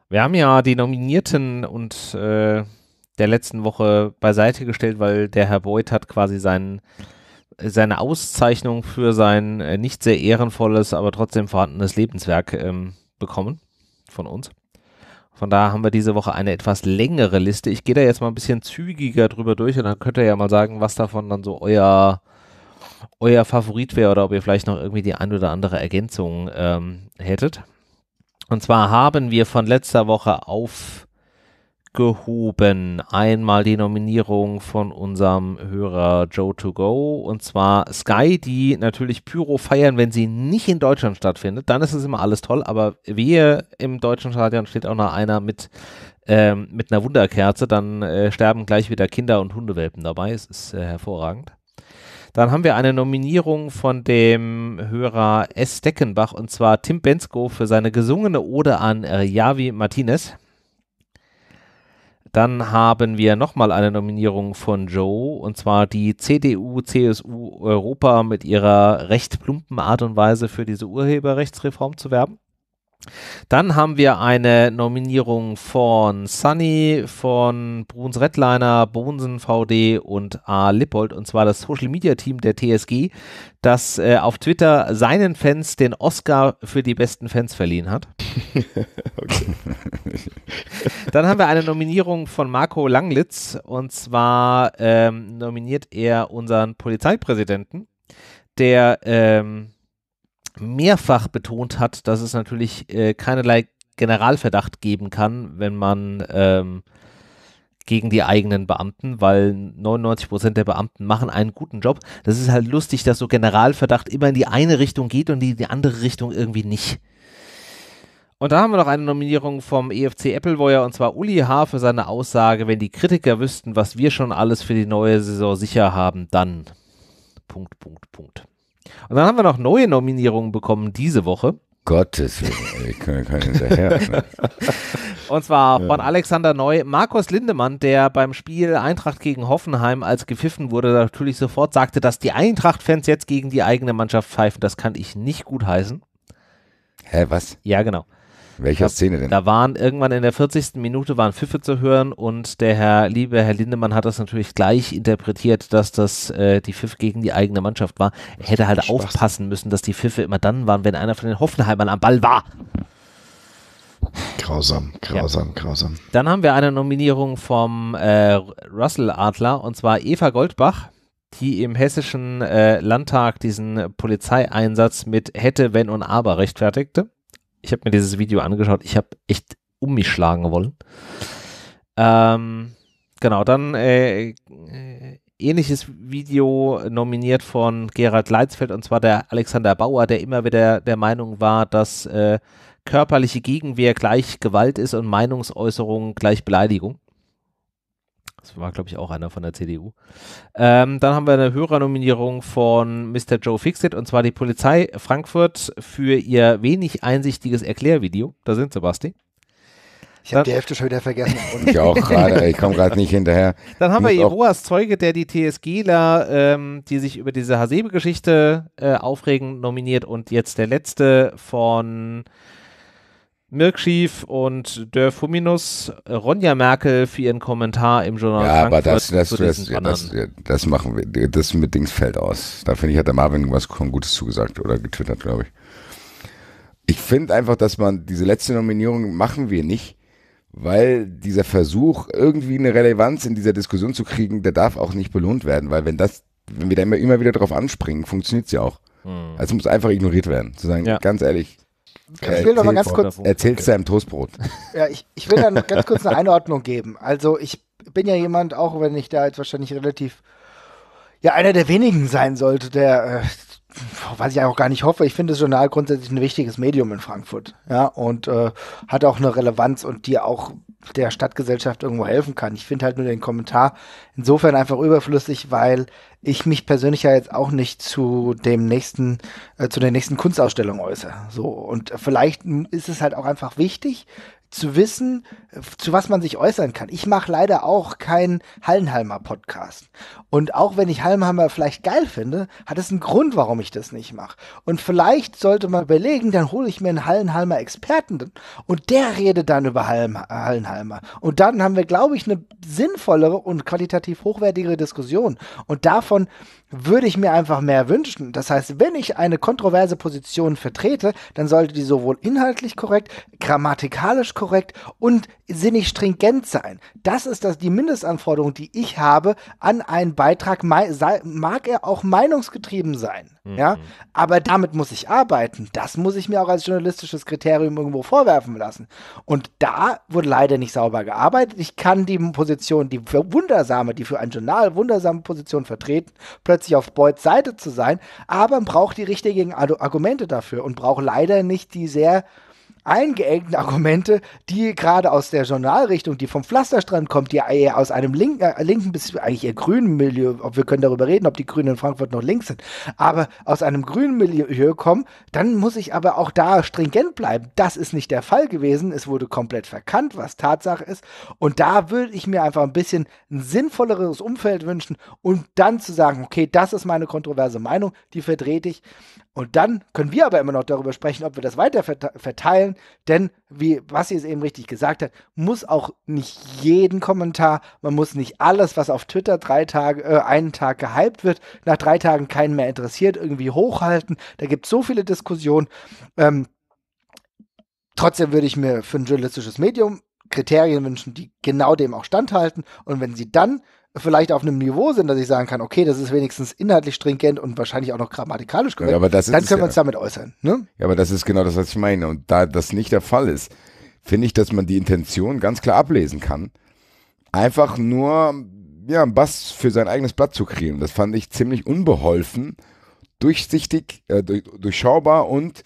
Wir haben ja die Nominierten und äh, der letzten Woche beiseite gestellt, weil der Herr Beuth hat quasi seinen, seine Auszeichnung für sein äh, nicht sehr ehrenvolles, aber trotzdem vorhandenes Lebenswerk ähm, bekommen von uns. Von daher haben wir diese Woche eine etwas längere Liste. Ich gehe da jetzt mal ein bisschen zügiger drüber durch und dann könnt ihr ja mal sagen, was davon dann so euer, euer Favorit wäre oder ob ihr vielleicht noch irgendwie die ein oder andere Ergänzung ähm, hättet. Und zwar haben wir von letzter Woche auf gehoben. Einmal die Nominierung von unserem Hörer Joe 2 go und zwar Sky, die natürlich Pyro feiern, wenn sie nicht in Deutschland stattfindet. Dann ist es immer alles toll, aber wehe, im deutschen Stadion steht auch noch einer mit, ähm, mit einer Wunderkerze, dann äh, sterben gleich wieder Kinder und Hundewelpen dabei. Es ist äh, hervorragend. Dann haben wir eine Nominierung von dem Hörer S. Deckenbach und zwar Tim Bensko für seine gesungene Ode an äh, Javi Martinez. Dann haben wir nochmal eine Nominierung von Joe, und zwar die CDU-CSU Europa mit ihrer recht plumpen Art und Weise für diese Urheberrechtsreform zu werben. Dann haben wir eine Nominierung von Sunny, von Bruns Redliner, Bonsen VD und A. Lippold, und zwar das Social Media Team der TSG, das äh, auf Twitter seinen Fans den Oscar für die besten Fans verliehen hat. Dann haben wir eine Nominierung von Marco Langlitz, und zwar ähm, nominiert er unseren Polizeipräsidenten, der. Ähm, mehrfach betont hat, dass es natürlich äh, keinerlei Generalverdacht geben kann, wenn man ähm, gegen die eigenen Beamten, weil 99% Prozent der Beamten machen einen guten Job. Das ist halt lustig, dass so Generalverdacht immer in die eine Richtung geht und in die andere Richtung irgendwie nicht. Und da haben wir noch eine Nominierung vom EFC Apple Applewire und zwar Uli H. für seine Aussage, wenn die Kritiker wüssten, was wir schon alles für die neue Saison sicher haben, dann. Punkt, Punkt, Punkt. Und dann haben wir noch neue Nominierungen bekommen diese Woche. Gottes Willen, ich kann ja hinterher. Ne? Und zwar von ja. Alexander Neu, Markus Lindemann, der beim Spiel Eintracht gegen Hoffenheim, als gepfiffen wurde, natürlich sofort sagte, dass die Eintracht-Fans jetzt gegen die eigene Mannschaft pfeifen. Das kann ich nicht gut heißen. Hä, was? Ja, genau. Welcher Szene denn? Da waren irgendwann in der 40. Minute waren Pfiffe zu hören und der Herr, liebe Herr Lindemann hat das natürlich gleich interpretiert, dass das äh, die Pfiff gegen die eigene Mannschaft war. Er hätte halt Spaß. aufpassen müssen, dass die Pfiffe immer dann waren, wenn einer von den Hoffenheimern am Ball war. Grausam, grausam, ja. grausam. Dann haben wir eine Nominierung vom äh, Russell Adler und zwar Eva Goldbach die im hessischen äh, Landtag diesen Polizeieinsatz mit hätte, wenn und aber rechtfertigte ich habe mir dieses Video angeschaut. Ich habe echt um mich schlagen wollen. Ähm, genau, dann äh, äh, ähnliches Video nominiert von Gerald Leitzfeld und zwar der Alexander Bauer, der immer wieder der Meinung war, dass äh, körperliche Gegenwehr gleich Gewalt ist und Meinungsäußerung gleich Beleidigung. Das war, glaube ich, auch einer von der CDU. Ähm, dann haben wir eine Hörernominierung von Mr. Joe Fixit und zwar die Polizei Frankfurt für ihr wenig einsichtiges Erklärvideo. Da sind Sebastian. Ich habe die Hälfte schon wieder vergessen. ich auch gerade, ich komme gerade nicht hinterher. Dann haben wir Jeroas Zeuge, der die TSGler, ähm, die sich über diese Hasebe-Geschichte äh, aufregen, nominiert und jetzt der letzte von Mirkschief und Dörf Huminus, Ronja Merkel für ihren Kommentar im Journal. Ja, Frankfurt aber das, das, das, das, das, machen wir. Das mit Dings fällt aus. Da finde ich, hat der Marvin was Gutes zugesagt oder getwittert, glaube ich. Ich finde einfach, dass man diese letzte Nominierung machen wir nicht, weil dieser Versuch, irgendwie eine Relevanz in dieser Diskussion zu kriegen, der darf auch nicht belohnt werden, weil wenn das, wenn wir da immer, immer wieder drauf anspringen, funktioniert es ja auch. Hm. Also muss einfach ignoriert werden. Zu sagen, ja. ganz ehrlich, Okay, ich will noch mal ganz kurz. Erzählst okay. deinem Toastbrot. Ja, ich, ich will da noch ganz kurz eine Einordnung geben. Also, ich bin ja jemand, auch wenn ich da jetzt wahrscheinlich relativ, ja, einer der wenigen sein sollte, der, äh, was ich auch gar nicht hoffe, ich finde das Journal grundsätzlich ein wichtiges Medium in Frankfurt. Ja, und äh, hat auch eine Relevanz und die auch der Stadtgesellschaft irgendwo helfen kann. Ich finde halt nur den Kommentar insofern einfach überflüssig, weil ich mich persönlich ja jetzt auch nicht zu dem nächsten, äh, zu der nächsten Kunstausstellung äußere. So. Und vielleicht ist es halt auch einfach wichtig zu wissen, zu was man sich äußern kann. Ich mache leider auch keinen Hallenhalmer Podcast. Und auch wenn ich Hallenhalmer vielleicht geil finde, hat es einen Grund, warum ich das nicht mache. Und vielleicht sollte man überlegen, dann hole ich mir einen Hallenhalmer Experten und der redet dann über Hallenhalmer. Und dann haben wir, glaube ich, eine sinnvollere und qualitativ hochwertigere Diskussion. Und davon würde ich mir einfach mehr wünschen. Das heißt, wenn ich eine kontroverse Position vertrete, dann sollte die sowohl inhaltlich korrekt, grammatikalisch korrekt und sinnig stringent sein. Das ist das, die Mindestanforderung, die ich habe an einen Beitrag. mag er auch meinungsgetrieben sein, mhm. ja, aber damit muss ich arbeiten. Das muss ich mir auch als journalistisches Kriterium irgendwo vorwerfen lassen. Und da wurde leider nicht sauber gearbeitet. Ich kann die Position, die wundersame, die für ein Journal wundersame Position vertreten, plötzlich auf Beuths Seite zu sein, aber braucht die richtigen Argumente dafür und braucht leider nicht die sehr eingeengten Argumente, die gerade aus der Journalrichtung, die vom Pflasterstrand kommt, die eher aus einem linken, äh, linken bis eigentlich eher grünen Milieu, ob wir können darüber reden, ob die Grünen in Frankfurt noch links sind, aber aus einem grünen Milieu kommen, dann muss ich aber auch da stringent bleiben. Das ist nicht der Fall gewesen. Es wurde komplett verkannt, was Tatsache ist. Und da würde ich mir einfach ein bisschen ein sinnvolleres Umfeld wünschen und um dann zu sagen, okay, das ist meine kontroverse Meinung, die vertrete ich. Und dann können wir aber immer noch darüber sprechen, ob wir das weiter verteilen denn wie was sie es eben richtig gesagt hat, muss auch nicht jeden Kommentar, man muss nicht alles, was auf Twitter drei Tage, äh, einen Tag gehypt wird, nach drei Tagen keinen mehr interessiert, irgendwie hochhalten. Da gibt es so viele Diskussionen. Ähm, trotzdem würde ich mir für ein journalistisches Medium Kriterien wünschen, die genau dem auch standhalten. Und wenn sie dann vielleicht auf einem Niveau sind, dass ich sagen kann, okay, das ist wenigstens inhaltlich stringent und wahrscheinlich auch noch grammatikalisch korrekt, ja, aber das dann können wir uns damit äußern. Ne? Ja, aber das ist genau das, was ich meine. Und da das nicht der Fall ist, finde ich, dass man die Intention ganz klar ablesen kann. Einfach nur ja, einen Bass für sein eigenes Blatt zu kriegen. Das fand ich ziemlich unbeholfen, durchsichtig, äh, durch, durchschaubar und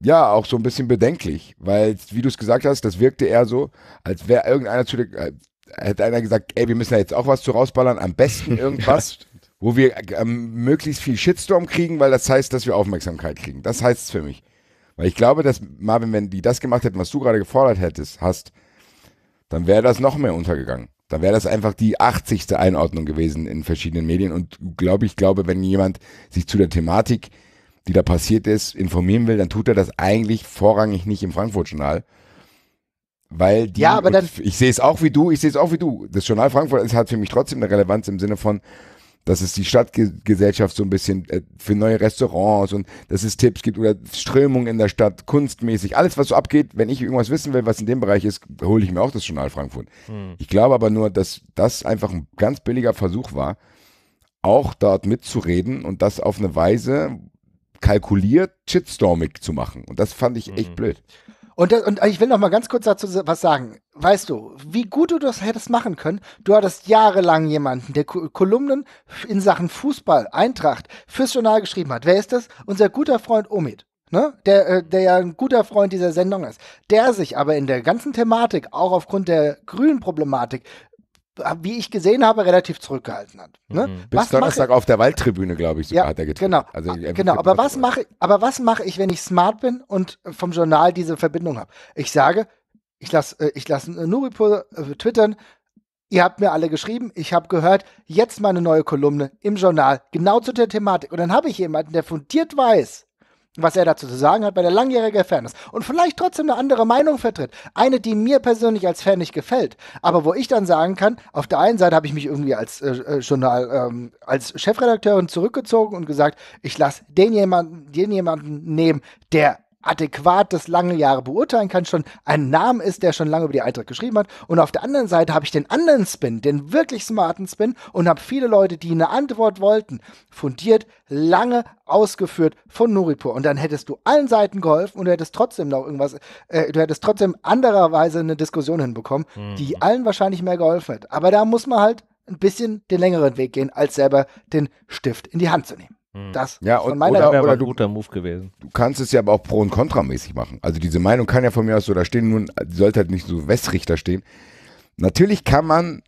ja, auch so ein bisschen bedenklich, weil, wie du es gesagt hast, das wirkte eher so, als wäre irgendeiner zu der, äh, hat einer gesagt, ey, wir müssen da jetzt auch was zu rausballern, am besten irgendwas, ja, wo wir ähm, möglichst viel Shitstorm kriegen, weil das heißt, dass wir Aufmerksamkeit kriegen. Das heißt es für mich. Weil ich glaube, dass Marvin, wenn die das gemacht hätten, was du gerade gefordert hättest, hast, dann wäre das noch mehr untergegangen. Dann wäre das einfach die 80. Einordnung gewesen in verschiedenen Medien. Und glaube ich, glaube, wenn jemand sich zu der Thematik, die da passiert ist, informieren will, dann tut er das eigentlich vorrangig nicht im Frankfurt-Journal, weil die, ja, aber dann, ich sehe es auch wie du, ich sehe es auch wie du. Das Journal Frankfurt ist, hat für mich trotzdem eine Relevanz im Sinne von, dass es die Stadtgesellschaft so ein bisschen äh, für neue Restaurants und dass es Tipps gibt oder Strömungen in der Stadt, kunstmäßig, alles, was so abgeht. Wenn ich irgendwas wissen will, was in dem Bereich ist, hole ich mir auch das Journal Frankfurt. Hm. Ich glaube aber nur, dass das einfach ein ganz billiger Versuch war, auch dort mitzureden und das auf eine Weise kalkuliert shitstormig zu machen. Und das fand ich echt hm. blöd. Und, und äh, ich will noch mal ganz kurz dazu was sagen. Weißt du, wie gut du das hättest machen können? Du hattest jahrelang jemanden, der Kolumnen in Sachen Fußball, Eintracht fürs Journal geschrieben hat. Wer ist das? Unser guter Freund Omid. Ne? Der, äh, der ja ein guter Freund dieser Sendung ist, der sich aber in der ganzen Thematik, auch aufgrund der grünen Problematik, wie ich gesehen habe, relativ zurückgehalten hat. Ne? Mhm. Bis was Donnerstag auf der Waldtribüne, glaube ich, sogar ja, hat er getroffen. Genau, also, er genau. aber was mache aber was mache ich, wenn ich smart bin und vom Journal diese Verbindung habe? Ich sage, ich lasse äh, ich lass äh, Nuripur äh, twittern, Ihr habt mir alle geschrieben, ich habe gehört, jetzt meine neue Kolumne im Journal, genau zu der Thematik. Und dann habe ich jemanden, der fundiert weiß, was er dazu zu sagen hat, bei der langjährigen Fairness und vielleicht trotzdem eine andere Meinung vertritt. Eine, die mir persönlich als Fan nicht gefällt, aber wo ich dann sagen kann, auf der einen Seite habe ich mich irgendwie als äh, äh Journal, ähm, als Chefredakteurin zurückgezogen und gesagt, ich lasse den jemanden, den jemanden nehmen, der adäquat das lange Jahre beurteilen kann, schon ein Name ist, der schon lange über die Eintracht geschrieben hat. Und auf der anderen Seite habe ich den anderen Spin, den wirklich smarten Spin und habe viele Leute, die eine Antwort wollten, fundiert, lange ausgeführt von Nuripur. Und dann hättest du allen Seiten geholfen und du hättest trotzdem noch irgendwas, äh, du hättest trotzdem andererweise eine Diskussion hinbekommen, mhm. die allen wahrscheinlich mehr geholfen hätte. Aber da muss man halt ein bisschen den längeren Weg gehen, als selber den Stift in die Hand zu nehmen. Hm. Das ja, und, oder, oder du, guter Move gewesen. Du kannst es ja aber auch pro- und kontramäßig machen. Also diese Meinung kann ja von mir aus so da stehen, nun sollte halt nicht so Westrichter stehen. Natürlich kann man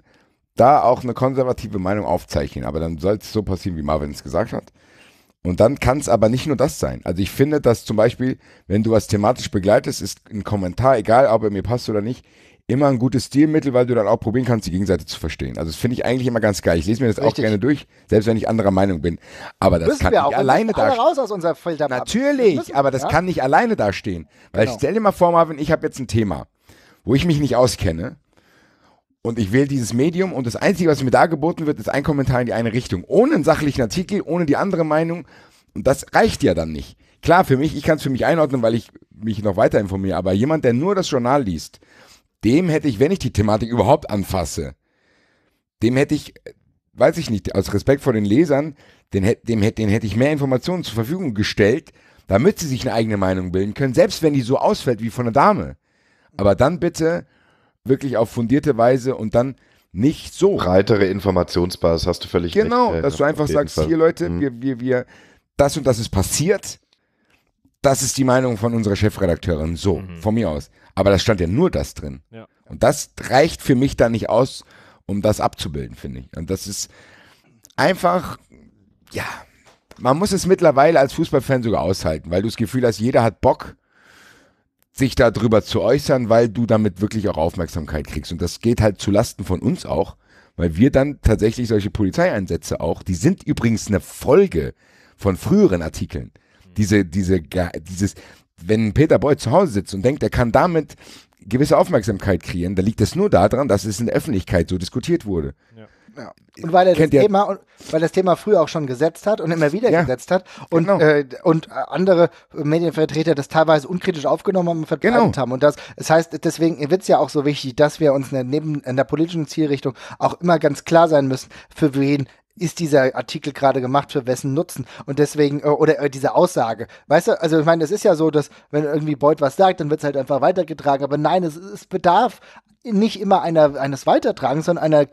da auch eine konservative Meinung aufzeichnen, aber dann soll es so passieren, wie Marvin es gesagt hat. Und dann kann es aber nicht nur das sein. Also ich finde, dass zum Beispiel, wenn du was thematisch begleitest, ist ein Kommentar, egal ob er mir passt oder nicht, immer ein gutes Stilmittel, weil du dann auch probieren kannst, die Gegenseite zu verstehen. Also das finde ich eigentlich immer ganz geil. Ich lese mir das Richtig. auch gerne durch, selbst wenn ich anderer Meinung bin. Aber das Müssen kann nicht alleine dastehen. raus aus unserer Filter Natürlich, das aber das ja? kann nicht alleine dastehen. Weil genau. stell dir mal vor, Marvin, ich habe jetzt ein Thema, wo ich mich nicht auskenne und ich wähle dieses Medium und das Einzige, was mir da geboten wird, ist ein Kommentar in die eine Richtung. Ohne einen sachlichen Artikel, ohne die andere Meinung. Und das reicht ja dann nicht. Klar, für mich, ich kann es für mich einordnen, weil ich mich noch weiter informiere, aber jemand, der nur das Journal liest dem hätte ich, wenn ich die Thematik überhaupt anfasse, dem hätte ich, weiß ich nicht, aus Respekt vor den Lesern, den, dem, den hätte ich mehr Informationen zur Verfügung gestellt, damit sie sich eine eigene Meinung bilden können, selbst wenn die so ausfällt wie von einer Dame. Aber dann bitte wirklich auf fundierte Weise und dann nicht so. Breitere Informationsbasis hast du völlig Genau, recht, dass du einfach sagst, Fall. hier Leute, mhm. wir, wir, wir, das und das ist passiert das ist die Meinung von unserer Chefredakteurin. So, mhm. von mir aus. Aber da stand ja nur das drin. Ja. Und das reicht für mich da nicht aus, um das abzubilden, finde ich. Und das ist einfach, ja, man muss es mittlerweile als Fußballfan sogar aushalten, weil du das Gefühl hast, jeder hat Bock, sich darüber zu äußern, weil du damit wirklich auch Aufmerksamkeit kriegst. Und das geht halt zulasten von uns auch, weil wir dann tatsächlich solche Polizeieinsätze auch, die sind übrigens eine Folge von früheren Artikeln diese, diese, dieses, wenn Peter Beuth zu Hause sitzt und denkt, er kann damit gewisse Aufmerksamkeit kreieren, dann liegt es nur daran, dass es in der Öffentlichkeit so diskutiert wurde. Ja. Ja. Und weil er Kennt das Thema, weil das Thema früher auch schon gesetzt hat und immer wieder ja, gesetzt hat und, genau. äh, und andere Medienvertreter das teilweise unkritisch aufgenommen haben und verbreitet genau. haben. Und das, das heißt, deswegen wird es ja auch so wichtig, dass wir uns neben in der politischen Zielrichtung auch immer ganz klar sein müssen, für wen ist dieser Artikel gerade gemacht, für wessen Nutzen? Und deswegen, äh, oder äh, diese Aussage. Weißt du, also ich meine, es ist ja so, dass wenn irgendwie Beuth was sagt, dann wird es halt einfach weitergetragen. Aber nein, es, es bedarf nicht immer einer, eines Weitertragens, sondern einer,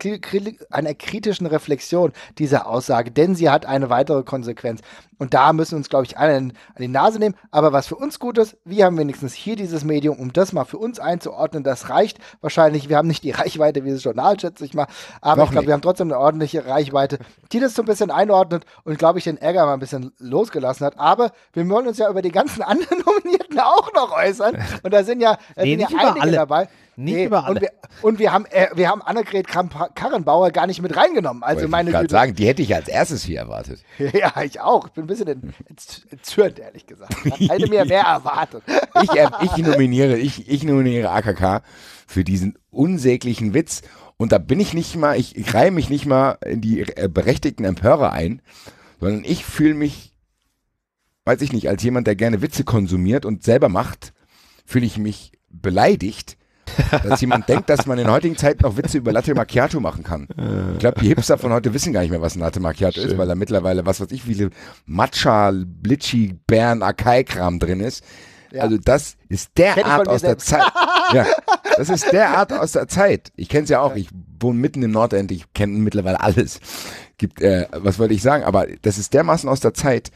einer kritischen Reflexion dieser Aussage, denn sie hat eine weitere Konsequenz. Und da müssen uns, glaube ich, alle an die Nase nehmen. Aber was für uns gut ist, wir haben wenigstens hier dieses Medium, um das mal für uns einzuordnen. Das reicht wahrscheinlich. Wir haben nicht die Reichweite wie das Journal, schätze ich mal. Aber Doch ich glaube, wir haben trotzdem eine ordentliche Reichweite, die das so ein bisschen einordnet und, glaube ich, den Ärger mal ein bisschen losgelassen hat. Aber wir wollen uns ja über die ganzen anderen Nominierten auch noch äußern. Und da sind ja, nee, sind ja einige alle. dabei. Nicht nee. über alle. Und wir, und wir haben, äh, wir haben Annegret Karrenbauer gar nicht mit reingenommen. Also Wollte meine ich Güte. sagen, die hätte ich als erstes hier erwartet. ja, ich auch. Ich bin ein bisschen entzürnt, ehrlich gesagt. Ich hätte mir mehr erwartet. ich, äh, ich, nominiere, ich, ich nominiere AKK für diesen unsäglichen Witz. Und da bin ich nicht mal, ich, ich reihe mich nicht mal in die äh, berechtigten Empörer ein, sondern ich fühle mich, weiß ich nicht, als jemand, der gerne Witze konsumiert und selber macht, fühle ich mich beleidigt, dass jemand denkt, dass man in heutigen Zeiten noch Witze über Latte Macchiato machen kann. Ich glaube, die Hipster von heute wissen gar nicht mehr, was ein Latte Macchiato Schön. ist, weil da mittlerweile, was weiß ich, viele Matcha, Blitschi, Bären, Akai-Kram drin ist. Ja. Also das ist derart aus selbst. der Zeit. ja, das ist derart aus der Zeit. Ich kenne es ja auch. Ich wohne mitten im Nordend. Ich kenne mittlerweile alles. Gibt, äh, was wollte ich sagen? Aber das ist dermaßen aus der Zeit,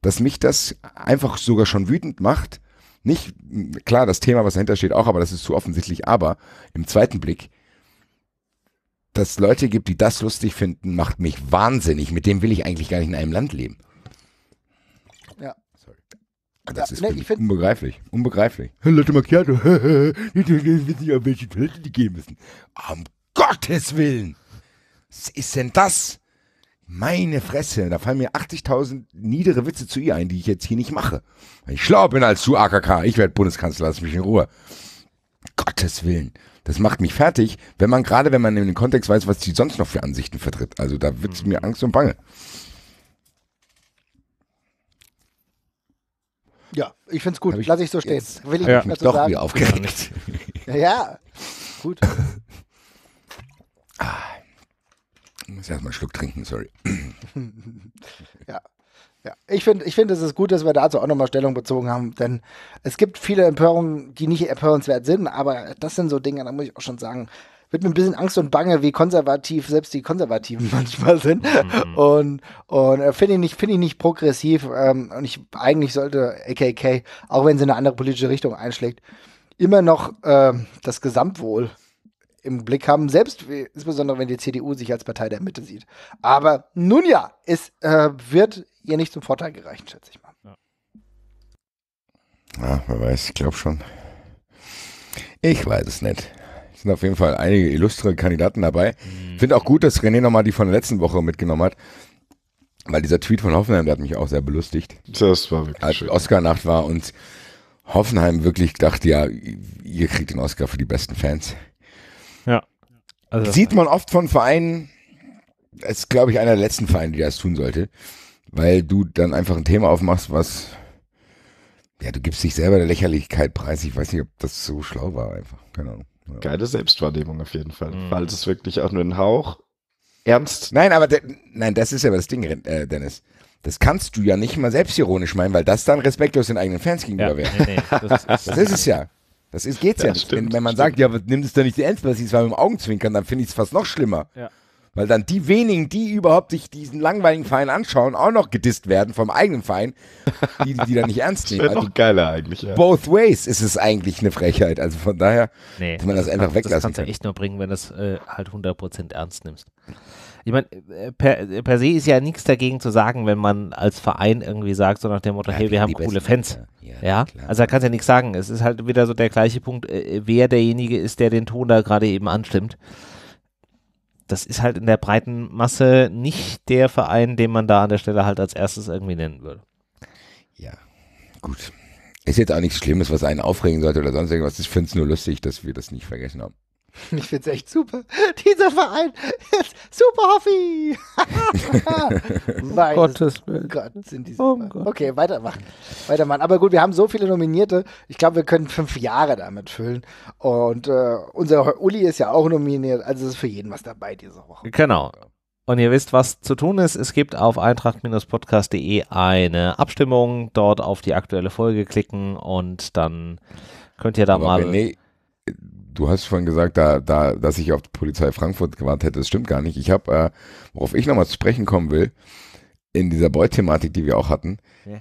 dass mich das einfach sogar schon wütend macht, nicht, klar, das Thema, was dahinter steht, auch, aber das ist zu offensichtlich. Aber im zweiten Blick, dass es Leute gibt, die das lustig finden, macht mich wahnsinnig. Mit dem will ich eigentlich gar nicht in einem Land leben. Ja. Sorry. Das ja, ist nee, find, unbegreiflich. Unbegreiflich. Leute Macchiato, wissen ja, welche Toilette die gehen müssen. Um Gottes Willen! Was ist denn das? Meine Fresse, da fallen mir 80.000 niedere Witze zu ihr ein, die ich jetzt hier nicht mache. Ich schlauer bin als du, AKK. Ich werde Bundeskanzler, lass mich in Ruhe. Gottes Willen. Das macht mich fertig, wenn man gerade, wenn man in den Kontext weiß, was sie sonst noch für Ansichten vertritt. Also da wird es mhm. mir Angst und Bange. Ja, ich finde es gut. Ich Lass ich so stehen. Will ich ja, nicht mehr so doch sagen. Wieder aufgeregt. Ja, ja, gut. ah. Ich muss erstmal einen Schluck trinken, sorry. ja. Ja, ich finde, ich find, es ist gut, dass wir dazu auch nochmal Stellung bezogen haben, denn es gibt viele Empörungen, die nicht empörenswert sind, aber das sind so Dinge, da muss ich auch schon sagen, wird mir ein bisschen Angst und Bange, wie konservativ selbst die Konservativen manchmal sind. Mhm. Und, und äh, finde ich, nicht, find ich nicht progressiv. Ähm, und ich eigentlich sollte AKK, auch wenn sie eine andere politische Richtung einschlägt, immer noch äh, das Gesamtwohl im Blick haben, selbst insbesondere wenn die CDU sich als Partei der Mitte sieht. Aber nun ja, es äh, wird ihr nicht zum Vorteil gereicht, schätze ich mal. Ja, wer weiß, ich glaube schon. Ich weiß es nicht. Es sind auf jeden Fall einige illustre Kandidaten dabei. Mhm. Finde auch gut, dass René nochmal die von der letzten Woche mitgenommen hat. Weil dieser Tweet von Hoffenheim, der hat mich auch sehr belustigt. Das war wirklich. Als Oscar-Nacht war und Hoffenheim wirklich dachte, ja, ihr kriegt den Oscar für die besten Fans. Also, Sieht man oft von Vereinen, das ist, glaube ich, einer der letzten Vereine, die das tun sollte, weil du dann einfach ein Thema aufmachst, was, ja, du gibst dich selber der Lächerlichkeit preis. Ich weiß nicht, ob das so schlau war, einfach. Keine Ahnung. Ja. Geile Selbstwahrnehmung auf jeden Fall. Mhm. Weil es wirklich auch nur ein Hauch ernst. Nein, aber nein, das ist ja das Ding, äh, Dennis. Das kannst du ja nicht mal selbstironisch meinen, weil das dann respektlos den eigenen Fans gegenüber ja, wäre. Nee, nee, das, das, ist es ja. Das ist, geht's ja, ja nicht. Stimmt, wenn, man stimmt. sagt, ja, nimm es doch nicht ernst, weil sie es mit dem Augenzwinkern, dann finde ich es fast noch schlimmer. Ja. Weil dann die wenigen, die überhaupt sich diesen langweiligen Verein anschauen, auch noch gedisst werden vom eigenen Verein, die, die dann nicht ernst nehmen. Das also noch geiler eigentlich. Ja. Both ways ist es eigentlich eine Frechheit. Also von daher, nee, dass man das, das einfach kann, weglassen Das kannst du ja echt nur bringen, wenn du es äh, halt 100% ernst nimmst ich meine, äh, per, äh, per se ist ja nichts dagegen zu sagen, wenn man als Verein irgendwie sagt, so nach dem Motto, ja, hey, wir haben coole Fans. Ja, ja? also da kannst du ja nichts sagen. Es ist halt wieder so der gleiche Punkt, äh, wer derjenige ist, der den Ton da gerade eben anstimmt. Das ist halt in der breiten Masse nicht der Verein, den man da an der Stelle halt als erstes irgendwie nennen würde. Ja, gut. Ist jetzt auch nichts Schlimmes, was einen aufregen sollte oder sonst irgendwas. Ich finde es nur lustig, dass wir das nicht vergessen haben. Ich finde es echt super. Dieser Verein ist super Hoffi. um Gottes oh Willen. Gott, sind diese oh Gott. Okay, weitermachen. Weitermachen. Aber gut, wir haben so viele Nominierte. Ich glaube, wir können fünf Jahre damit füllen. Und äh, unser Uli ist ja auch nominiert. Also ist für jeden was dabei diese Woche. Genau. Und ihr wisst, was zu tun ist. Es gibt auf eintracht-podcast.de eine Abstimmung. Dort auf die aktuelle Folge klicken und dann könnt ihr da Aber mal. René, du hast vorhin gesagt, da, da, dass ich auf die Polizei Frankfurt gewartet hätte, das stimmt gar nicht. Ich habe, äh, worauf ich nochmal zu sprechen kommen will, in dieser Beut-Thematik, die wir auch hatten, ja.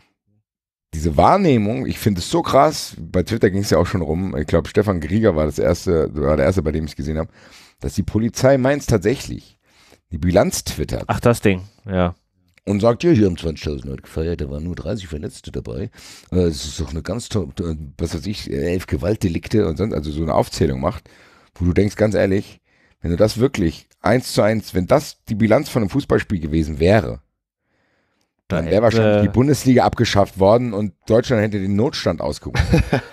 diese Wahrnehmung, ich finde es so krass, bei Twitter ging es ja auch schon rum, ich glaube, Stefan Grieger war das erste, war der erste, bei dem ich es gesehen habe, dass die Polizei meint tatsächlich. Die Bilanz twittert. Ach, das Ding, ja und sagt, ja, hier haben 20.000 Leute gefeiert, da waren nur 30 Verletzte dabei. Äh, es ist doch eine ganz tolle, äh, was weiß ich, äh, elf Gewaltdelikte und sonst, also so eine Aufzählung macht, wo du denkst, ganz ehrlich, wenn du das wirklich eins zu eins, wenn das die Bilanz von einem Fußballspiel gewesen wäre, dann wäre wahrscheinlich die Bundesliga abgeschafft worden und Deutschland hätte den Notstand ausgerufen.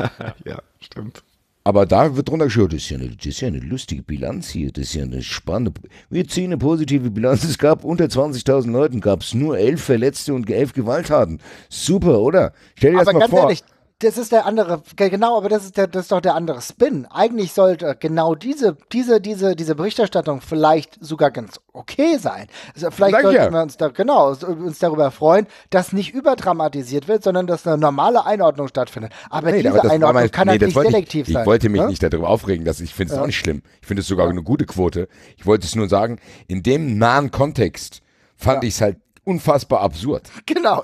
ja, stimmt. Aber da wird drunter geschaut, das ist, ja eine, das ist ja eine lustige Bilanz hier, das ist ja eine spannende. Wir ziehen eine positive Bilanz. Es gab unter 20.000 Leuten, gab es nur elf Verletzte und elf Gewalttaten. Super, oder? Stell dir Aber das mal ganz vor. Ehrlich, das ist der andere, genau, aber das ist, der, das ist doch der andere Spin. Eigentlich sollte genau diese, diese, diese, diese Berichterstattung vielleicht sogar ganz okay sein. Also vielleicht Danke. sollten wir uns, da, genau, uns darüber freuen, dass nicht überdramatisiert wird, sondern dass eine normale Einordnung stattfindet. Aber nee, diese aber Einordnung mein, kann nee, halt nicht selektiv ich, sein. Ich wollte mich ne? nicht darüber aufregen, dass ich finde es ja. auch nicht schlimm. Ich finde es sogar ja. eine gute Quote. Ich wollte es nur sagen, in dem nahen Kontext fand ja. ich es halt unfassbar absurd. Genau,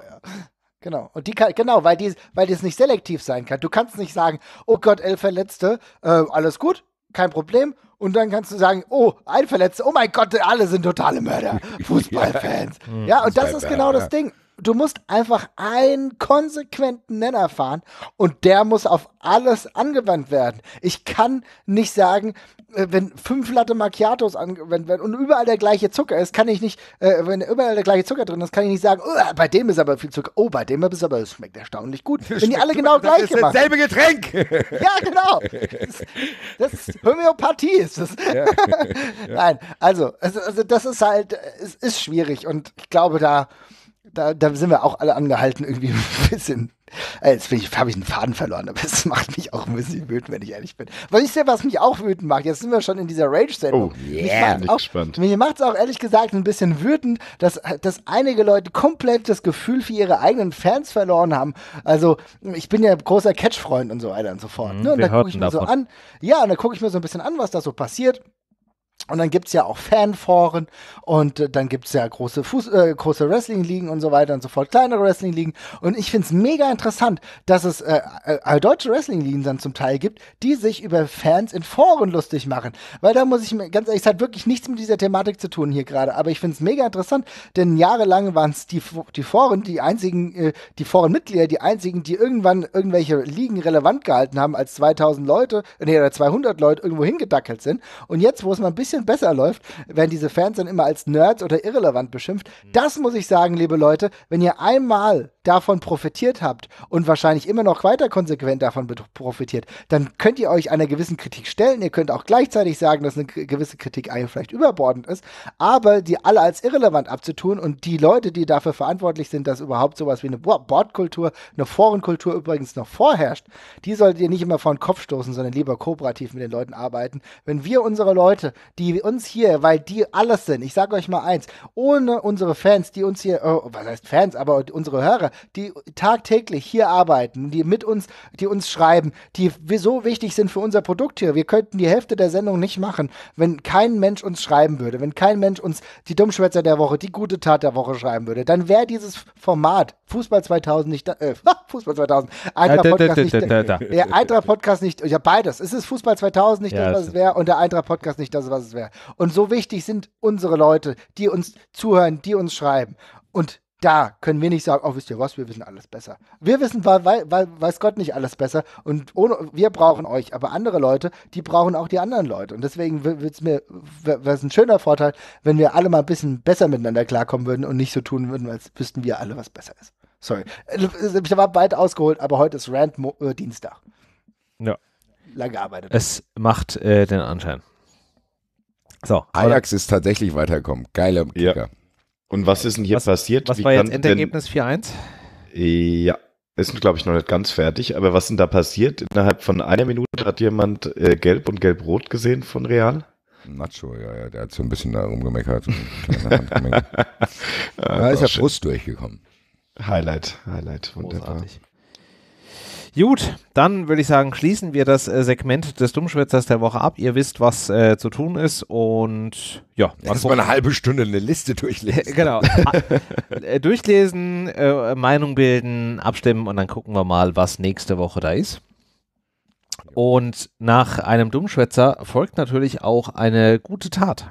Genau. Und die kann, genau, weil die, weil die es nicht selektiv sein kann. Du kannst nicht sagen, oh Gott, elf Verletzte, äh, alles gut, kein Problem. Und dann kannst du sagen, oh, ein Verletzter, oh mein Gott, alle sind totale Mörder. Fußballfans. Hm, ja, und das ist genau das Ding. Du musst einfach einen konsequenten Nenner fahren und der muss auf alles angewandt werden. Ich kann nicht sagen, äh, wenn fünf Latte Macchiatos angewendet werden und überall der gleiche Zucker ist, kann ich nicht, äh, wenn überall der gleiche Zucker drin ist, kann ich nicht sagen, oh, bei dem ist aber viel Zucker, oh, bei dem ist aber, es schmeckt erstaunlich gut. Das wenn die alle genau gleich Das ist Dasselbe Getränk. ja, genau. Das, ist Homöopathie ist das. Ja. Nein, also, also, das ist halt, es ist schwierig und ich glaube da, da, da sind wir auch alle angehalten, irgendwie ein bisschen. Äh, jetzt habe ich einen Faden verloren, aber es macht mich auch ein bisschen wütend, wenn ich ehrlich bin. Weil ich selber, was mich auch wütend macht, jetzt sind wir schon in dieser Rage-Sendung. Oh, yeah. Mich auch, gespannt. Mir macht es auch ehrlich gesagt ein bisschen wütend, dass, dass einige Leute komplett das Gefühl für ihre eigenen Fans verloren haben. Also, ich bin ja großer Catch-Freund und so weiter und so fort. Mhm, ne? Und da gucke ich mir davon. so an, ja, und da gucke ich mir so ein bisschen an, was da so passiert. Und dann gibt es ja auch Fanforen und äh, dann gibt es ja große, Fuß äh, große Wrestling-Ligen und so weiter und so fort, kleinere Wrestling-Ligen. Und ich finde es mega interessant, dass es äh, äh, äh, deutsche Wrestling-Ligen dann zum Teil gibt, die sich über Fans in Foren lustig machen. Weil da muss ich mir ganz ehrlich, es hat wirklich nichts mit dieser Thematik zu tun hier gerade. Aber ich finde es mega interessant, denn jahrelang waren's die, die Foren, die einzigen, äh, die Forenmitglieder, die einzigen, die irgendwann irgendwelche Ligen relevant gehalten haben, als 2000 Leute, äh, nee, oder 200 Leute irgendwo hingedackelt sind. Und jetzt, wo es mal ein bisschen bisschen besser läuft, werden diese Fans dann immer als Nerds oder irrelevant beschimpft. Das muss ich sagen, liebe Leute, wenn ihr einmal davon profitiert habt und wahrscheinlich immer noch weiter konsequent davon profitiert, dann könnt ihr euch einer gewissen Kritik stellen. Ihr könnt auch gleichzeitig sagen, dass eine gewisse Kritik eigentlich vielleicht überbordend ist, aber die alle als irrelevant abzutun und die Leute, die dafür verantwortlich sind, dass überhaupt sowas wie eine Bordkultur, eine Forenkultur übrigens noch vorherrscht, die solltet ihr nicht immer vor den Kopf stoßen, sondern lieber kooperativ mit den Leuten arbeiten. Wenn wir unsere Leute, die uns hier, weil die alles sind, ich sage euch mal eins, ohne unsere Fans, die uns hier, oh, was heißt Fans, aber unsere Hörer, die tagtäglich hier arbeiten, die mit uns, die uns schreiben, die so wichtig sind für unser Produkt hier. Wir könnten die Hälfte der Sendung nicht machen, wenn kein Mensch uns schreiben würde, wenn kein Mensch uns die Dummschwätzer der Woche, die gute Tat der Woche schreiben würde. Dann wäre dieses Format Fußball 2000 nicht, äh, Fußball 2000, Eintracht äh, Podcast nicht, der Eintracht Podcast nicht, ja beides. Es ist Fußball 2000 nicht das, was es wäre und der Eintracht Podcast nicht das, was es wäre. Und so wichtig sind unsere Leute, die uns zuhören, die uns schreiben. Und da können wir nicht sagen, oh, wisst ihr was, wir wissen alles besser. Wir wissen, weil, weil, weiß Gott nicht alles besser und ohne, wir brauchen euch, aber andere Leute, die brauchen auch die anderen Leute. Und deswegen wäre es ein schöner Vorteil, wenn wir alle mal ein bisschen besser miteinander klarkommen würden und nicht so tun würden, als wüssten wir alle, was besser ist. Sorry. Äh, ich war weit ausgeholt, aber heute ist Rand äh, Dienstag. Ja. Lange gearbeitet. Es macht äh, den Anschein. So. Ajax ist tatsächlich weitergekommen. Geiler Kicker. Ja. Und was ist denn hier was, passiert? Was Wie war jetzt Endergebnis 4-1? Ja, ist, glaube ich, noch nicht ganz fertig. Aber was ist denn da passiert? Innerhalb von einer Minute hat jemand äh, gelb und gelb-rot gesehen von Real? Nacho, ja, ja, der hat so ein bisschen da rumgemeckert. da ist ja ah, Frust durchgekommen. Highlight, Highlight. Wunderbar. Großartig. Gut, dann würde ich sagen, schließen wir das äh, Segment des Dummschwätzers der Woche ab. Ihr wisst, was äh, zu tun ist und ja. Erst mal eine halbe Stunde eine Liste durchlesen. genau. Äh, durchlesen, äh, Meinung bilden, abstimmen und dann gucken wir mal, was nächste Woche da ist. Und nach einem Dummschwätzer folgt natürlich auch eine gute Tat.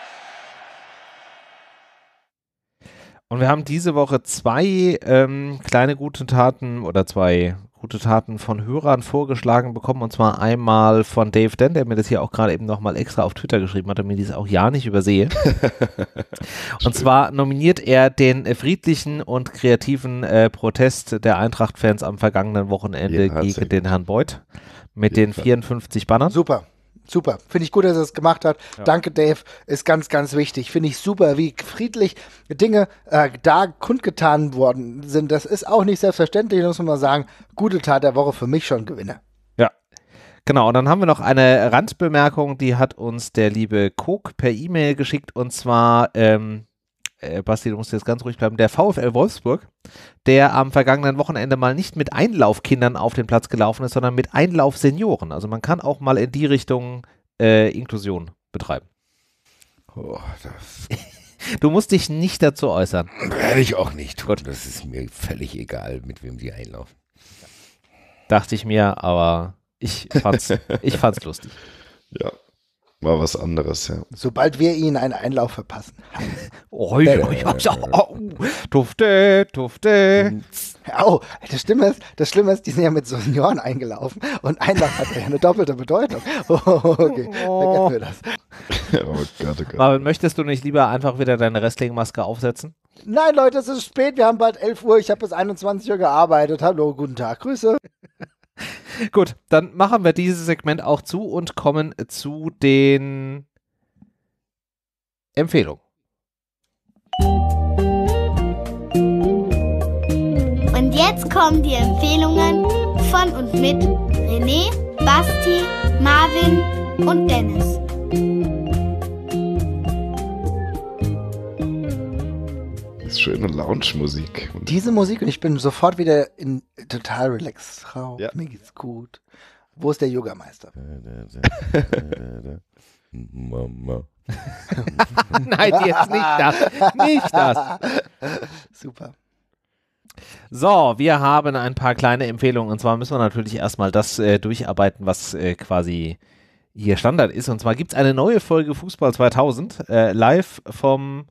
Und wir haben diese Woche zwei ähm, kleine gute Taten oder zwei gute Taten von Hörern vorgeschlagen bekommen. Und zwar einmal von Dave Denn, der mir das hier auch gerade eben nochmal extra auf Twitter geschrieben hat, damit ich es auch ja nicht übersehe. und zwar nominiert er den friedlichen und kreativen äh, Protest der Eintracht-Fans am vergangenen Wochenende ja, gegen den Herrn Beuth mit den 54 Bannern. Super. Super. Finde ich gut, dass er es gemacht hat. Ja. Danke, Dave. Ist ganz, ganz wichtig. Finde ich super, wie friedlich Dinge äh, da kundgetan worden sind. Das ist auch nicht selbstverständlich, muss man mal sagen. Gute Tat der Woche für mich schon Gewinne. Ja. Genau, und dann haben wir noch eine Randbemerkung, die hat uns der liebe Kok per E-Mail geschickt und zwar ähm, äh, Basti, du musst jetzt ganz ruhig bleiben, der VfL Wolfsburg, der am vergangenen Wochenende mal nicht mit Einlaufkindern auf den Platz gelaufen ist, sondern mit Einlaufsenioren. Also man kann auch mal in die Richtung äh, Inklusion betreiben. Oh, das Du musst dich nicht dazu äußern. Werde ich auch nicht tun. Das ist mir völlig egal, mit wem die einlaufen. Dachte ich mir, aber ich fand's, ich fand's lustig. Ja. War was anderes, ja. Sobald wir ihnen einen Einlauf verpassen. oi, oi, oi, Tufte, tufte. Au, das Schlimme, ist, das Schlimme ist, die sind ja mit Senioren eingelaufen und Einlauf hat ja eine doppelte Bedeutung. Oh, okay, oh. vergessen wir das. oh Gott, oh Gott. Marvin, möchtest du nicht lieber einfach wieder deine Wrestling-Maske aufsetzen? Nein, Leute, es ist spät, wir haben bald 11 Uhr, ich habe bis 21 Uhr gearbeitet. Hallo, guten Tag, Grüße. Gut, dann machen wir dieses Segment auch zu und kommen zu den Empfehlungen. Und jetzt kommen die Empfehlungen von und mit René, Basti, Marvin und Dennis. ist schöne Lounge-Musik. Diese Musik und ich bin sofort wieder in total relaxed Raum. Ja. Mir geht's gut. Wo ist der Yogameister? Mama. Nein, jetzt nicht das. Nicht das. Super. So, wir haben ein paar kleine Empfehlungen. Und zwar müssen wir natürlich erstmal das äh, durcharbeiten, was äh, quasi hier Standard ist. Und zwar gibt es eine neue Folge Fußball 2000 äh, live vom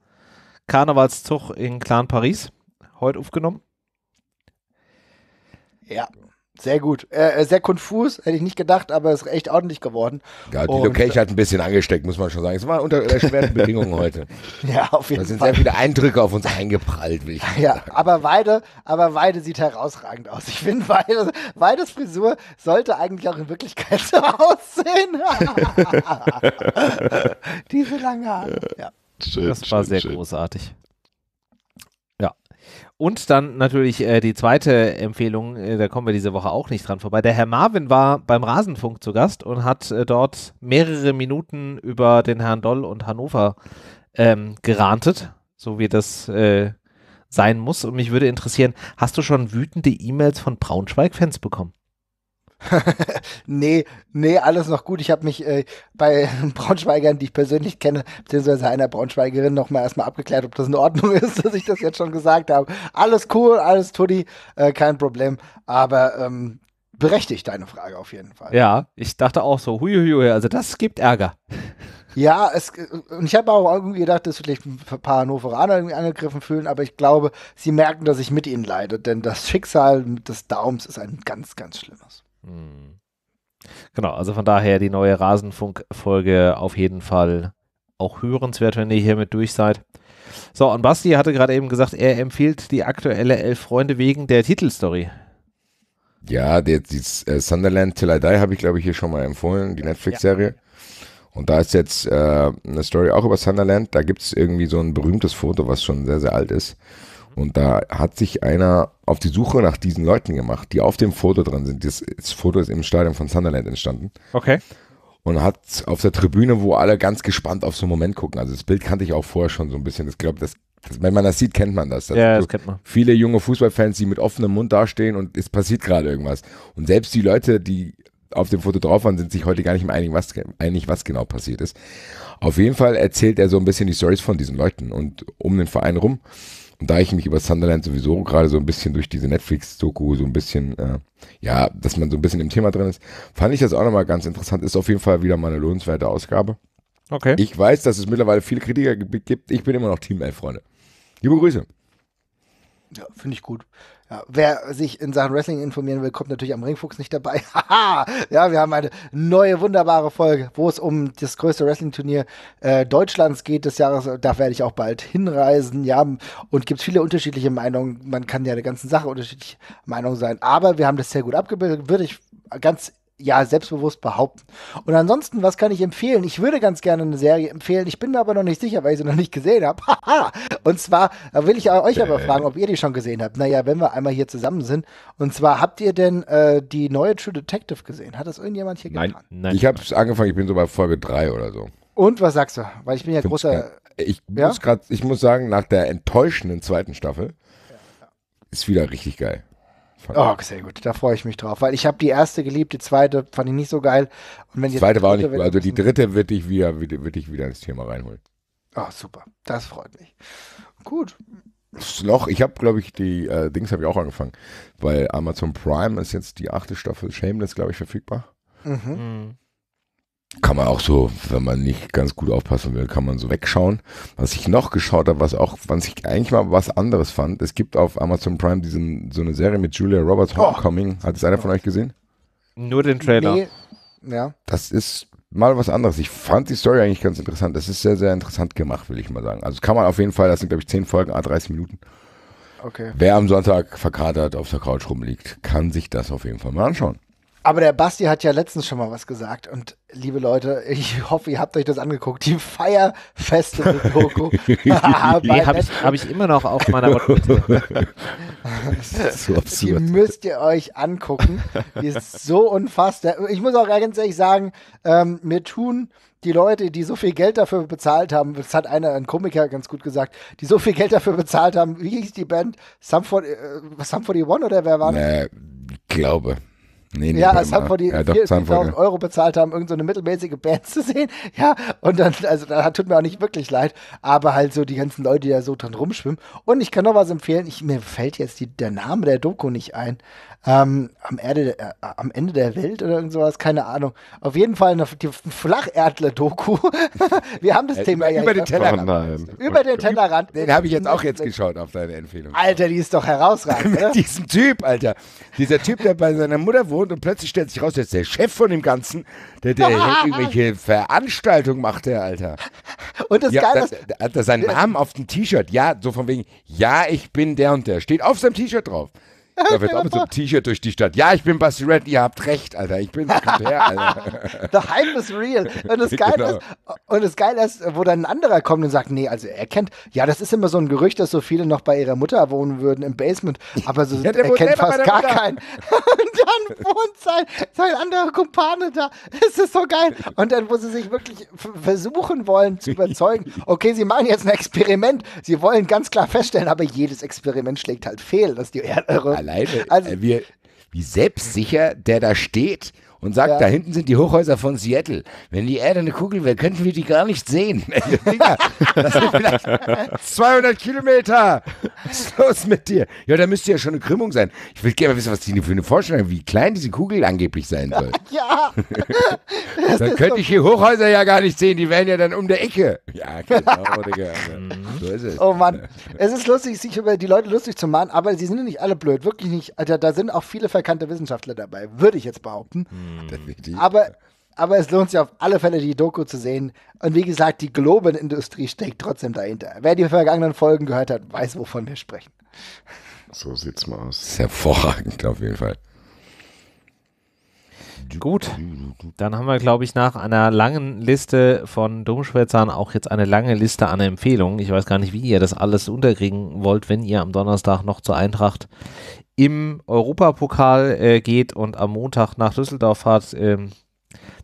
Karnevalszug in Clan Paris, heute aufgenommen. Ja, sehr gut. Äh, äh sehr konfus, hätte ich nicht gedacht, aber ist echt ordentlich geworden. Ja, die Location äh, hat ein bisschen angesteckt, muss man schon sagen. Es war unter erschwerten Bedingungen heute. Ja, auf jeden Fall. Da sind Fall. sehr viele Eindrücke auf uns eingeprallt, will ich Ja, sagen. aber Weide, aber Weide sieht herausragend aus. Ich finde, Weide, Weides Frisur sollte eigentlich auch in Wirklichkeit so aussehen. Diese lange Haare, ja. Das war sehr großartig. Ja. Und dann natürlich äh, die zweite Empfehlung, äh, da kommen wir diese Woche auch nicht dran vorbei. Der Herr Marvin war beim Rasenfunk zu Gast und hat äh, dort mehrere Minuten über den Herrn Doll und Hannover ähm, gerantet, so wie das äh, sein muss. Und mich würde interessieren, hast du schon wütende E-Mails von Braunschweig-Fans bekommen? nee, nee, alles noch gut. Ich habe mich äh, bei Braunschweigern, die ich persönlich kenne, beziehungsweise einer Braunschweigerin nochmal erstmal abgeklärt, ob das in Ordnung ist, dass ich das jetzt schon gesagt habe. Alles cool, alles tutti, äh, kein Problem. Aber ähm, berechtigt deine Frage auf jeden Fall. Ja, ich dachte auch so, huiuiui, also das gibt Ärger. Ja, es, äh, und ich habe auch irgendwie gedacht, dass vielleicht ein paar Hannoveraner irgendwie angegriffen fühlen, aber ich glaube, sie merken, dass ich mit ihnen leide, denn das Schicksal des Daums ist ein ganz, ganz schlimmes. Mhm. Genau, also von daher die neue Rasenfunk-Folge auf jeden Fall auch hörenswert, wenn ihr hier mit durch seid. So, und Basti hatte gerade eben gesagt, er empfiehlt die aktuelle Elf Freunde wegen der Titelstory. Ja, der, die, äh, Sunderland Till I Die habe ich, glaube ich, hier schon mal empfohlen, die Netflix-Serie. Ja. Und da ist jetzt äh, eine Story auch über Sunderland. Da gibt es irgendwie so ein berühmtes Foto, was schon sehr, sehr alt ist. Und da hat sich einer auf die Suche nach diesen Leuten gemacht, die auf dem Foto dran sind. Das, das Foto ist im Stadion von Sunderland entstanden. Okay. Und hat auf der Tribüne, wo alle ganz gespannt auf so einen Moment gucken. Also das Bild kannte ich auch vorher schon so ein bisschen. Ich glaube, das also wenn man das sieht, kennt man das. das ja, das kennt man. Viele junge Fußballfans, die mit offenem Mund dastehen und es passiert gerade irgendwas. Und selbst die Leute, die auf dem Foto drauf waren, sind sich heute gar nicht mehr einig, was, einig, was genau passiert ist. Auf jeden Fall erzählt er so ein bisschen die Stories von diesen Leuten und um den Verein rum. Und da ich mich über Sunderland sowieso gerade so ein bisschen durch diese Netflix-Doku so ein bisschen, äh, ja, dass man so ein bisschen im Thema drin ist, fand ich das auch nochmal ganz interessant. Ist auf jeden Fall wieder mal eine lohnenswerte Ausgabe. Okay. Ich weiß, dass es mittlerweile viele Kritiker gibt. Ich bin immer noch Team L, Freunde. Liebe Grüße. Ja, finde ich gut. Ja, wer sich in Sachen Wrestling informieren will, kommt natürlich am Ringfuchs nicht dabei. Haha! ja, wir haben eine neue, wunderbare Folge, wo es um das größte Wrestling-Turnier äh, Deutschlands geht des Jahres. Da werde ich auch bald hinreisen. Ja, und gibt viele unterschiedliche Meinungen. Man kann ja der ganzen Sache unterschiedliche Meinungen sein. Aber wir haben das sehr gut abgebildet. Würde ich ganz ja, selbstbewusst behaupten. Und ansonsten, was kann ich empfehlen? Ich würde ganz gerne eine Serie empfehlen. Ich bin mir aber noch nicht sicher, weil ich sie noch nicht gesehen habe. und zwar da will ich euch aber äh. fragen, ob ihr die schon gesehen habt. Naja, wenn wir einmal hier zusammen sind. Und zwar, habt ihr denn äh, die neue True Detective gesehen? Hat das irgendjemand hier nein, getan? Nein. Ich habe angefangen, ich bin so bei Folge 3 oder so. Und was sagst du? Weil ich bin ja Find's großer. Ich ja? muss ich muss sagen, nach der enttäuschenden zweiten Staffel ja, ja. ist wieder richtig geil. Oh, sehr gut. Da freue ich mich drauf, weil ich habe die erste geliebt, die zweite fand ich nicht so geil. Und wenn die zweite war auch nicht, gut. also die dritte wird dich wieder, wird, wird wieder ins Thema reinholen. Oh, super. Das freut mich. Gut. Noch, ich habe, glaube ich, die äh, Dings habe ich auch angefangen, weil Amazon Prime ist jetzt die achte Staffel Shameless, glaube ich, verfügbar. Mhm. mhm kann man auch so, wenn man nicht ganz gut aufpassen will, kann man so wegschauen. Was ich noch geschaut habe, was auch, was ich eigentlich mal was anderes fand, es gibt auf Amazon Prime diesen, so eine Serie mit Julia Roberts oh. Homecoming. Oh. Hat es einer von euch gesehen? Nur den Trailer. Nee. Ja. Das ist mal was anderes. Ich fand die Story eigentlich ganz interessant. Das ist sehr, sehr interessant gemacht, will ich mal sagen. Also kann man auf jeden Fall, das sind glaube ich 10 Folgen, 30 ah, Minuten. Okay. Wer am Sonntag verkatert auf der Couch rumliegt, kann sich das auf jeden Fall mal anschauen. Aber der Basti hat ja letztens schon mal was gesagt und liebe Leute, ich hoffe, ihr habt euch das angeguckt. Die Fire mit Doku. die habe ich, hab ich, immer noch auf meiner so Die müsst ihr euch angucken. Die ist so unfassbar. Ich muss auch ganz ehrlich sagen, ähm, mir tun die Leute, die so viel Geld dafür bezahlt haben, das hat einer, ein Komiker ganz gut gesagt, die so viel Geld dafür bezahlt haben, wie hieß die Band? Some äh, 41 oder wer war das? Nee, glaube. Nee, nee, ja, es haben wir die ja, 4.000 Euro bezahlt haben, irgendeine so mittelmäßige Band zu sehen. Ja, und dann, also da tut mir auch nicht wirklich leid, aber halt so die ganzen Leute, die da so dran rumschwimmen. Und ich kann noch was empfehlen, ich, mir fällt jetzt die, der Name der Doku nicht ein. Ähm, am, Erde, äh, am Ende der Welt oder irgend sowas, keine Ahnung. Auf jeden Fall eine, die Flacherdler-Doku. wir haben das ja, äh, Thema über, ja. Über den Tellerrand. Über den Tellerrand. Den habe ich jetzt auch jetzt geschaut auf deine Empfehlung. Alter, die ist doch herausragend. Mit diesem Typ, Alter. Dieser Typ, der bei seiner Mutter wohnt Hund und plötzlich stellt sich raus, der ist der Chef von dem Ganzen, der, der irgendwelche Veranstaltungen macht, der Alter. Und das ja, Geile ist. Da, hat er seinen Namen auf dem T-Shirt, ja, so von wegen, ja, ich bin der und der. Steht auf seinem T-Shirt drauf. Da wird auch mit so einem T-Shirt durch die Stadt. Ja, ich bin Basti Red, ihr habt recht, Alter. Ich bin kommt her, Alter. The Hype is real. Und das Geile genau. ist, und das Geile ist, wo dann ein anderer kommt und sagt, nee, also er kennt, ja, das ist immer so ein Gerücht, dass so viele noch bei ihrer Mutter wohnen würden im Basement, aber so, ja, er kennt fast gar Mutter. keinen. und dann wohnt sein, sein anderer Kumpane da. Es ist so geil. Und dann, wo sie sich wirklich versuchen wollen zu überzeugen, okay, sie machen jetzt ein Experiment. Sie wollen ganz klar feststellen, aber jedes Experiment schlägt halt fehl, dass die Erde alleine, also, äh, wie, wie selbstsicher der da steht und sagt, ja. da hinten sind die Hochhäuser von Seattle. Wenn die Erde eine Kugel wäre, könnten wir die gar nicht sehen. Also, Digga, das sind vielleicht 200 Kilometer. Was ist los mit dir? Ja, da müsste ja schon eine Krümmung sein. Ich will gerne wissen, was die für eine Vorstellung haben, wie klein diese Kugel angeblich sein soll. Ja. dann könnte ich hier Hochhäuser ja gar nicht sehen. Die wären ja dann um der Ecke. Ja, genau, Digga. Also, so ist es. Oh Mann. Es ist lustig, sich über die Leute lustig zu machen, aber sie sind ja nicht alle blöd. Wirklich nicht. Alter, also, da sind auch viele verkannte Wissenschaftler dabei, würde ich jetzt behaupten. Hm. Hm. Aber, aber es lohnt sich auf alle Fälle, die Doku zu sehen. Und wie gesagt, die Globenindustrie steckt trotzdem dahinter. Wer die vergangenen Folgen gehört hat, weiß, wovon wir sprechen. So sieht's mal aus. ist hervorragend auf jeden Fall. Gut, dann haben wir, glaube ich, nach einer langen Liste von Domschwätzern auch jetzt eine lange Liste an Empfehlungen. Ich weiß gar nicht, wie ihr das alles unterkriegen wollt, wenn ihr am Donnerstag noch zur Eintracht im Europapokal äh, geht und am Montag nach Düsseldorf fahrt. Ähm,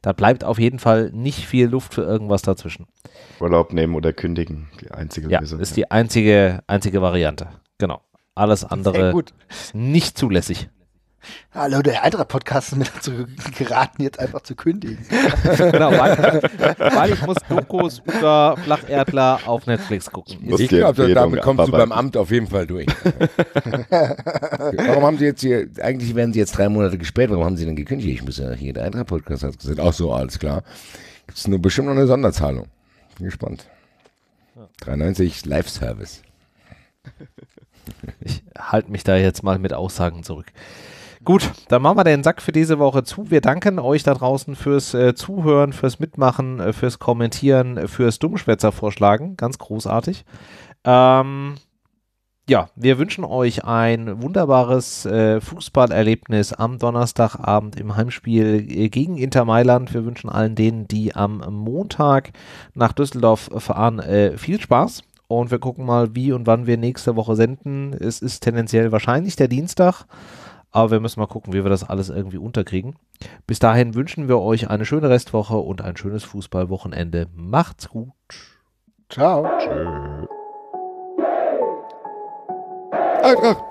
da bleibt auf jeden Fall nicht viel Luft für irgendwas dazwischen. Urlaub nehmen oder kündigen, die einzige ja, Lösung. ist die einzige, einzige Variante. Genau. Alles andere nicht zulässig. Hallo, der eintracht Podcast ist mir dazu geraten, jetzt einfach zu kündigen. genau, weil, weil ich muss Dokus über Flacherdler auf Netflix gucken. Muss ich glaube, damit kommst du beim Amt auf jeden Fall durch. warum haben sie jetzt hier, eigentlich wären sie jetzt drei Monate gespät, warum haben sie denn gekündigt? Ich muss ja hier, der eintracht Podcast hat gesagt, auch so, alles klar. Gibt es nur bestimmt noch eine Sonderzahlung. Bin gespannt. 93 Live-Service. Ich halte mich da jetzt mal mit Aussagen zurück. Gut, dann machen wir den Sack für diese Woche zu. Wir danken euch da draußen fürs äh, Zuhören, fürs Mitmachen, äh, fürs Kommentieren, äh, fürs Dummschwätzer vorschlagen. Ganz großartig. Ähm, ja, wir wünschen euch ein wunderbares äh, Fußballerlebnis am Donnerstagabend im Heimspiel äh, gegen Inter Mailand. Wir wünschen allen denen, die am Montag nach Düsseldorf fahren, viel Spaß und wir gucken mal, wie und wann wir nächste Woche senden. Es ist tendenziell wahrscheinlich der Dienstag. Aber wir müssen mal gucken, wie wir das alles irgendwie unterkriegen. Bis dahin wünschen wir euch eine schöne Restwoche und ein schönes Fußballwochenende. Macht's gut. Ciao. Tschö. Eintracht.